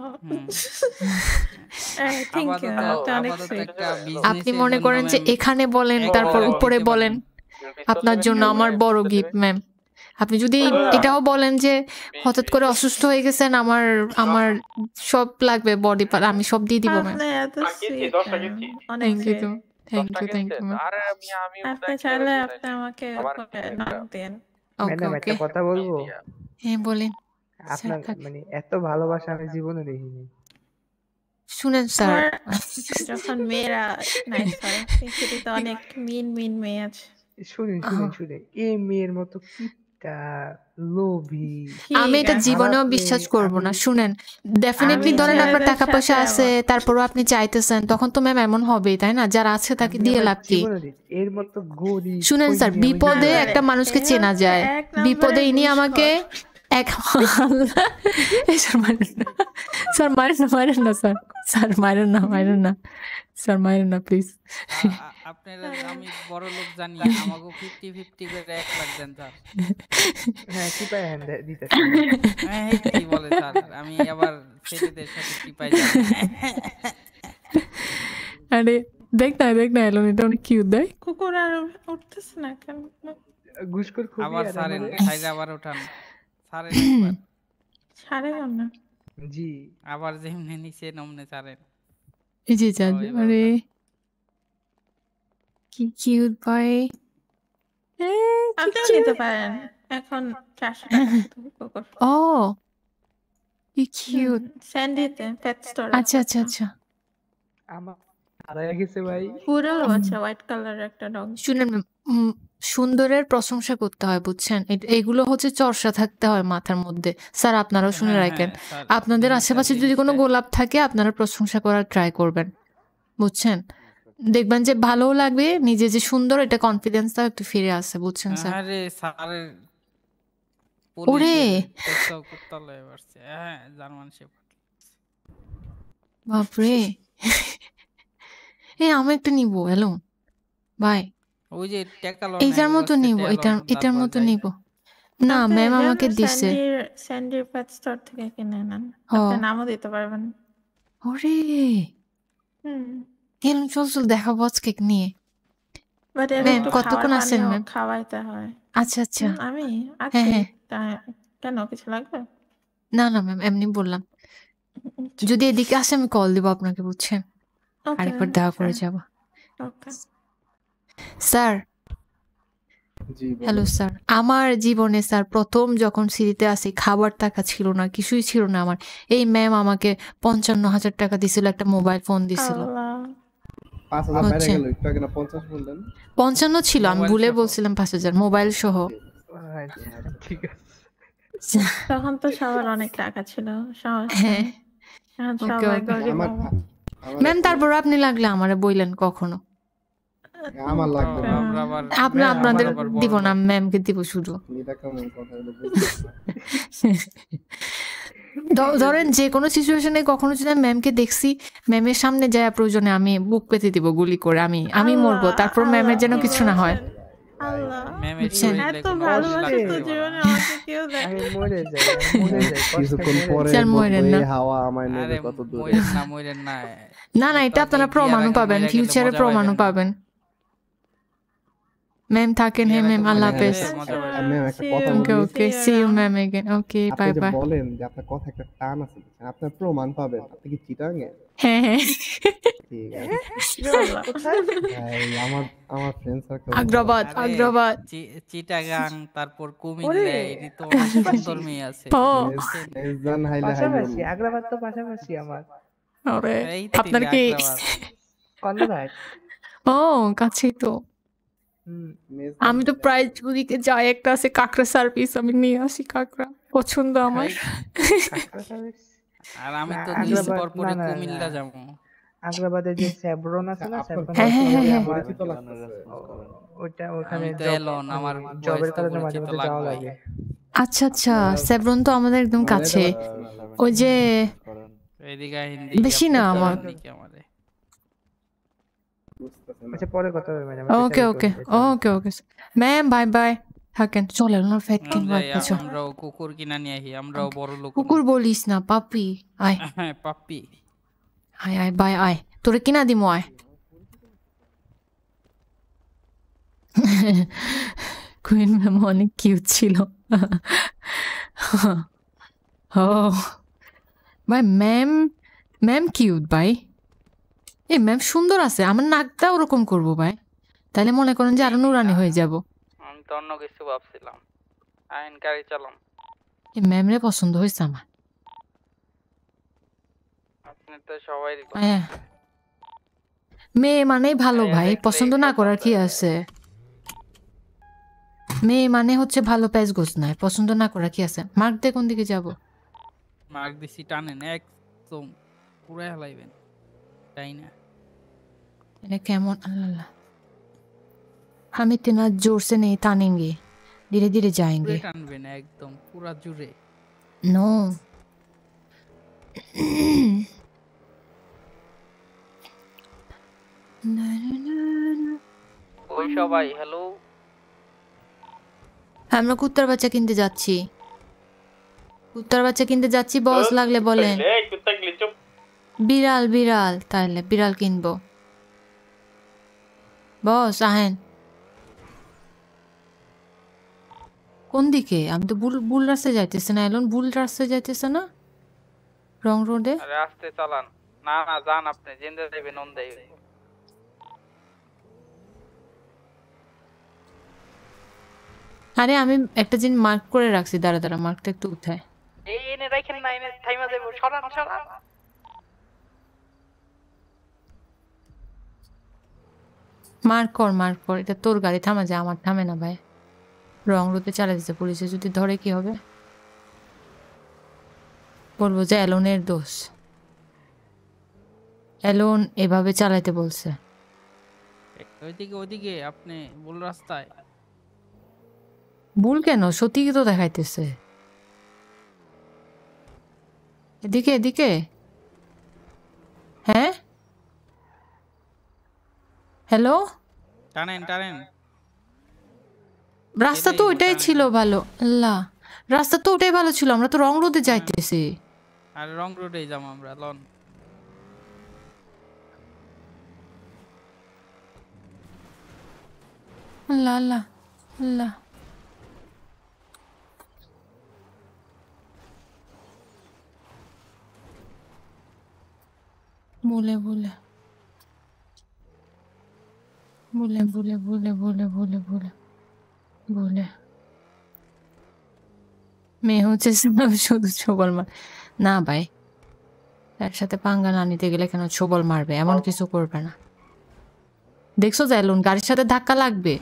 আপনি মনে করেন যে মানে এখানে বলেন তারপর উপরে বলেন আপনার জন্য আমার বড় গিফট ম্যাম আপনি যদি এটাও বলেন যে হঠাৎ করে অসুস্থ হয়ে গেছেন আমার আমার সব লাগবে বডি পার আমি সব দিয়ে দিব ma'am thank you thank you আমাকে ওকে ওকে কথা বলবো হ্যাঁ বলেন আপনার মানে এত ভালোবাসা আমি জীবনে দেখিনি শুনেন স্যার যখন মেয়েরা অনেক মিন মিন মেয়ে আছে মেয়ের মতো আমি এটা জীবনেও বিশ্বাস করব না শুনেন ডেফিনেটলি ধরেন আপনার টাকা পয়সা আছে তারপরও আপনি চাইতেছেন তখন তো ম্যাম এমন হবেই তাই না যার আছে তাকে দিয়ে লাভ কি শুনেন স্যার বিপদে একটা মানুষকে চেনা যায় বিপদে ইনি আমাকে স্যার মারেন হ্যাঁ, না হ্যাঁ, স্যার মারেন না মারেন না স্যার স্যার মারেন না মারেন না আবার ছেলেদের আরে দেখ না দেখ না এলন এটা অনেক কিউট দেখ কুকুর আর উঠতেছে না কেন ঘুষখোর আবার আবার ওঠান ছাড়েন একবার না জি আবার যেমনে নিচে নমনে ছাড়েন এই যে চাঁদ আরে কি কিউট বয় আপনিও নিতে পারেন এখন চারশো ও কি কিউট স্যান্ডিতে পেট স্টোর আচ্ছা আচ্ছা আচ্ছা আমার হারায় গেছে ভাই পুরো আচ্ছা হোয়াইট কালারের একটা ডগ শুনুন সুন্দরের প্রশংসা করতে হয় বুঝছেন এগুলো হচ্ছে চর্চা থাকতে হয় মাথার মধ্যে স্যার আপনারাও হ্যাঁ, শুনে হ্যাঁ, রাখেন হ্যাঁ, আপনাদের আশেপাশে যদি কোনো গোলাপ থাকে আপনারা প্রশংসা করার ট্রাই করবেন বুঝছেন দেখবেন যে ভালোও লাগবে নিজে যে সুন্দর এটা কনফিডেন্সটাও একটু ফিরে আসে বুঝছেন স্যার আরে স্যার ওরে জার্মান বাপরে এ আমি একটা নিব হ্যালো বাই মতো নিব এটার এটার মতো নিব না ম্যাম আমাকে দিছে স্যান্ডির প্যাচ স্টোর থেকে কিনে নেন আপনি নামও দিতে পারবেন ওরে হুম কেন দেখা বস কেক নিয়ে ম্যাম কতক্ষণ আছেন ম্যাম খাওয়াইতে হয় আচ্ছা আচ্ছা আমি হ্যাঁ, হ্যাঁ। কেন কিছু লাগবে না না ম্যাম এমনি বললাম যদি এদিকে আসে আমি কল দিব আপনাকে বুঝছেন আরেকবার দেখা করে যাবো ওকে স্যার হ্যালো স্যার আমার জীবনে স্যার প্রথম যখন সিঁড়িতে আসি খাবার টাকা ছিল না কিছুই ছিল না আমার এই ম্যাম আমাকে পঞ্চান্ন হাজার টাকা দিছিল একটা মোবাইল ফোন দিছিল পঞ্চান্ন ছিল আমি ভুলে বলছিলাম পাঁচ হাজার মোবাইল সহ তখন তো সবার অনেক টাকা ছিল হ্যাঁ। ম্যাম তারপর আপনি লাগলে আমার বইলেন কখনো হ্যাঁ, আমার লাগবে আপনি আপনাদের দিব না দিব শুধু ধরেন যে কোনো সিচুয়েশনে কখনো যদি আমি ম্যামকে দেখছি ম্যামের সামনে যাওয়া প্রয়োজনে আমি বুক পেতে দিব গুলি করে আমি আমি মরবো তারপর ম্যামের যেন কিছু না হয় না না এটা আপনারা প্রমাণও পাবেন ফিউচারে প্রমাণও পাবেন ম্যাম থাকেন হ্যাঁ ম্যাম আল্লাহ হাফেজ okay okay see you ma'am again okay bye bye আপনি বলেন যে আপনার কথা একটা টান আছে মানে আপনার প্রমাণ পাবে আপনি কি চিটাং হ্যাঁ হ্যাঁ আমার আমার ফ্রেন্ড সার্কেল আগ্রাবাদ আগ্রাবাদ চিটাগাং তারপর কুমিল্লা এই তো সুন্দর মেয়ে আছে জান হাইলা হাইলা আগ্রাবাদ তো পাশাপাশি আমার আরে আপনার কি কন্দাঘাট ও কাছেই তো আমি তো প্রাইজ গুলিকে যাই একটা আছে কাঁকড়া সার্ভিস আমি নিয়ে আসি কাঁকড়া পছন্দ আমার আর আমি তো পরপরে কুমিল্লা যাব যে সেব্রন আছে না হ্যাঁ, হ্যাঁ, হ্যাঁ। ওটা ওখানে আমার জবের কারণে মাঝে মাঝে যাওয়া লাগে আচ্ছা আচ্ছা সেব্রন তো আমাদের একদম কাছে ওই যে বেশি না আমার okay okay okay okay ma'am bye bye থাকেন চলে না ফ্যাট কিন আমরাও কুকুর কিনা নিয়ে আহি আমরাও বড় লোক কুকুর বলিস না পাপি আয় হ্যাঁ পাপি আয় বাই আয় তোরে কিনা দিমু আয় কুইন ম্যাম অনেক কিউট ছিল ও bye ma'am ma'am cute bye এ ম্যাম সুন্দর আছে আমার নাকটা ওরকম করবো ভাই তাহলে মনে করেন যে আরো নুরানি হয়ে যাব আমি তো অন্য কিছু ভাবছিলাম আইন গাড়ি চালাম এ ম্যাম রে পছন্দ হয়েছে আমার আপনি তো সবাই হ্যাঁ মেয়ে মানেই ভালো ভাই পছন্দ না করার কি আছে মেয়ে মানে হচ্ছে ভালো প্যাচ গোছ নাই পছন্দ না করা কি আছে মার্ক দে কোন দিকে যাব মার্ক দিছি টানেন একদম পুরো হেলাইবেন তাই না এটা কেমন আল্লাহ আমি তেনা জোরসে নেই টানেঙ্গে ধীরে ধীরে যাएंगे টানবে না একদম পুরা জুড়ে নো ওই সবাই হ্যালো আমরা কুত্তার বাচ্চা কিনতে যাচ্ছি কুত্তার বাচ্চা কিনতে যাচ্ছি বস লাগলে বলেন বিড়াল বিড়াল তাহলে বিড়াল কিনবো বস আহেন কোন দিকে আমি তো ভুল ভুল রাস্তায় যাইতেছে না এলন ভুল রাস্তায় যাইতেছে না রং রোডে রাস্তায় চালান না না যান আপনি জেন্দে দেবেন নন দেই আরে আমি একটা জিন মার্ক করে রাখছি দাঁড়া দাঁড়া মার্কটা একটু উঠায় এই এনে রাখেন না এনে থাইমা দেব সরান সরান মার কর মার কর এটা তোর গাড়ি থামা যায় আমার থামে না ভাই রং রুতে চালা দিতে পুলিশে যদি ধরে কি হবে বলবো যে অ্যালোনের দোষ অ্যালোন এভাবে চালাইতে বলছে ওইদিকে ওইদিকে আপনি ভুল রাস্তায় ভুল কেন সত্যি তো দেখাইতেছে এদিকে এদিকে হ্যাঁ হ্যালো টানেন টানেন রাস্তা তো ওইটাই ছিল ভালো আল্লাহ রাস্তা তো ওইটাই ভালো ছিল আমরা তো রং রোডে যাইতেছি আর রং রোডেই যাব আমরা লন আল্লাহ আল্লাহ আল্লাহ বলে বলে Böyle böyle böyle böyle böyle böyle. Böyle. মেয়ে হচ্ছে শুধু ছোবল মার না ভাই তার সাথে পাঙ্গা না নিতে গেলে কেন ছোবল মারবে এমন কিছু করবে না দেখছো জাইলুন গাড়ির সাথে ধাক্কা লাগবে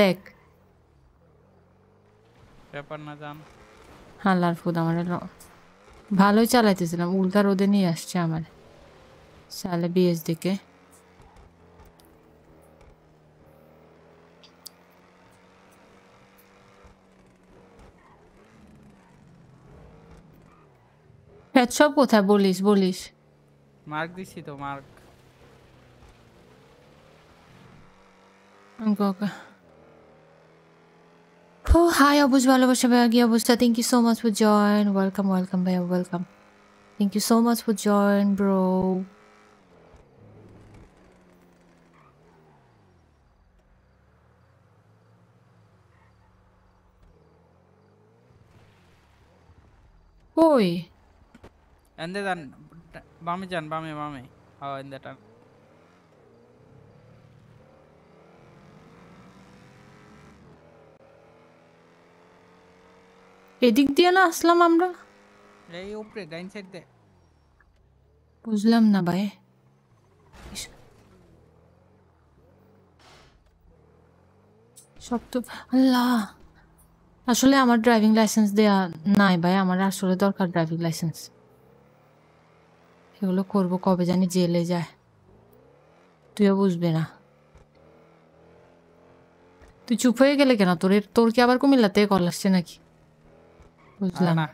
দেখ ব্যাপার না জান হাল্লার ফুদ আমার ভালোই চালাইতেছিলাম উল্টা রোদে নিয়ে আসছে আমার সালে বিএস দিকে Pet shop with a bullies, bullies. Mark this it mark. Go, go. Oh, hi, Abu Zwalova Shabagi Abusta. Thank you so much for joining. Welcome, welcome, babe. Welcome. Thank you so much for joining, bro. Oi. and then বামে যান বামে বামে হ্যাঁ in টান এদিক দিয়ে না আসলাম আমরা এই ei ডাইন সাইড side বুঝলাম না ভাই সব তো আল্লাহ আসলে আমার ড্রাইভিং লাইসেন্স দেয়া নাই ভাই আমার আসলে দরকার ড্রাইভিং লাইসেন্স এগুলো করব কবে জানি জেলে যায় তুইও বুঝবে না তুই চুপ হয়ে গেলে কেন তোর তোর কি আবার কুমিল্লাতে কল আসছে নাকি বুঝলাম না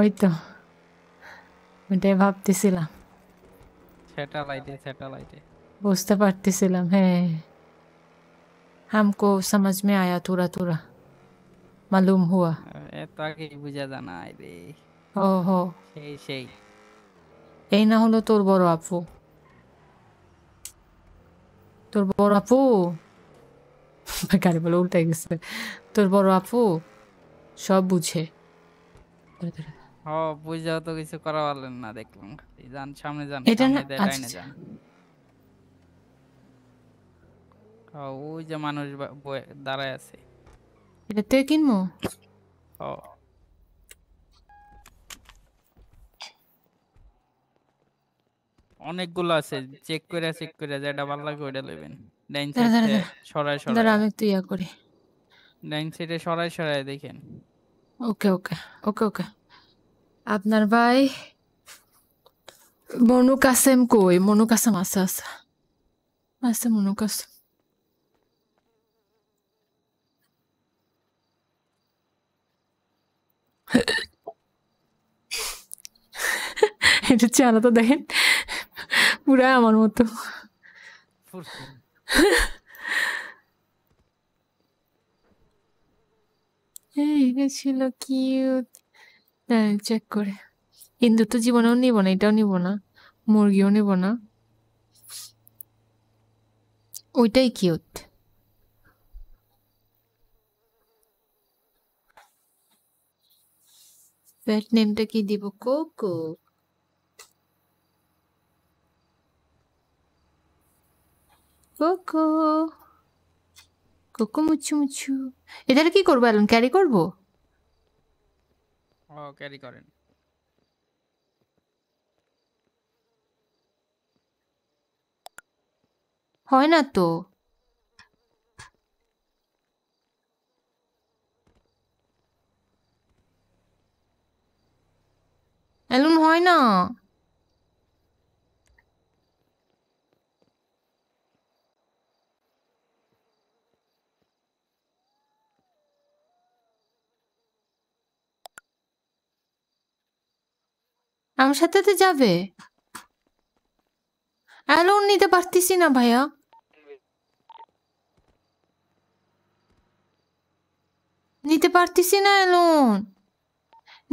ওই তো ওইটাই ভাবতেছিলাম স্যাটেলাইটে স্যাটেলাইটে বুঝতে পারতেছিলাম হ্যাঁ হামকো সমাজ মে আয়া তুরা তুরা মালুম হুয়া এত আগে বুঝা জানা রে ও হো সেই সেই এই না হলো তোর বড় আপু তোর বড় আপু গাড়ি বলে উল্টাই গেছে তোর বড় আপু সব বুঝে ধরে ধরে ও বুঝাও তো কিছু করা পারলেন না দেখলাম খালি যান সামনে যান আচ্ছা, ওই যে মানুষ দাঁড়ায় আছে এটা তে কিনবো ও অনেকগুলো আছে চেক করে চেক করে যেটা ভালো লাগে ওইটা লেবেন ডাইন সাইডে সরাই সরাই দাঁড়া আমি একটু ইয়া করি ডাইন সাইডে সরাই সরাই দেখেন ওকে ওকে ওকে ওকে আপনার ভাই মনু কাসেম কই মনু কাসেম আছে আছে আছে মনু কাসেম এটা চেহারা তো দেখেন পুরা আমার মতো ছিল কিউট হ্যাঁ চেক করে ইন্দুর তো জীবনেও নিব না এটাও নিব না মুরগিও নিব না ওইটাই কিউট প্যাট নেমটা কি দিব কোকো কোকো কোকো মুচু মুচু এটার কি করবো এখন ক্যারি করবো ও ক্যারি করেন হয় না তো এলুন হয় না আমার সাথে তো যাবে অ্যালোন নিতে পারতেছি না ভাইয়া নিতে পারতেছি না অ্যালোন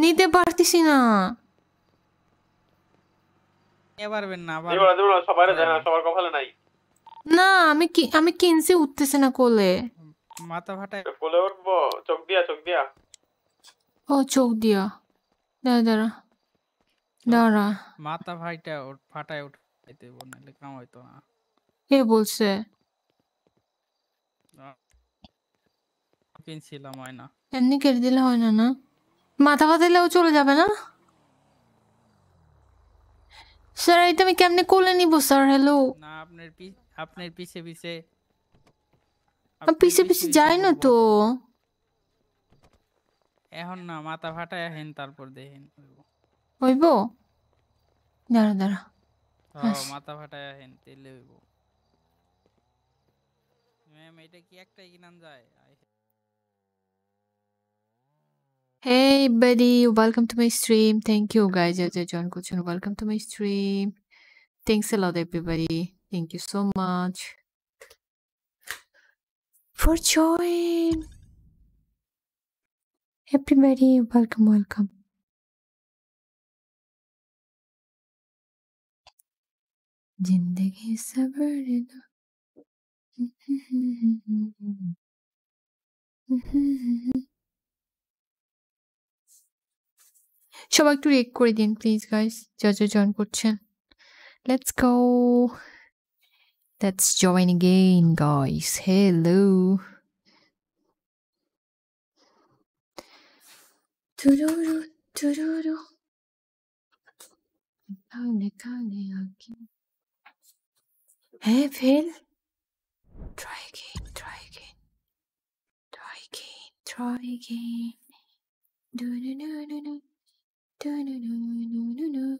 নিতে পারতেছি না পারবেন না হ্যাঁ। নাই না আমি কি আমি কিনছি উঠতেছে না কোলে মাথা ফাটায় কোলে উঠবো চোখ দিয়া চোখ দিয়া ও চোখ দিয়া দাঁড়া দাঁড়া দাঁড়া ফাটায় উঠাইতে না কে বলছে হয় না এমনি দিলে হয় না না মাথা চলে যাবে না স্যার এটা আমি কেমনে কোলে নিব স্যার হ্যালো না আপনার আপনার পিছে পিছে পিছে পিছে যায় না তো এখন না মাথা ফাটায় হেন তারপর দেখেন দাঁড়া দাঁড়া মাথা ফাটায় হেন ম্যাম এটা কি একটাই কিনান যায় Hey buddy, welcome to my stream. Thank you guys. John Kuchun, welcome to my stream. Thanks a lot everybody. Thank you so much for joining. Everybody, welcome, welcome. जिंदगी सबर दो সবাই একটু রেক করে দিন প্লিজ গাইস যা যা join করছেন let's go let's join gain guys hello তুরুরু তুরুরু কানে কানে আঁকি Hey, Phil? Try again, try again. Try again, try again. Do do do do do. Do do do do do do.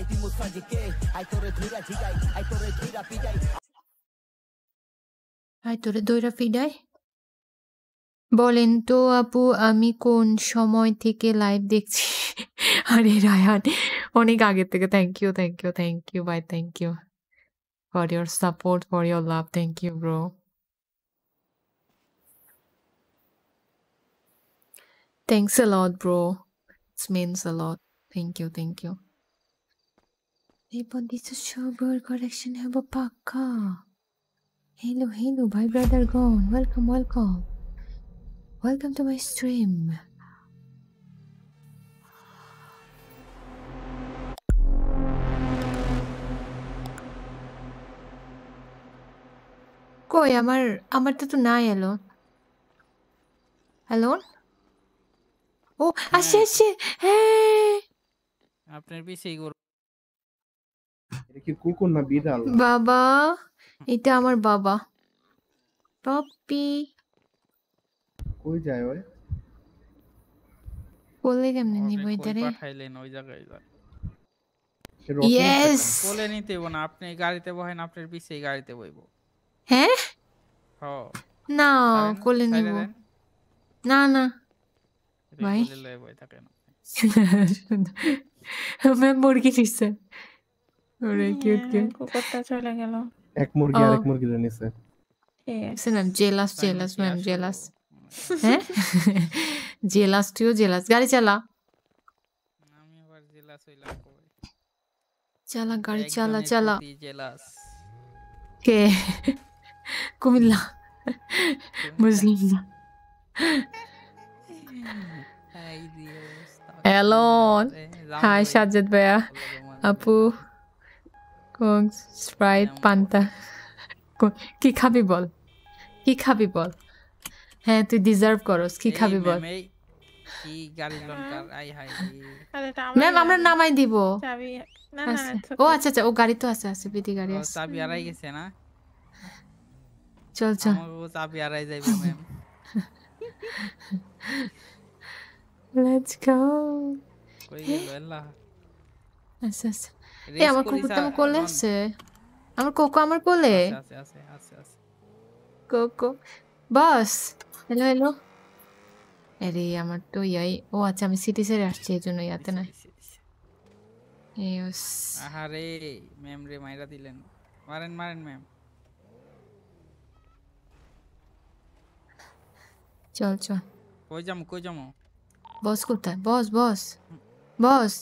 নাই তুই মুসা আই তোরে ধুইরা আই তোরে ধুইরা আই তোরে দইরা ফিডাই বলেন তো আপু আমি কোন সময় থেকে লাইভ দেখছি আরে রায়ান অনেক আগের থেকে thank you thank you thank you bye thank you for your support for your love thank you bro thanks a lot bro it's means a lot thank you thank you এই বন্দিত পাক্কা hello hello ভাই brother গন welcome welcome welcome to my stream কই আমার আমার তো তো নাই এলো হ্যালো ও আসছে হ্যাঁ। আসছে হ্যাঁ আপনার পিছিয়ে এটা কি কুকুর না বিড়াল বাবা এটা আমার বাবা পপি কই যায় ওই কোলে কেমনে নিব এটারে পাঠাইলেন ওই জায়গায় যা ইয়েস কোলে নিতে না আপনি গাড়িতে বহেন আপনার পিছে গাড়িতে বইব হ্যাঁ হ্যাঁ না কোলে নিব না না ভাই কোলে লয়ে বই থাকেন मैं मुर्गी फिर से jealous jealous jealous jealous jealous গাড়ি চালা চালা গাড়ি চালা চালা জেলাস কে কুমিল্লা বুঝলাম হ্যালো হাই সাজেদ ভাইয়া আপু কোক স্প্রাইট পান্তা কি খাবি বল কি খাবি বল হ্যাঁ তুই ডিজার্ভ করস কি খাবি বল ম্যাম আমরা নামাই দিব আচ্ছা। ও আচ্ছা আচ্ছা ও গাড়ি তো আছে আছে বিধি গাড়ি আছে চাবি হারাই গেছে না চল চল চাবি হারাই যাইবে ম্যাম লেটস গো কই গেল আচ্ছা আচ্ছা এই আমার কুকুরটা আমার কোলে আছে আমার কোকো আমার কোলে কোকো বাস হ্যালো হ্যালো আরে আমার তো ইয়াই ও আচ্ছা আমি সিটি সেরে আসছি এই জন্য ইয়াতে না ইউস আহারে ম্যাম রে মাইরা দিলেন মারেন মারেন ম্যাম চল চল কই যাম কই যাম বস কোথায় বস বস বস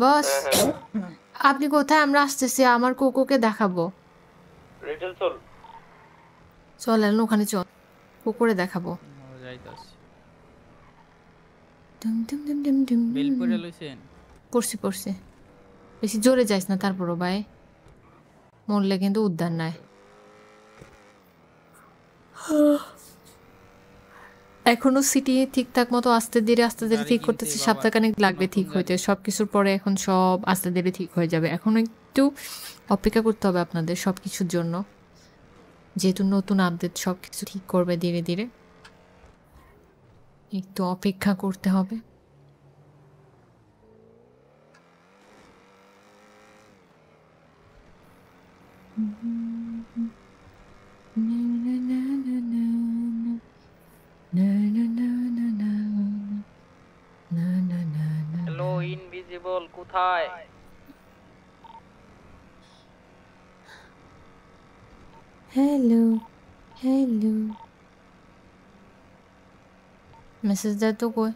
বস হ্যাঁ, হ্যাঁ। আপনি কোথায় আমরা আসতেছি আমার কোকোকে দেখাবো রিটেল চল চলেন ওখানে চল কুকুরে দেখাবো করছি করছি বেশি জোরে যাইস না তারপরও ভাই মরলে কিন্তু উদ্ধার নাই এখনো সিটি ঠিকঠাক মতো আস্তে ধীরে আস্তে ধীরে ঠিক করতেছে সপ্তাহখানেক লাগবে ঠিক হইতে সব কিছুর পরে এখন সব আস্তে ধীরে ঠিক হয়ে যাবে এখন একটু অপেক্ষা করতে হবে আপনাদের সব কিছুর জন্য যেহেতু নতুন আপডেট সব কিছু ঠিক করবে ধীরে ধীরে একটু অপেক্ষা করতে হবে Na na na na na na na na na. Hello, কোথায়? হ্যালো হ্যালো মেসেজ দেয় তো কই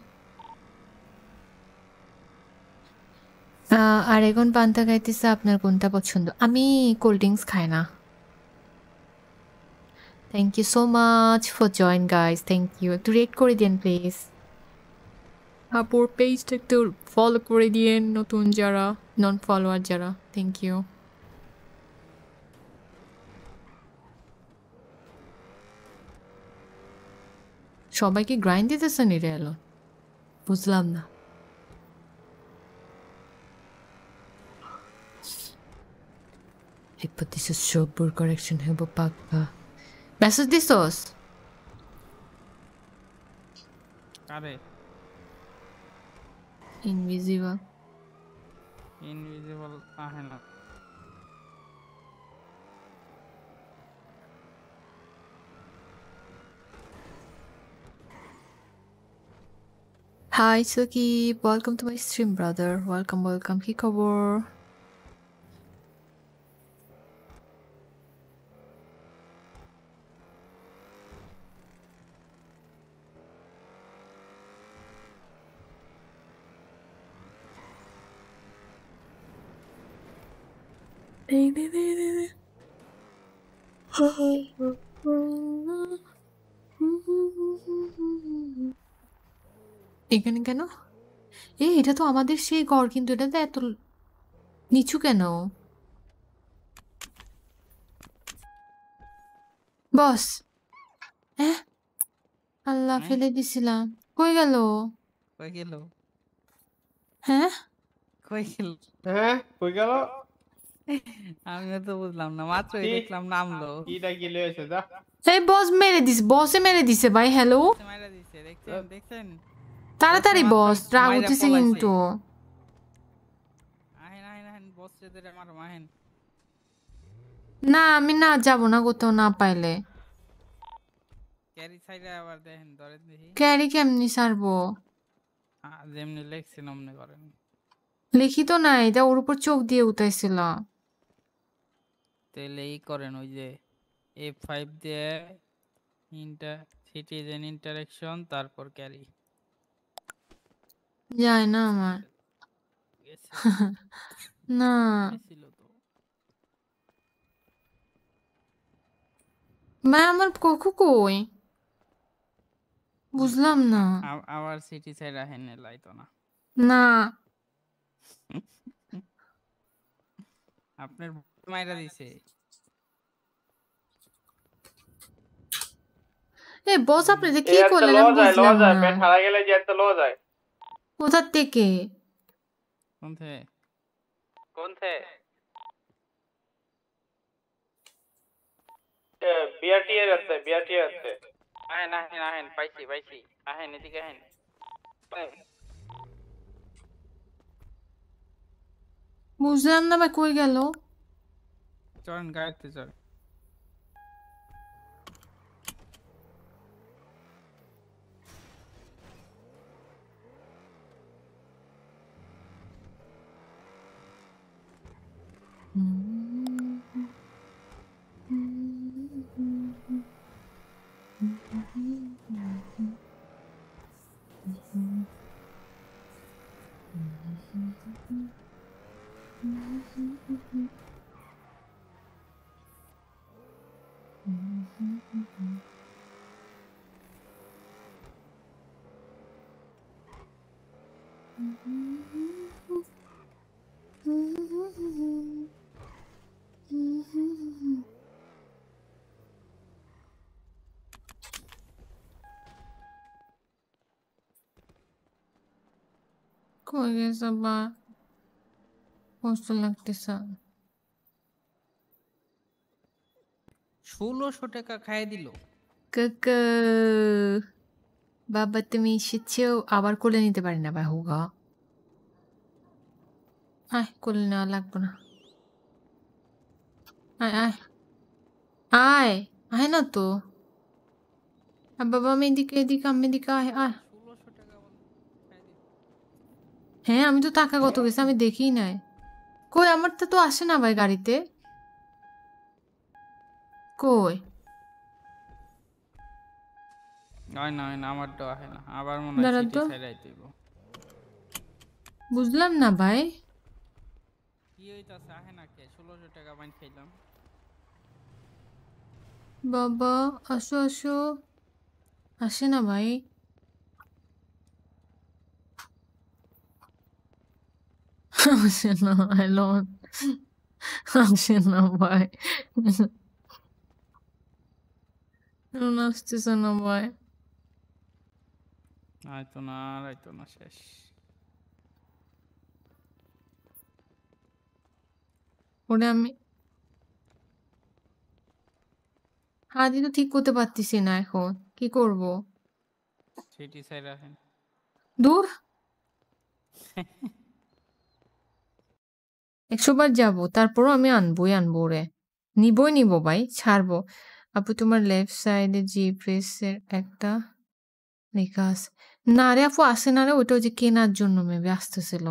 আর এখন পান্তা খাইতেছে আপনার কোনটা পছন্দ আমি কোল্ড ড্রিঙ্কস খাই না thank you so much for join guys thank you একটু রেড করে দিন প্লিজ আপুর পেজটা একটু ফলো করে দিয়েন নতুন যারা নন ফলোয়ার যারা থ্যাংক ইউ সবাইকে গ্রাইন্ড দিতেছেন এটা এলো বুঝলাম না Hypothesis show poor correction have a pakka. Μπες ότι στός. Άρε. Invisible. Invisible. Ah, Hi Suki, welcome to my stream brother. Welcome, welcome Hikobor. এখানে কেন এ এটা তো আমাদের সেই ঘর কিন্তু এটা তো এত নিচু কেন বস হ্যাঁ? আল্লাহ হ্যাঁ? ফেলে দিছিলাম কই গেল কই গেল হ্যাঁ কই গেল হ্যাঁ কই গেল আমিও তো বুঝলাম না মাত্র দেখলাম নামলো কিটা কি লয়েছে যা এই বস মেরে দিছে বসে মেরে দিছে ভাই হ্যালো মেরে দিছে দেখছেন দেখছেন তাড়াতাড়ি বস রাগ উঠেছে কিন্তু আহেন আহেন আহেন বস যেতে মারো আহেন না আমি না যাব না কোথাও না পাইলে ক্যারি সাইডে আবার দেখেন ধরে দেখি ক্যারি কেমনি সারবো যেমনি লেখছেন অমনি করেন লিখিত নাই এটা ওর উপর চোখ দিয়ে উঠাইছিল তাহলে এই করেন ওই যে এ ফাইভ দিয়ে ইন্টার সিটিজেন ইন্টারাকশন তারপর ক্যারি যায় না আমার না ভাই আমার কখু কই বুঝলাম না আবার সিটি সাইড আহেনে লাইতো না না আপনার মাইরা দিছে এ বোস আপনে কি কোলালাম বোস লজায় বে ঠাড়া গেলে যেতে লজায় কোজা তে কে কোন্ থে কে বিআরটি আর আছে বিআরটি আর আছে আহে নাহি নাহি না পাছি পাছি আহে না দি গাহে না মুজলা না মে কই গেলো चरण गायब थे सर কই গেছে বা কষ্ট লাগতেছে ষোলোশো টাকা খাইয়ে দিল কাকা বাবা তুমি এসেছেও আবার কোলে নিতে পারি না বা গা আয় কোলে নেওয়া লাগবে না আয় আয় আয় আয় না তো বাবা আমি এদিকে এদিকে আমি এদিকে আয় আয় হ্যাঁ আমি তো টাকা কত গেছে আমি দেখি নাই কই আমার তো তো আসে না ভাই গাড়িতে কই না আমার তো আসে না আবার মনে বুঝলাম না ভাই কি আসে না কে 1600 টাকা খাইলাম বাবা আসো আসো আসে না ভাই Aksiyonlar আমি হাজি তো ঠিক করতে পারতেছি না এখন কি করব দূর একশোবার যাব তারপরও আমি আনবই আনবো রে নিবই নিব ভাই ছাড়বো আপু তোমার লেফট সাইডে জি প্রেসের একটা লেখা আছে না রে আপু আসে না রে ওইটা ওই যে কেনার জন্য মেবে আসতেছিল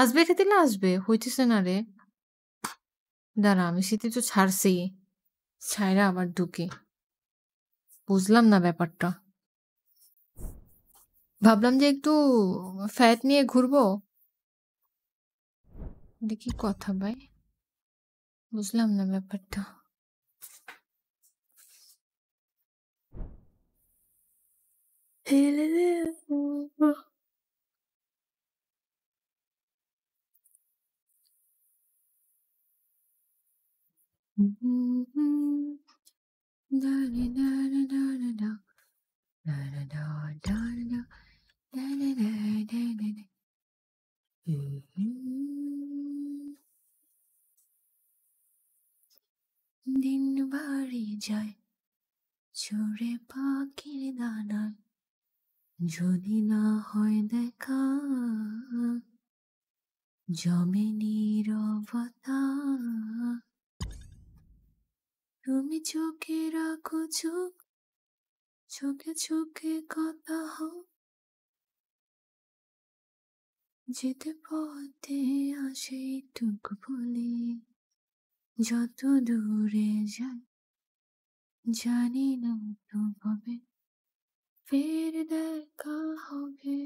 আসবে খেতে না আসবে হইতেছে না রে দাঁড়া আমি শীতে তো ছাড়ছি ছাইরা আবার ঢুকি বুঝলাম না ব্যাপারটা ভাবলাম যে একটু ফ্যাট নিয়ে ঘুরবো দেখি কথা ভাই বুঝলাম না ব্যাপারটা Da da da da da da da da da da da da da দিন বাড়ি যায় চোরে পাখির দানায় যদি না হয় দেখা জমে নীরবতা তুমি চোখে রাখো চোখ চোখে চোখে কথা হোক যেতে পথে আসে টুকু বলে যত দূরে যাই জানি না তো হবে ফের দেখা হবে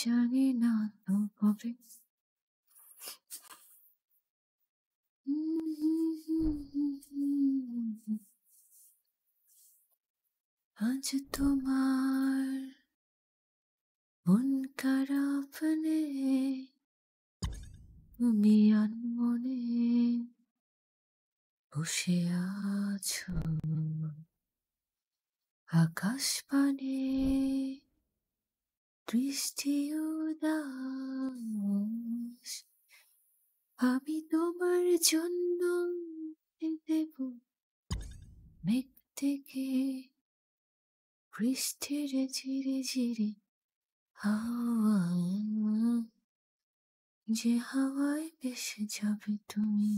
জানি না তো হবে আজ তোমার মন খারাপনে তুমি মনে বসে আছো আকাশ পানে দৃষ্টি উদাস আমি তোমার জন্য দেব মেঘ থেকে বৃষ্টির ঝিরে ঝিরে হাওয়া যে হাওয়ায় বেশে যাবে তুমি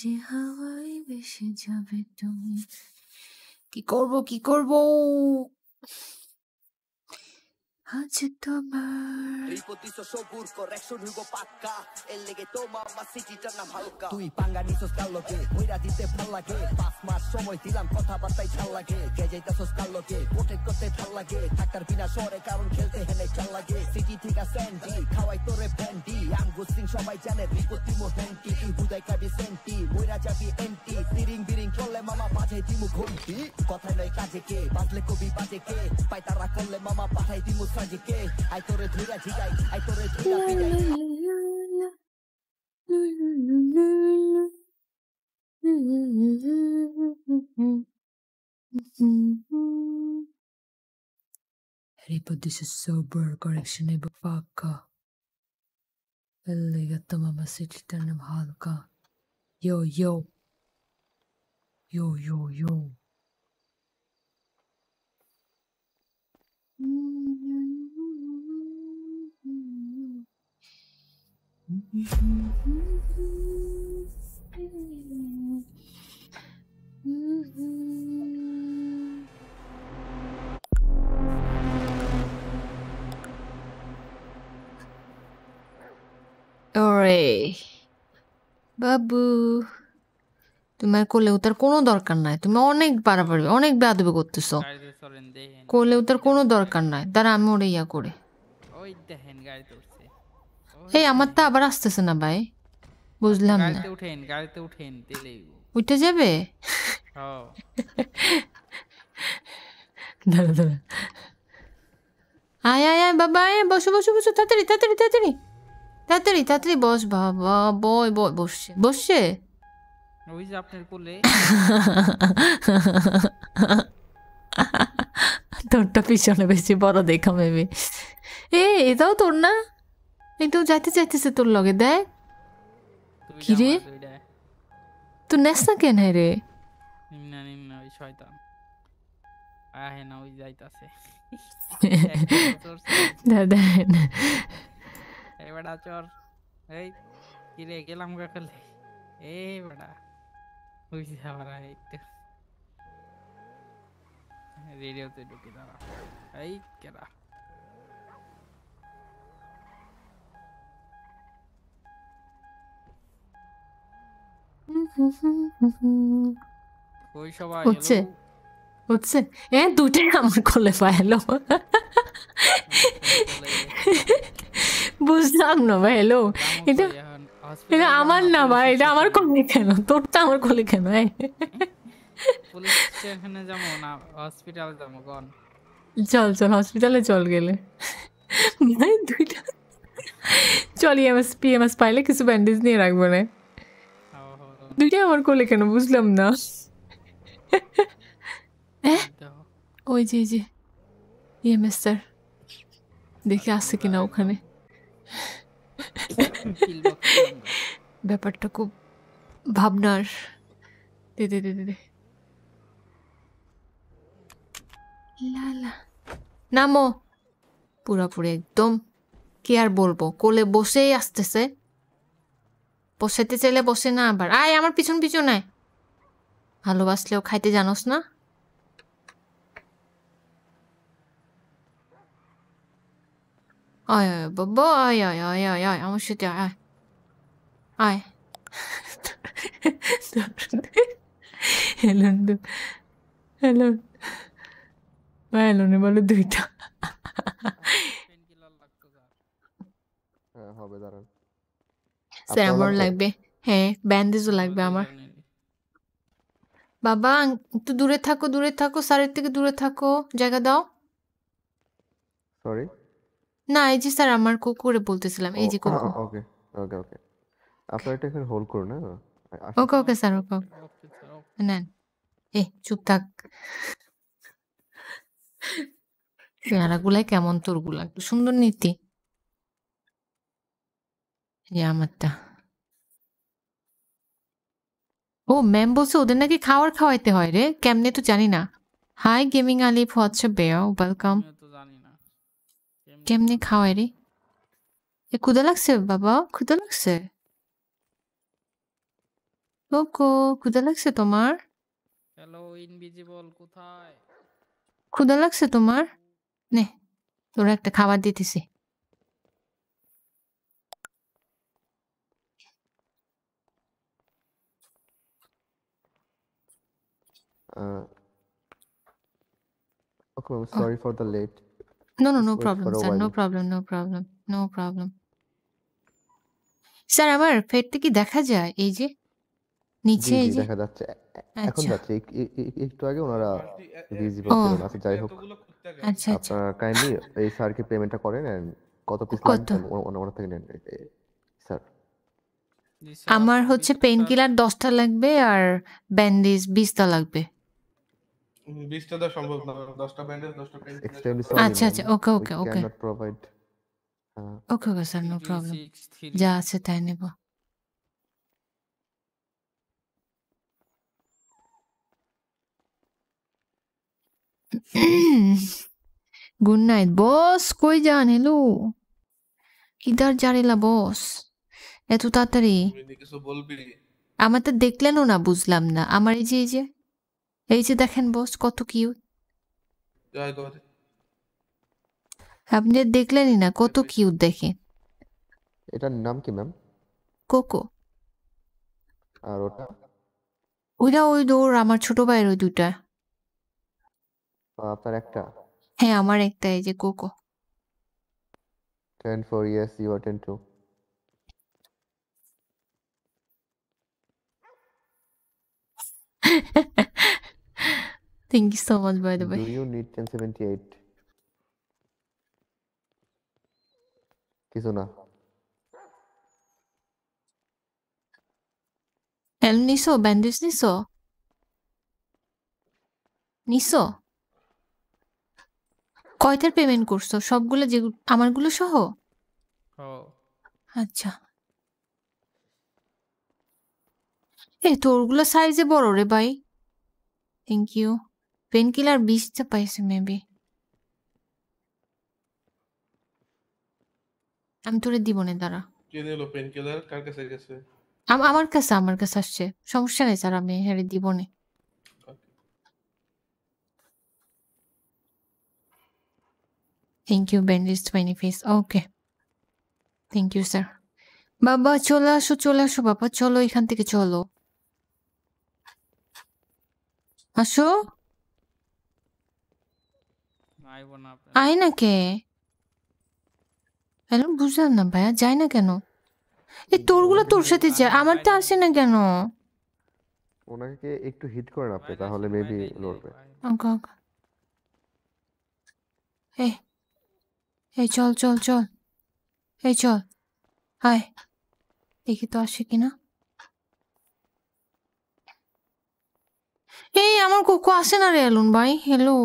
যে হাওয়ায় বেশে যাবে তুমি কি করব কি করব আজ তোমার প্রতিশো সবুর করেকশন হইব পাক্কা এর লেগে তোমার মা সিটিটার নাম হালকা তুই পাঙ্গা নিছস কাল লোকে কইরা দিতে ভাল লাগে পাঁচ মাস সময় দিলাম কথাবার্তাই ভাল লাগে কে যাইতাছস কাল লোকে প্রোটেক্ট করতে ভাল লাগে থাকার বিনা শহরে কারণ খেলতে হেনে ভাল লাগে সিটি ঠিক স্যান্ডি খাওয়াই তোরে ভ্যান্ডি আম গুসিং সবাই জানে বিপত্তি মো ভ্যান্টি তুই বুদাই খাবি সেন্টি মইরা যাবি এন্টি তিরিং বিরিং করলে মামা বাজে দিমু ঘন্টি কথায় নয় কাজে কে বাজলে কবি বাজে কে পাইতারা করলে মামা পাঠাই দিমু Harry, but this is sober correctionable vodka. Elliga tamama sichitanam halka. Yo, yo. Yo, yo, yo. Mm -hmm. বাবু তোমার কোলে উতার কোনো দরকার নাই তুমি অনেক বাড়াবাড়ি অনেক বেয়াদবি করতেছো কোলে উতার কোনো দরকার নাই তারা আমি ওরে ইয়া করে ওই দেখেন গাড়ি এই আমার তো আবার আসতেছে না ভাই বুঝলাম না উঠেন গাড়িতে উঠেন উঠে যাবে হ্যাঁ। দাঁড়া দাঁড়া আয় আয় আয় বাবা আয় বসো বসো বসো তাড়াতাড়ি তাড়াতাড়ি তাড়াতাড়ি তাড়াতাড়ি বস বাবা বই বই বসছে বসছে ওই যে আপনার কোলে তোরটা পিছনে বেশি বড় দেখা মেবি এ এটাও তোর না একদম যাইতে যাইতেছে তোর লগে দেখ কি রে তুই নেস না কেন রে নিম্না নিম্না ওই শয়তান আহে না ওই যাইতাছে দাদা এই বড়া চোর এই কি রে গেলাম কাকলে এই বড়া ওই যাবারা একটু রেডিওতে ঢুকে দাঁড়া এই কেরা ওই সবাই হচ্ছে হচ্ছে এ দুটাই আমার কোলে পাইলো বুঝলাম না ভাই হ্যালো এটা এটা আমার না ভাই এটা আমার কোলে কেন তোরটা আমার কোলে কেন চল চল হসপিটালে চল গেলে ভাই দুইটা চল এমএস e পিএমএস পাইলে কিছু ব্যান্ডেজ নিয়ে রাখবো না দুইটা আমার কোলে কেন বুঝলাম না ওই যে যে ইএমএস স্যার দেখে আসছে কিনা ওখানে ব্যাপারটা খুব ভাবনার দে দে দে দে নামো পুরাপুরি একদম কি আর বলবো কোলে বসেই আসতেছে বসাইতে চাইলে বসে না আবার আয় আমার পিছন পিছনে ভালোবাসলেও খাইতে জানোস না অয় অয় বব অয় অয় অয় অয় অয় আমার সাথে আয় আয় হেলন হেলন বা হেলনে বলে দুইটা হ্যাঁ, হবে দাঁড়ান স্যার আমার লাগবে হ্যাঁ ব্যান্ডেজও লাগবে আমার বাবা একটু দূরে থাকো দূরে থাকো স্যারের থেকে দূরে থাকো জায়গা দাও সরি না এই যে স্যার আমার কুকুরে বলতেছিলাম এই যে কুকুর ওকে ওকে ওকে আপনারা এটা এখানে হোল্ড করুন না ওকে ওকে স্যার ওকে নেন এ চুপ থাক পেয়ারাগুলাই কেমন তোরগুলা একটু সুন্দর নীতি যে আমারটা ও ম্যাম বলছে ওদের নাকি খাওয়ার খাওয়াইতে হয় রে কেমনে তো জানি না হাই গেমিং আলিফ হচ্ছে বেয়া ওয়েলকাম কেমনে খাওয়াই রে এ কুদা লাগছে বাবা কুদা লাগছে কোকো কুদা লাগছে তোমার হ্যালো ইনভিজিবল কোথায় কুদা লাগছে তোমার নে তোরা একটা খাবার দিতেছি Uh, okay, I'm sorry oh. for the late. No, no, no Wait problem, sir. No problem, no problem, no problem. Sir আমার ফেটতে কি দেখা যায় এই যে নিচে এই যে দেখা যাচ্ছে এখন আচ্ছা। যাচ্ছে একটু আগে ওনারা রিজি আচ্ছা যাই হোক আচ্ছা আচ্ছা কাইন্ডলি এই কি পেমেন্টটা করেন কত পিস লাগবে ওনার থেকে নেন স্যার আমার হচ্ছে পেইন কিলার দশটা লাগবে আর ব্যান্ডেজ বিশটা লাগবে আচ্ছা আচ্ছা ওকে হ্যাঁ। ওকে ওকে ওকে ওকে যা আছে তাই নেব গুড নাইট বস কই যান হ্যালো কিদার জারেলা বস এত তাড়াতাড়ি আমার তো দেখলেনও না বুঝলাম না আমার এই যে এই যে এই যে দেখেন বস কত কিউট আপনি দেখলেনই না কত কিউট দেখে এটার নাম কি ম্যাম কোকো আর ওটা ওইটা ওই দৌড় আমার ছোট ভাইয়ের ওই দুটা আপনার একটা হ্যাঁ আমার একটা এই যে কোকো 10 four yes you are 10 too Thank you so much, by the way. Do you need 1078? কিছু না হেলম নিছো ব্যান্ডেজ নিছো নিছো কয়টার পেমেন্ট করছো সবগুলো যে আমারগুলো সহ আচ্ছা এ তোরগুলো সাইজে বড় রে ভাই থ্যাংক ইউ পেনকিলার বিষটা পাইছে মেবি আমি তোরে দিব না দাঁড়া কে নিল পেনকিলার কার কাছে গেছে আমার কাছে আমার কাছে আসছে সমস্যা নেই স্যার আমি হেরে দিব না thank you bandage twenty face okay thank you sir বাবা চলে আসো চলে আসো বাবা চলো এখান থেকে চলো আসো আয় না কে হ্যালো বুঝলাম না ভাইয়া যাই না কেন এ তোরগুলো তোর সাথে যায় আমারটা আসে না কেন ওনাকে একটু হিট করেন আপনি তাহলে মেবি লড়বে এই এই চল চল চল এই চল হাই দেখি তো আসে কিনা এই আমার কুকু আসে না রে এলুন ভাই হ্যালো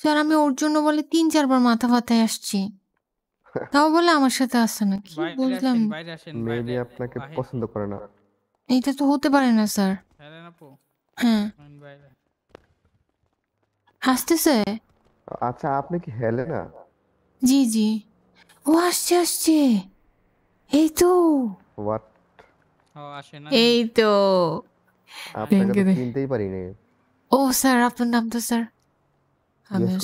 স্যার আমি ওর জন্য বলে তিন চারবার মাথা ফাতায় আসছি তাও বলে আমার সাথে আসছে না কি বুঝলাম মেবি আপনাকে পছন্দ করে না এটা তো হতে পারে না স্যার হ্যাঁ আসতেছে আচ্ছা আপনি কি হেলেনা জি জি ও আসছে আসছে এই তো হোয়াট এই তো আপনাকে চিনতেই পারি ও স্যার আপনার নাম তো স্যার একটু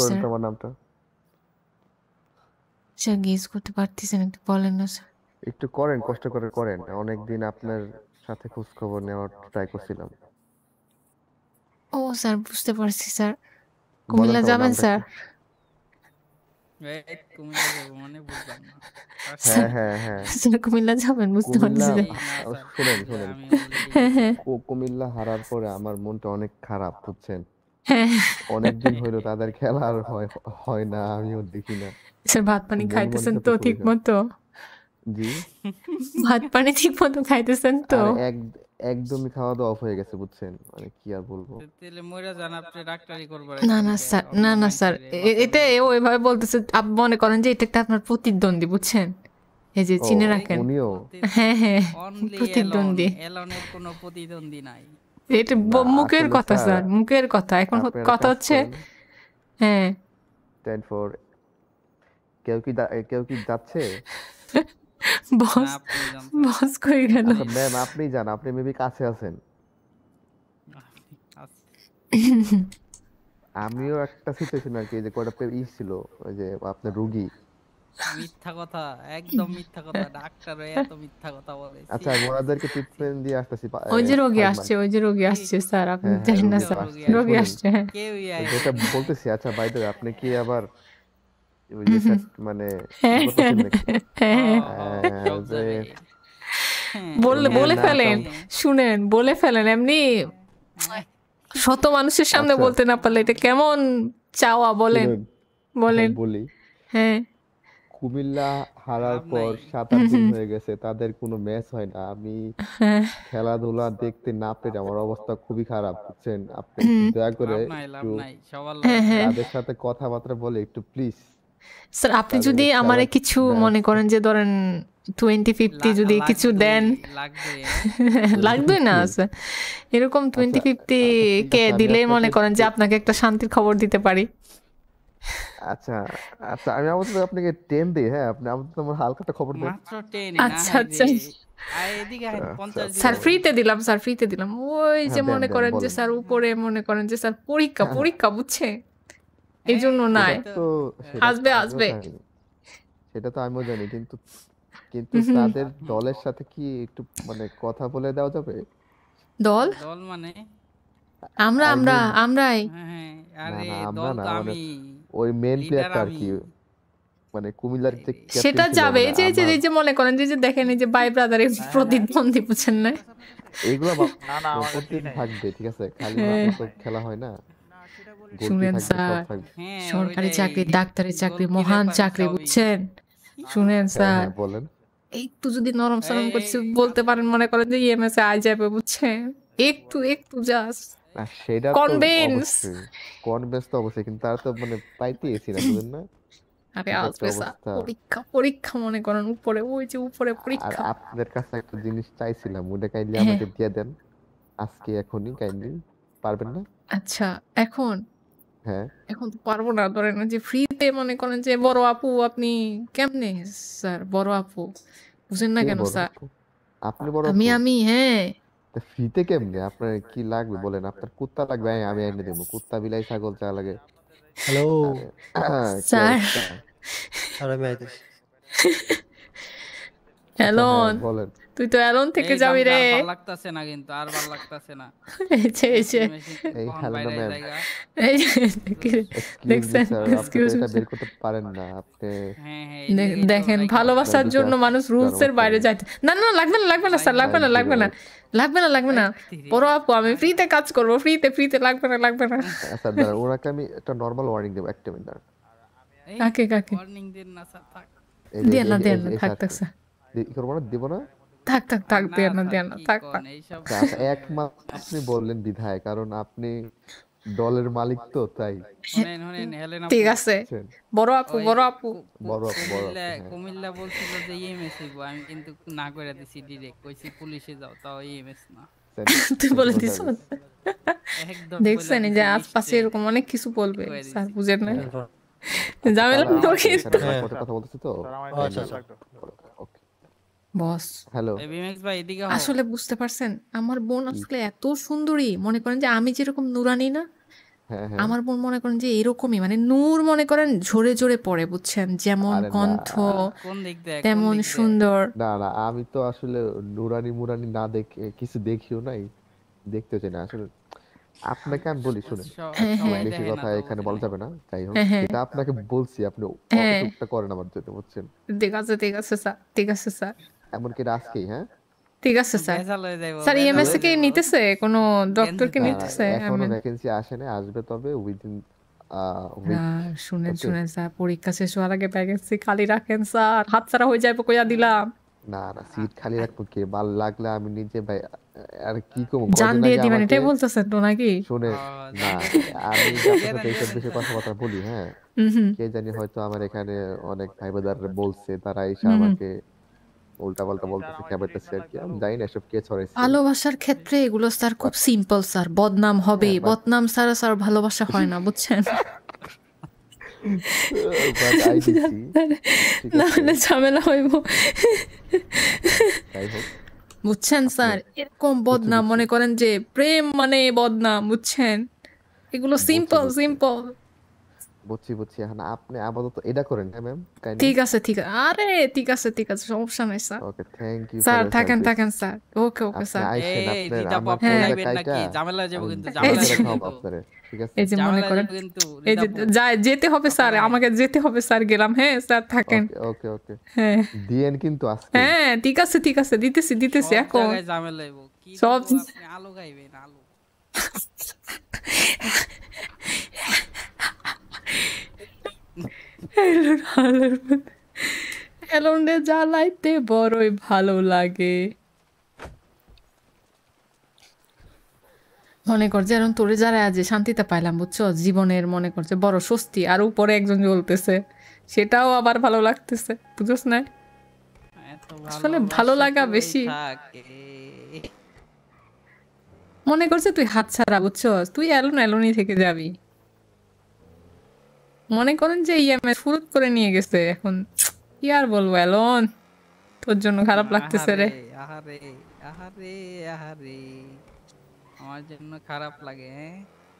করেন কষ্ট করে করেন অনেকদিন আপনার সাথে খোঁজ খবর নেওয়ার ট্রাই করছিলাম ও স্যার বুঝতে পারছি স্যার কুমিল্লা যাবেন স্যার মানে হ্যাঁ হ্যাঁ, হ্যাঁ। কুমিল্লা যাবেন বুঝতে পারছি না শুনেন শুনেন হ্যাঁ, হ্যাঁ। কুমিল্লা হারার পরে আমার মনটা অনেক খারাপ বুঝছেন হ্যাঁ। অনেকদিন হইলো তাদের খেলা আর হয় না আমিও দেখি না স্যার আচ্ছা, ভাত পানি খাইতেছেন তো ঠিক মতো জি ভাত পানি ঠিক মতো খাইতেছেন তো একদমই খাওয়া দাওয়া অফ হয়ে গেছে বুঝছেন মানে কি আর বলবো তাহলে মইরা জান আপনি ডাক্তারি করবার না না স্যার না না স্যার এটা ও এভাবে বলতেছে আপনি মনে করেন যে এটা একটা আপনার প্রতিদ্বন্দ্বী বুঝছেন এই যে চিনে রাখেন হ্যাঁ হ্যাঁ প্রতিদ্বন্দ্বী এলনের কোনো প্রতিদ্বন্দ্বী নাই এটা মুখের কথা স্যার মুখের কথা এখন কথা হচ্ছে হ্যাঁ কেউ কি কেউ কি যাচ্ছে বস বস কই গেল ম্যাম আচ্ছা, আপনি যান আপনি মেবি কাছে আছেন আমিও একটা সিচুয়েশন আর কি যে কয়টা ই ছিল ওই যে আপনার রুগী মিথ্যা কথা একদম মিথ্যা কথা ডাক্তার এত মিথ্যা কথা বলে আচ্ছা ট্রিটমেন্ট দিয়ে আসতেছি ওই যে রোগী আসছে ওই যে হ্যাঁ, রোগী আসছে স্যার আপনি জানেন না স্যার রোগী আসছে এটা বলতেছি আচ্ছা বাই দ্য আপনি কি আবার হ্যাঁ, হ্যাঁ। মানে বলে বলে ফেলেন শুনেন বলে ফেলেন এমনি শত মানুষের সামনে আচ্ছা। বলতে না পারলে এটা কেমন চাওয়া বলেন বলেন বলি হ্যাঁ কুমিল্লা হারার পর সাত আট দিন হয়ে গেছে তাদের কোনো ম্যাচ হয় না আমি খেলাধুলা দেখতে না পেরে আমার অবস্থা খুবই খারাপ বুঝছেন আপনি দয়া করে একটু হ্যাঁ, হ্যাঁ। তাদের সাথে কথাবার্তা বলে একটু প্লিজ স্যার আপনি যদি আমার কিছু মনে করেন যে ধরেন টোয়েন্টি ফিফটি যদি কিছু দেন লাগবে না স্যার এরকম টোয়েন্টি আচ্ছা, ফিফটি কে দিলে মনে করেন যে আপনাকে একটা শান্তির খবর দিতে পারি আচ্ছা আচ্ছা আমি আপাতত আপনাকে 10 দিই হ্যাঁ আপনি আপাতত আমার খবর দেন মাত্র আচ্ছা আচ্ছা।, আচ্ছা, আচ্ছা স্যার ফ্রিতে দিলাম স্যার ফ্রিতে দিলাম ওই হ্যাঁ, যে মনে করেন যে স্যার উপরে মনে করেন যে স্যার পরীক্ষা হ্যাঁ। পরীক্ষা বুঝছে হ্যাঁ, এই জন্য নাই আসবে আসবে সেটা তো আমিও জানি কিন্তু কিন্তু তাদের আচ্ছা। দলের সাথে কি একটু মানে কথা বলে দেওয়া যাবে দল দল মানে আমরা আমরা আমরাই আরে দল তো আমি ওই মেন প্লেয়ারটা আর কি মানে কুমিল্লার যে সেটা যাবে মানে যে যে যে মনে করেন যে যে দেখেন এই যে বাই ব্রাদারের হ্যাঁ, প্রতিদ্বন্দ্বী হ্যাঁ। বুঝছেন না এগুলো না না থাকবে ঠিক আছে হ্যাঁ। খালি খেলা হয় না শুনেন স্যার সরকারি চাকরি ডাক্তারের চাকরি মহান চাকরি বুঝছেন শুনেন স্যার বলেন একটু যদি নরম সরম করছি বলতে পারেন মনে করেন যে ইএমএস আই যাবে বুঝছেন একটু একটু জাস্ট সেটা তো অবশ্যই কিন্তু তার তো মানে না না আরে আসবেসা পরীক্ষা পরীক্ষা মনে করেন উপরে ওই যে উপরে পরীক্ষা আপনাদের কাছে একটা জিনিস চাইছিলাম ওটা কাইন্ডলি হ্যাঁ। আমাকে দিয়ে দেন আজকে কাইন্ডলি পারবেন না আচ্ছা এখন হ্যাঁ এখন তো পারবো না ধরেন যে ফ্রিতে মনে করেন যে বড় আপু আপনি কেমনে স্যার বড় আপু বুঝেন না কেন স্যার আপনি বড় আমি আমি হ্যাঁ তা ফ্রিতে কেমনে আপনার কি লাগবে বলেন আপনার কুত্তা লাগবে হ্যাঁ, আমি এনে দেবো কুত্তা বিলাই ছাগল চা লাগে হ্যালো স্যার স্যার আমি আইতেছি হ্যালো বলেন তুই তো এলন থেকে যাবি রে ভালো লাগতাছে না কিন্তু আর ভালো লাগতাছে না এই যে এই যে এই খালেদা ম্যাম এই দেখছেন এক্সকিউজ মি বের করতে পারেন না আপনি হ্যাঁ, হ্যাঁ, দেখেন ভালোবাসার জন্য মানুষ রুলস এর বাইরে যায় না না লাগবে না লাগবে না স্যার লাগবে না লাগবে না লাগবে না লাগবে না পরো আপু আমি ফ্রিতে কাজ করব ফ্রিতে ফ্রিতে লাগবে না লাগবে না স্যার দাঁড়া ওরাকে আমি একটা নরমাল ওয়ার্নিং দেব একটা মিনিট দাঁড়া কাকে কাকে ওয়ার্নিং দেন না স্যার থাক দেন না দেন না থাক থাক স্যার করবো না দেবো না থাক থাক থাক দেন না দেন না থাক আপনি বললেন বিধায় কারণ আপনি দলের মালিক তো তাই ঠিক আছে বড় আপু বড় আপু বড় আপু হ্যাঁ। কুমিল্লা বলছিল যে ইএমএস হইব আমি কিন্তু না করে দিছি ডাইরেক্ট কইছি পুলিশে যাও তাও ইএমএস না তুই বলে দেখছেন যে আশপাশে এরকম অনেক কিছু বলবে স্যার বুঝেন না জামেলা হ্যাঁ। তো কিন্তু কথা বলতেছি তো হ্যাঁ। আচ্ছা, আচ্ছা। বস হ্যালো আসলে বুঝতে পারছেন আমার বোন আসলে এত সুন্দরী মনে করেন যে আমি যেরকম নুরানি না হ্যাঁ, হ্যাঁ। আমার বোন মনে করেন যে এরকমই মানে নূর মনে করেন ঝরে ঝরে পড়ে বুঝছেন যেমন কণ্ঠ তেমন সুন্দর না না আমি তো আসলে নুরানি মুরানি না দেখে কিছু দেখিও নাই দেখতে চাই না আসলে আপনাকে আমি বলি শুনে হ্যাঁ, বেশি কথা এখানে বলা যাবে না যাই হোক এটা আপনাকে বলছি আপনি করেন আমার জন্য বুঝছেন ঠিক আছে ঠিক আছে স্যার ঠিক আছে স্যার এমনকি রাজকেই হ্যাঁ ঠিক আছে স্যার স্যার ইএমএস কে নিতেছে কোনো ডক্টর কে নিতেছে এখনো ভ্যাকেন্সি আসে না আসবে তবে উইদিন শুনেন শুনেন স্যার পরীক্ষা শেষ হওয়ার আগে ভ্যাকেন্সি খালি রাখেন স্যার হাত ছাড়া হয়ে যাবে কইয়া দিলাম না না সিট খালি রাখবো কে বাল লাগলে আমি নিজে ভাই আর কি কম জান দিয়ে দিবেন এটাই বলতেছেন তো নাকি শুনে না আমি আপনাদের এইসব বিষয়ে কথাবার্তা বলি হ্যাঁ কে জানি হয়তো আমার এখানে অনেক ভাই বলছে তারা এসে আমাকে উল্টাপাল্টা বলতেছে খেপাইতেছে আর কি আমি জানি না এসব কে ছড়াইছে ভালোবাসার ক্ষেত্রে এগুলো স্যার খুব সিম্পল স্যার বদনাম হবে হ্যাঁ, বদনাম স্যার স্যার ভালোবাসা হয় না বুঝছেন না হলে ঝামেলা হইব বুঝছেন স্যার এরকম বদনাম মনে করেন যে প্রেম মানে বদনাম বুঝছেন এগুলো সিম্পল সিম্পল বুঝছি বুঝছি এখন আপনি আপাতত এটা করেন হ্যাঁ ম্যাম ঠিক আছে ঠিক আছে আরে ঠিক আছে ঠিক আছে সমস্যা নাই sir okay thank you sir থাকেন থাকেন স্যার ওকে ওকে স্যার এই দিটা পপ লাইবেন নাকি ঝামেলা যাব কিন্তু ঝামেলা যাবে আপনারে ঠিক আছে এই যে মনে করেন এই যে যেতে হবে স্যার আমাকে যেতে হবে স্যার গেলাম হ্যাঁ স্যার থাকেন ওকে ওকে হ্যাঁ দিয়েন কিন্তু আজকে হ্যাঁ ঠিক আছে ঠিক আছে দিতেছি দিতেছি এখন ঝামেলা হইব কি সব আলো গাইবেন আলো এলোর অ্যালোনে জ্বালাইতে বড়ই ভালো লাগে মনে করছে এরকম তোরে যারা আজ শান্তিতে পাইলাম বুঝছো জীবনের মনে করছে বড় স্বস্তি আর উপরে একজন জ্বলতেছে সেটাও আবার ভালো লাগতেছে বুঝোস না আসলে ভালো লাগা বেশি মনে করছে তুই হাত ছাড়া বুঝছো তুই এলোন এলোনই থেকে যাবি মনে করেন যে ইএমএস e ফুরুত করে নিয়ে গেছে এখন কি আর বলবো এলন তোর জন্য খারাপ লাগতেছে রে আহারে আহারে আহারে আমার জন্য খারাপ লাগে হ্যাঁ?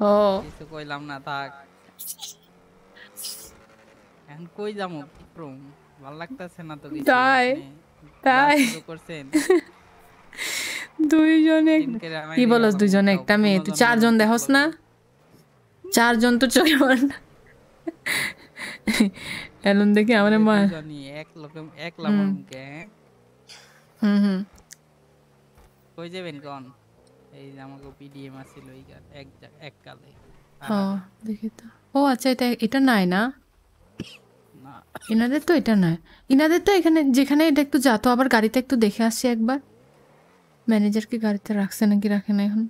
ও কিছু কইলাম না থাক এখন কই যামু বিক্রম ভাল লাগতাছে না তো কিছু তাই তাই করছেন দুইজনে কি বলস দুইজনে একটা মেয়ে তুই চারজন দেখস না চারজন তো চলে না এলন দেখে আমার মা জানি এক লোক এক লামন কে হুম হুম কই যাবেন কোন এই যে আমাকে পিডিএম আছে লই ওই এক এক কালে হ্যাঁ দেখি তো ও আচ্ছা এটা এটা নাই না ইনাদের তো এটা নয় ইনাদের তো এখানে যেখানে এটা একটু যাতো আবার গাড়িতে একটু দেখে আসি একবার ম্যানেজারকে গাড়িতে রাখছে নাকি রাখে না এখন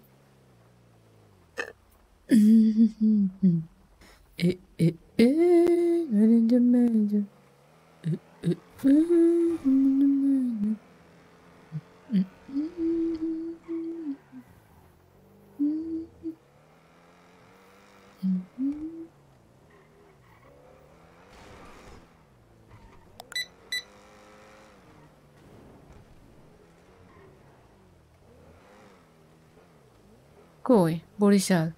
えー、なるんじゃまいじゃ。う、う、うううううう Cui, Borisal.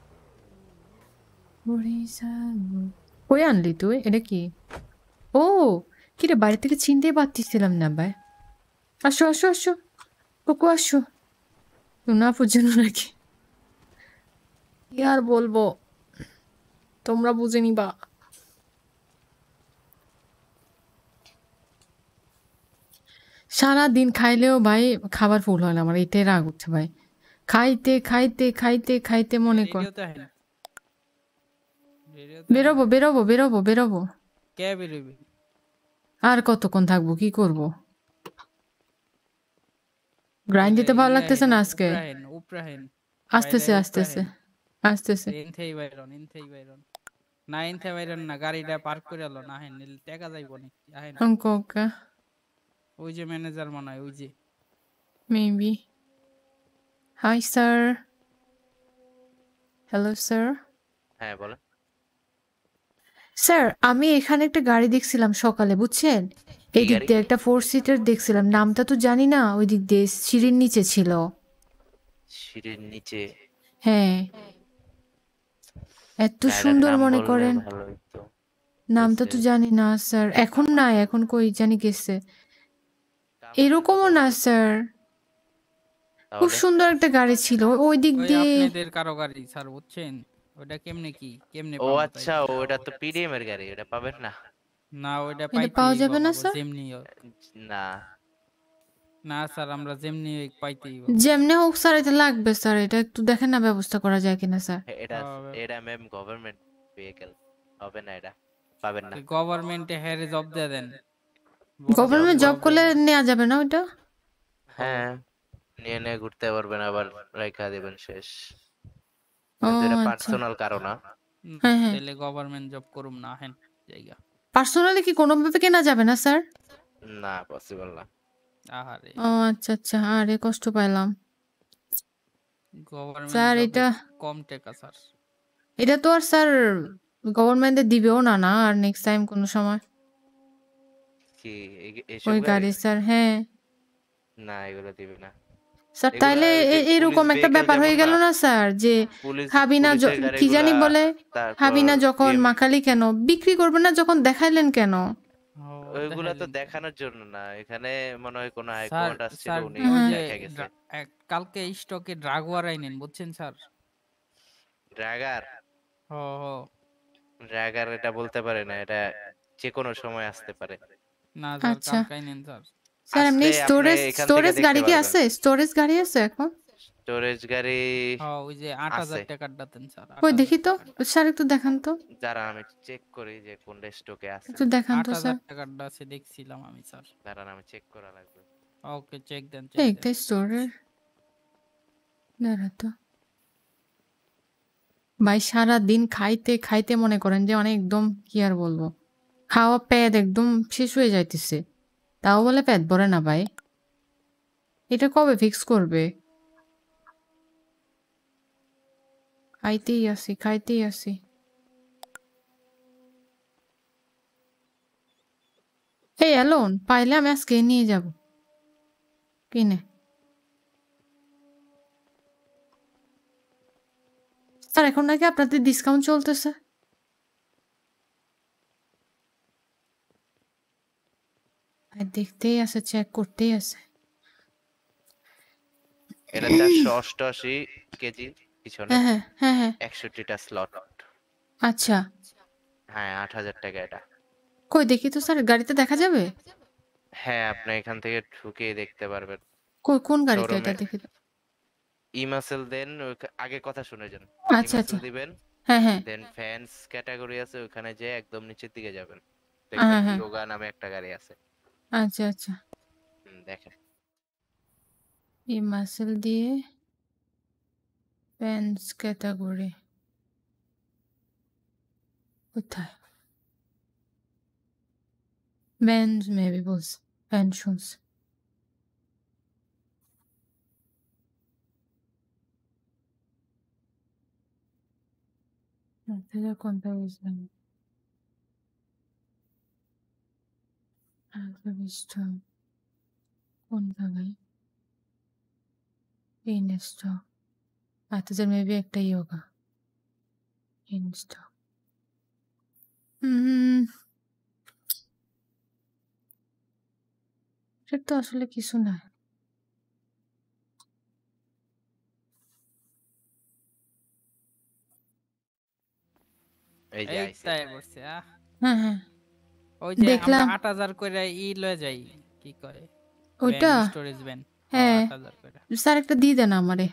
Borisal. কই আনলি তুই এটা কি ও কিরে বাড়ি থেকে চিনতেই পারতেছিলাম না ভাই আসো আসো আসো কোকো আসো না পর্যন্ত নাকি কি আর বলবো তোমরা বুঝে নিবা সারা দিন খাইলেও ভাই খাবার ফুল হয় না আমার এটাই রাগ উঠছে ভাই খাইতে খাইতে খাইতে খাইতে মনে কর বেরোবো বেরোবো বেরোবো বেরোবো কে বেরোবি আর কতক্ষণ থাকবো কি করবো দিতে ভালো লাগতেছে না আজকে আসতেছে আসতেছে আসতেছে ইনথেই বাইরন ইনথেই বাইরন বাইরন না গাড়িটা পার্ক করে আলো না টেকা যাইব না ওই যে ম্যানেজার মনে হয় ওই যে maybe hi sir hello sir হ্যাঁ বলেন স্যার আমি এখানে একটা গাড়ি দেখছিলাম সকালে বুঝছেন এই দিয়ে একটা ফোর সিটার দেখছিলাম নামটা তো জানি না ওই দিক দিয়ে সিঁড়ির নিচে ছিল সিঁড়ির নিচে হ্যাঁ এত সুন্দর মনে করেন নামটা তো জানি না স্যার এখন নাই এখন কই জানি গেছে এরকমও না স্যার খুব সুন্দর একটা গাড়ি ছিল ওই দিক দিয়ে আপনাদের কারো গাড়ি স্যার বুঝছেন ওটা কেমনে কি কেমনে ও আচ্ছা ওটা তো পিডিএম এর গাড়ি ওটা পাবেন না না ওটা পাই পাওয়া যাবে না স্যার যেমনি না না স্যার আমরা যেমনি পাইতেই হবে যেমনি হোক স্যার এটা লাগবে স্যার এটা একটু দেখেন না ব্যবস্থা করা যায় কিনা স্যার হ্যাঁ, এটা এটা ম্যাম গভর্নমেন্ট ভেহিকল হবে না এটা পাবেন না গভর্নমেন্টে হেরে জব দিয়ে দেন গভর্নমেন্ট জব করলে নেওয়া যাবে না ওটা হ্যাঁ নিয়ে নিয়ে ঘুরতে পারবেন আবার রাইখা দেবেন শেষ যেটা পার্সোনাল আচ্ছা। কারণা হ্যাঁ, হ্যাঁ। তাহলে গভর্নমেন্ট জব করুম না হেন জায়গা পার্সোনালি কি কোনো ভাবে কেনা যাবে না স্যার না পসিবল না আরে ও আচ্ছা আচ্ছা আরে কষ্ট পাইলাম স্যার এটা কম টাকা স্যার এটা তো আর স্যার গভর্নমেন্টে দিবেও না না আর নেক্সট টাইম কোন সময় কি ওই গাড়ি স্যার হ্যাঁ না এগুলো দিবে না স্যার তাইলে এরকম একটা ব্যাপার হয়ে গেল না স্যার যে খাবি হ্যাঁ, কি জানি বলে খাবি যখন মাখালি কেন বিক্রি করবে না যখন দেখাইলেন কেন ওইগুলা তো দেখানোর জন্য না এখানে মনে হয় কোনো হাইকোর্ট আসছিল উনি হ্যাঁ। কালকে স্টকে ড্রাগ ওয়ার আইনেন বুঝছেন স্যার ড্রাগার ও ড্রাগার এটা বলতে পারে না এটা যে কোনো সময় আসতে পারে না স্যার আচ্ছা। কালকে আইনেন স্যার স্যার এমনি স্টোরেজ স্টোরেজ গাড়ি কি আছে স্টোরেজ গাড়ি আছে এখন স্টোরেজ গাড়ি হ্যাঁ ওই যে 8000 দাতেন স্যার কই দেখি তো স্যার একটু দেখান তো যারা আমি চেক করি যে কোন স্টকে আছে একটু দেখান তো স্যার 8000 আছে দেখছিলাম আমি স্যার যারা আমি চেক করা লাগবে ওকে চেক দেন চেক দেন স্টোরেজ তো ভাই সারা দিন খাইতে খাইতে মনে করেন যে অনেক একদম কি আর বলবো খাওয়া পেট একদম শেষ হয়ে যাইতেছে তাও বলে পেট ভরে না ভাই এটা কবে ফিক্স করবে খাইতেই আসি খাইতেই আসি এই অ্যালোন পাইলে আমি আজকে নিয়ে যাব কিনে স্যার এখন নাকি আপনাদের ডিসকাউন্ট চলতেছে আর দেখতেই আছে চেক করতেই আছে এটা কেজি হ্যাঁ হ্যাঁ স্লট হ্যাঁ, হ্যাঁ। আচ্ছা হ্যাঁ 8000 টাকা এটা কই দেখি তো স্যার গাড়িতে দেখা যাবে হ্যাঁ আপনি এখান থেকে ঢুকে দেখতে পারবেন কোন গাড়িতে এটা দেখি ইমাসেল দেন আগে কথা শুনে যান আচ্ছা আচ্ছা দিবেন হ্যাঁ হ্যাঁ দেন ফ্যান্স ক্যাটাগরি আছে ওখানে যে একদম নিচের দিকে যাবেন হ্যাঁ, দেখবেন ইয়োগা নামে একটা গাড়ি আছে আচ্ছা আচ্ছা দেখেন এই মাসেল দিয়ে প্যান্টস ক্যাটাগরি কোথায় ব্যান্ড মেবি বলছে প্যান্ট শুনছে কোনটা বুঝলাম অ্যালফাবেসটা কোন জায়গায় ইনস্টা আচ্ছা স্যার মেবি একটা ইয়োগা ইনস্টা তো আসলে কিছু না এই যে আইসি হ্যাঁ হ্যাঁ ওই যে আমরা 8000 করে ই লয়ে যাই কি ওটা স্টোরেজ ব্যান হ্যাঁ 8000 করে স্যার একটা দিয়ে দেন আমারে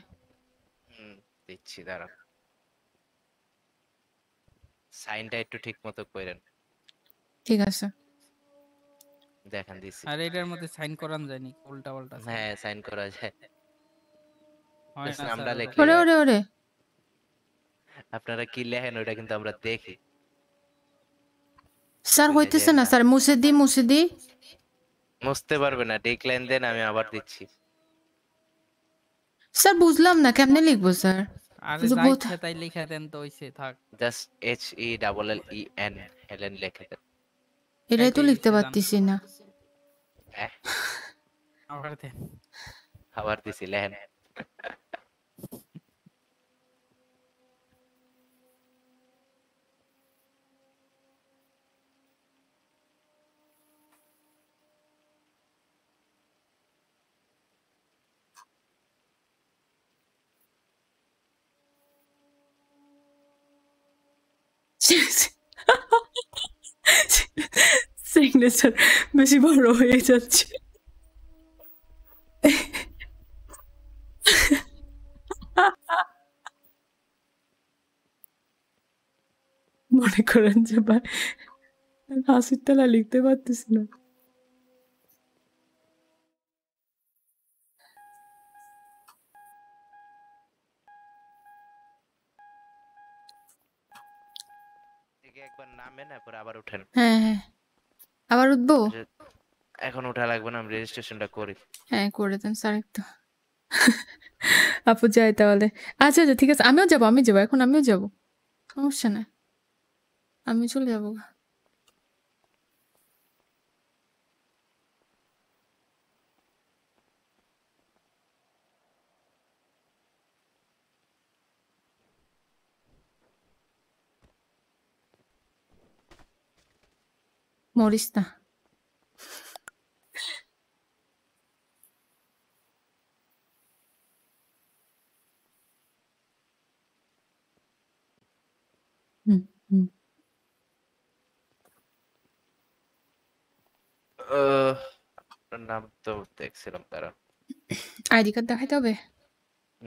হুম দিচ্ছি দাঁড়া সাইনটা একটু করেন ঠিক আছে দেখেন দিছি আর এটার মধ্যে সাইন করান যায়নি উল্টা পাল্টা হ্যাঁ সাইন করা যায় আমরা লিখি ওরে ওরে ওরে আপনারা কি লেখেন ওটা কিন্তু আমরা দেখি স্যার হইতেছে না স্যার মুছে দি মুছে দি মুছতে পারবে না ডিক্লাইন দেন আমি আবার দিচ্ছি স্যার বুঝলাম না কেমনে লিখবো স্যার আরে যাইছে তাই লিখে দেন তো হইছে থাক just H E double L E N Helen লিখে দেন এটাই তো লিখতে পারতেছি না হ্যাঁ। আবার দেন আবার দিছি লেহেন সিগনেচার বেশি বড় হয়ে যাচ্ছে মনে করেন যে হাসির তালা লিখতে পারতেছি না নেবেন তারপরে আবার উঠেন হ্যাঁ হ্যাঁ আবার উঠবো এখন ওঠা লাগবে না আমি রেজিস্ট্রেশনটা করি হ্যাঁ করে দেন স্যার একটু আপু যাই তাহলে আচ্ছা আচ্ছা ঠিক আছে আমিও যাবো আমি যাবো এখন আমিও যাবো সমস্যা না আমি চলে যাবো 머리쓰 다. 응, 응. নাম তো দেখছিলাম তারা আইডি কার্ড দেখাইতে হবে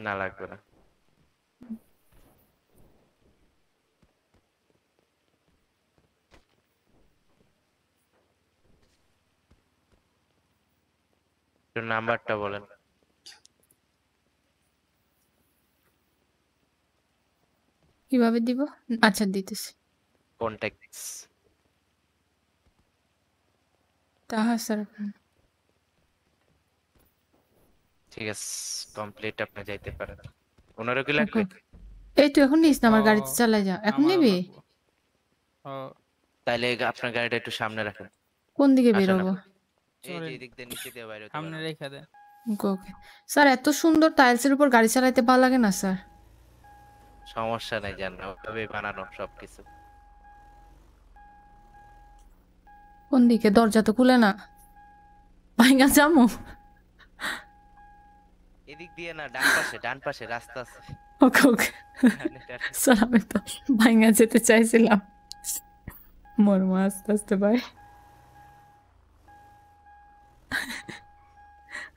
না লাগবে না নাম্বারটা বলেন কিভাবে দিব আচ্ছা দিতেছি কন্ট্যাক্টস তাহা স্যার ঠিক আছে কমপ্লিট আপনি যাইতে পারেন ওনারও কি লাগবে এই তো এখন নিস না আমার গাড়িতে চালাই যা এখন নিবি তাহলে আপনার গাড়িটা একটু সামনে রাখেন কোন দিকে বেরোবো স্যার এত সুন্দর টাইলসের উপর গাড়ি চালাতে ভালো লাগে না স্যার সমস্যা নাই জান ওভাবে বানানো সবকিছু কোন দিকে দরজা তো খুলে না ভাইঙ্গা জামু এদিক দিয়ে না ডান পাশে ডান পাশে রাস্তা আছে ওকে ওকে স্যার আমি তো ভাইঙ্গা যেতে চাইছিলাম মর্ম আস্তে আস্তে ভাই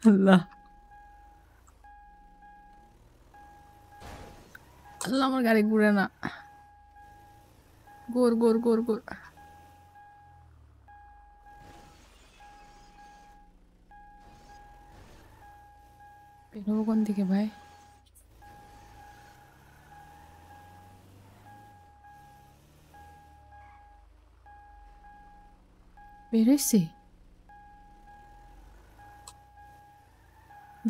আল্লাহ আল্লাহ আমার গাড়ি ঘুরে না গোর গোর গোর গোর বেরোবো কোন দিকে ভাই বেরোইছি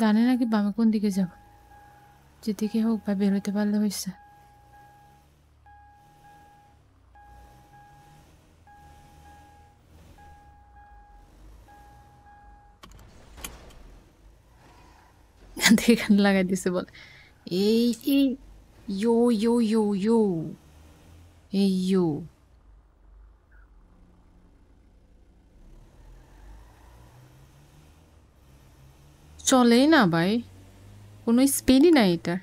জানে নাকি বামে কোন দিকে যাব যেদিকে হোক বা বেরোতে পারলে হয়েছে এখানে লাগাই দিছে বল এই ইউ ইউ ইউ ইউ এই ইউ চলেই না ভাই কোনো স্পিডই নাই এটার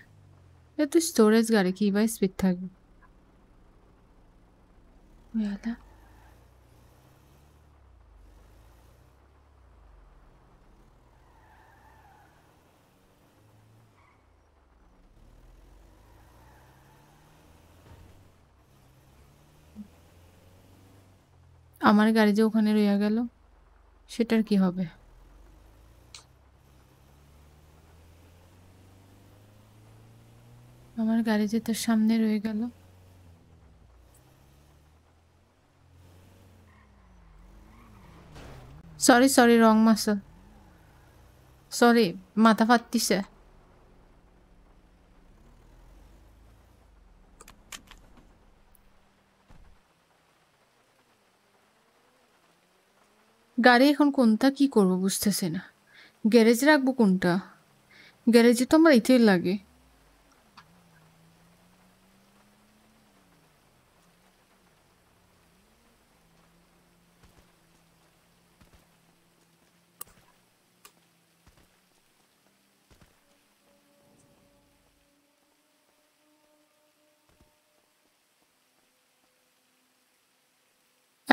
এত স্টোরেজ গাড়ি কী ভাই স্পিড থাকবে আমার গাড়ি যে ওখানে রইয়া গেল সেটার কি হবে আমার গাড়ি যে তোর সামনে রয়ে গেল sorry sorry wrong muscle sorry মাথা ফাটতিসে গাড়ি এখন কোনটা কি করব বুঝতেছে না গ্যারেজ রাখবো কোনটা গ্যারেজে তো আমার এতেই লাগে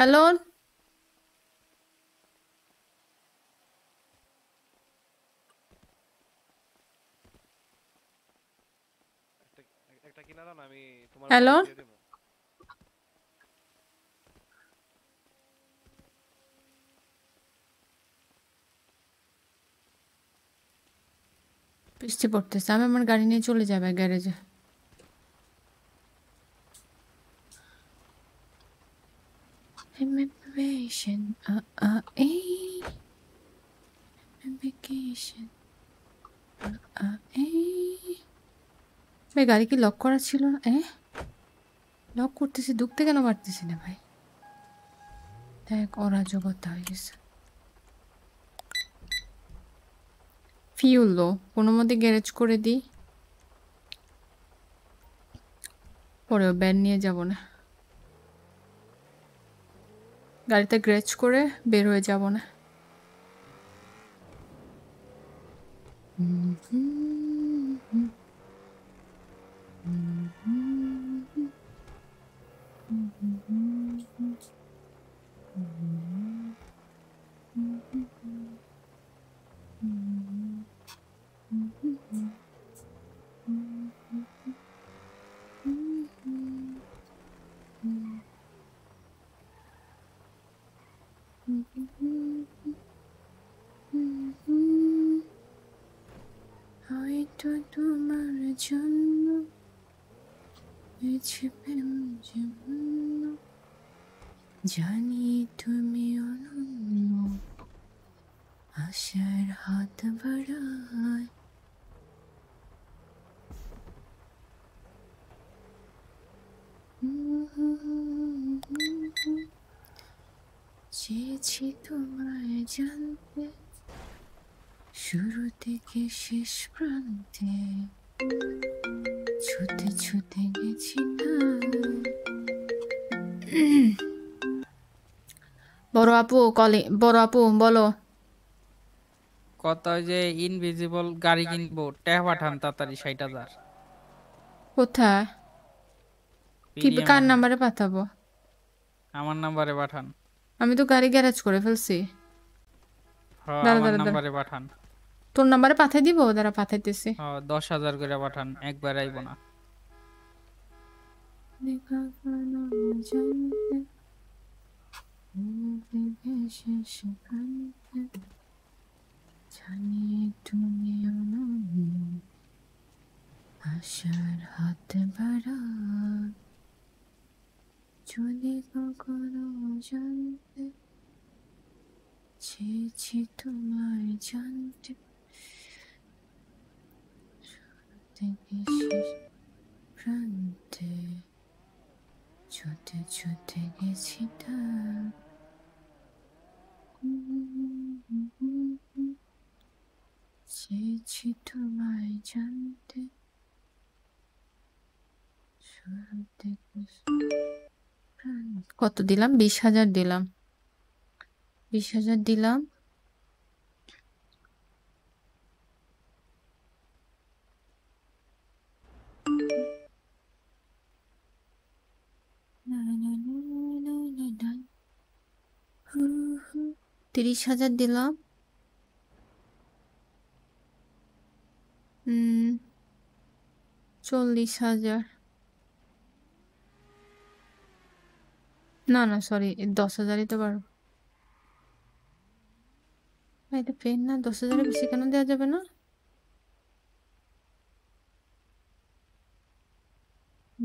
हेलो एकटा किनाराम আমি তোমার हेलो বৃষ্টি পড়ছে আমি আমার গাড়িতে চলে যাব গ্যারেজে vacation. Uh uh eh. I'm vacation. Uh uh eh. ভাই গাড়ি কি লক করা ছিল না এ লক করতেছি দুঃখতে কেন পারতেছি না ভাই দেখ অরাজকতা হয়ে গেছে ফিউল লো কোনো মতে গ্যারেজ করে দিই পরেও ব্যান নিয়ে যাব না গাড়িতে গ্রেজ করে বের হয়ে যাব না হুম শেষ প্রান্তে ছুতে ছুতে গেছি বড় আপু কলে বড় আপু বলো কত যে ইনভিজিবল গাড়ি কিনবো টাকা পাঠান তাড়াতাড়ি ষাট হাজার কোথায় কি কার নাম্বারে পাঠাবো আমার নাম্বারে পাঠান আমি তো গাড়ি গ্যারেজ করে ফেলছি হ্যাঁ আমার নাম্বারে পাঠান তোর নম্বরে পাঠাই দিব ওরা পাঠাইতেছে দশ হাজার করে পাঠান একবার আইব না আশার হাত যদি কখনো জানতে ছি তোমার জানতে think he should run there. छोटे छोटे गेछिटा কত দিলাম বিশ হাজার দিলাম বিশ হাজার দিলাম তিরিশ হাজার দিলাম চল্লিশ হাজার না না সরি দশ হাজারই তো পারবো এটা পেন না দশ হাজারে বেশি কেন দেওয়া যাবে না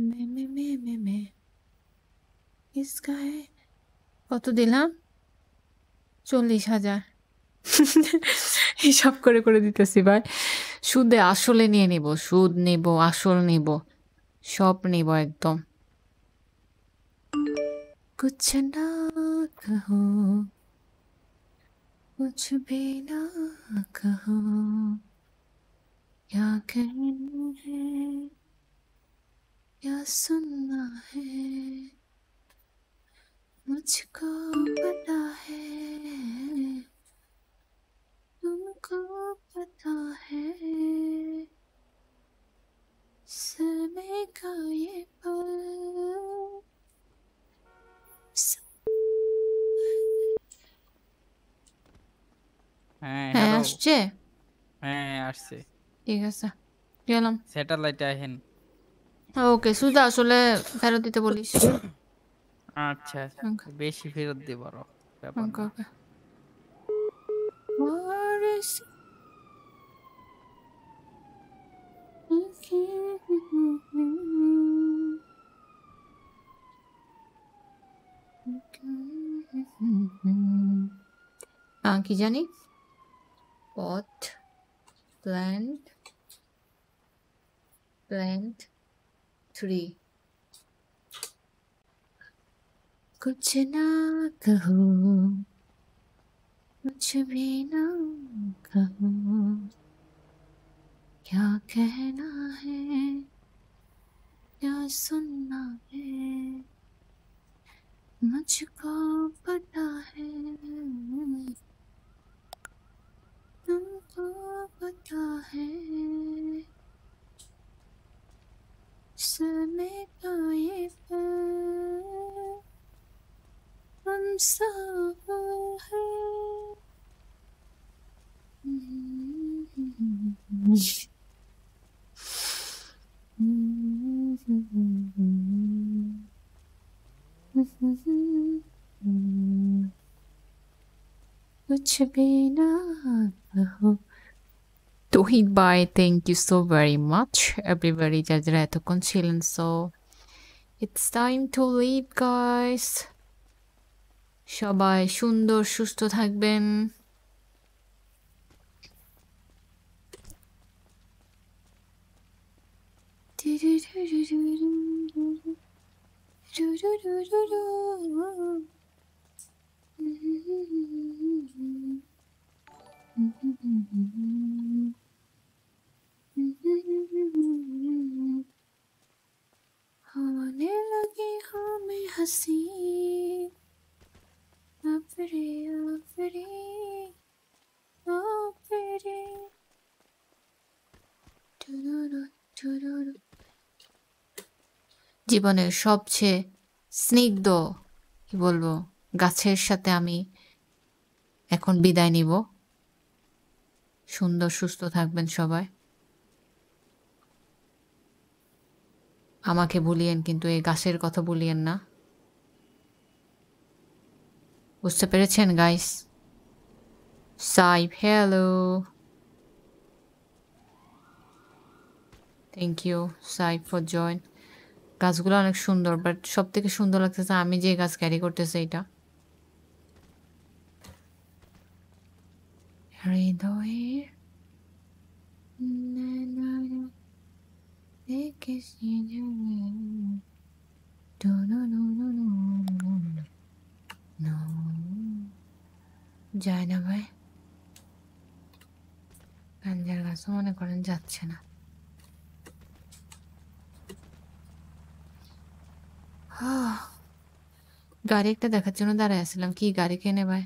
মে মে মে মে মে কত দিলাম চল্লিশ হাজার হিসাব করে করে দিতেছি ভাই সুদে আসলে নিয়ে নিব সুদ নিব আসল নিব সব নিব একদম কুছ না কহো কুছ ভি না কহো क्या कहना है क्या सुनना হে मुझको पता है तुमको पता है समय का ये पल হ্যাঁ, হ্যাঁ আসছে হ্যাঁ আসছে ঠিক আছে গেলাম স্যাটেলাইটে আহেন ওকে সুদা আসলে ফেরত দিতে বলিস আচ্ছা, আচ্ছা। বেশি ফেরত দিয়ে বড় কি জানি পথ প্ল্যান্ট প্ল্যান্ট থ্রি कुछ ना कहो कुछ भी ना कहो क्या कहना है क्या सुनना है मुझको पता है तुमको पता है समय का ये I'm so hurt. Would you be not Tohid Bhai, thank you so very much. Everybody, Just Jajra to Conchilan. So it's time to leave, guys. সবাই সুন্দর সুস্থ থাকবেন हवाने হাসি Oh, pretty, oh, pretty, oh, pretty. জীবনের সবচেয়ে স্নিগ্ধ কি বলবো গাছের সাথে আমি এখন বিদায় নিব সুন্দর সুস্থ থাকবেন সবাই আমাকে বলিয়েন কিন্তু এই গাছের কথা বলিয়েন না বুঝতে পেরেছেন গাইস সাইব হ্যালো থ্যাংক ইউ সাইব ফর জয়েন গাছগুলো অনেক সুন্দর বাট সব থেকে সুন্দর লাগতেছে আমি যে গাছ ক্যারি করতেছি এটা হৃদয়ে No. যায় না ভাই গাঞ্জার গাছও মনে করেন যাচ্ছে না গাড়ি একটা দেখার জন্য দাঁড়ায় আসলাম কি গাড়ি কেনে ভাই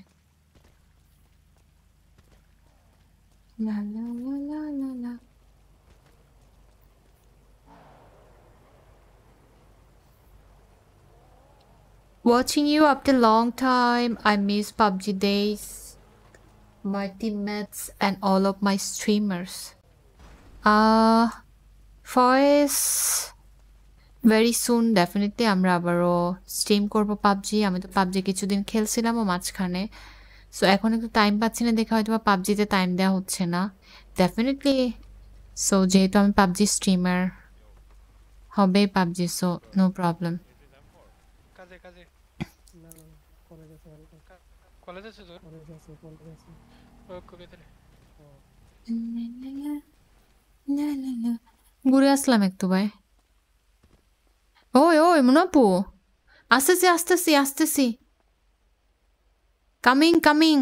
লা না না Watching you after long time, I miss PUBG days, my teammates and all of my streamers. Uh, voice... very soon definitely আমরা আবারও স্ট্রিম করব পাবজি আমি তো পাবজি কিছুদিন খেলছিলাম ও মাঝখানে সো এখন একটু টাইম পাচ্ছি না দেখে হয়তো বা পাবজিতে টাইম দেওয়া হচ্ছে না ডেফিনেটলি সো যেহেতু আমি পাবজি স্ট্রিমার হবে PUBG so no problem Olha esse tesouro. Olha esse tesouro, olha esse. Olha o que ঘুরে আসলাম একটু ভাই ওই ওই মুনাপু আসতেছি আসতেছি আসতেছি কামিং কামিং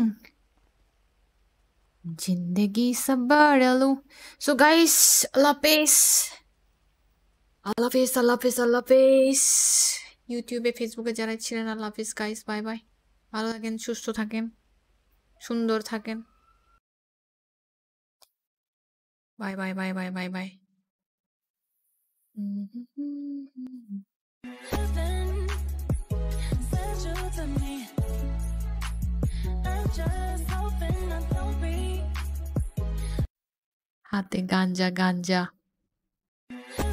जिंदगी सबाड़ू सो गाइस अल्लाह पेस আল্লাহ হাফেজ আল্লাহ হাফেজ আল্লাহ হাফেজ ইউটিউবে ফেসবুকে যারা ছিলেন আল্লাহ হাফেজ গাইস বাই বাই ভালো থাকেন সুস্থ থাকেন সুন্দর থাকেন bye bye bye bye bye bye হাতে গাঞ্জা গাঞ্জা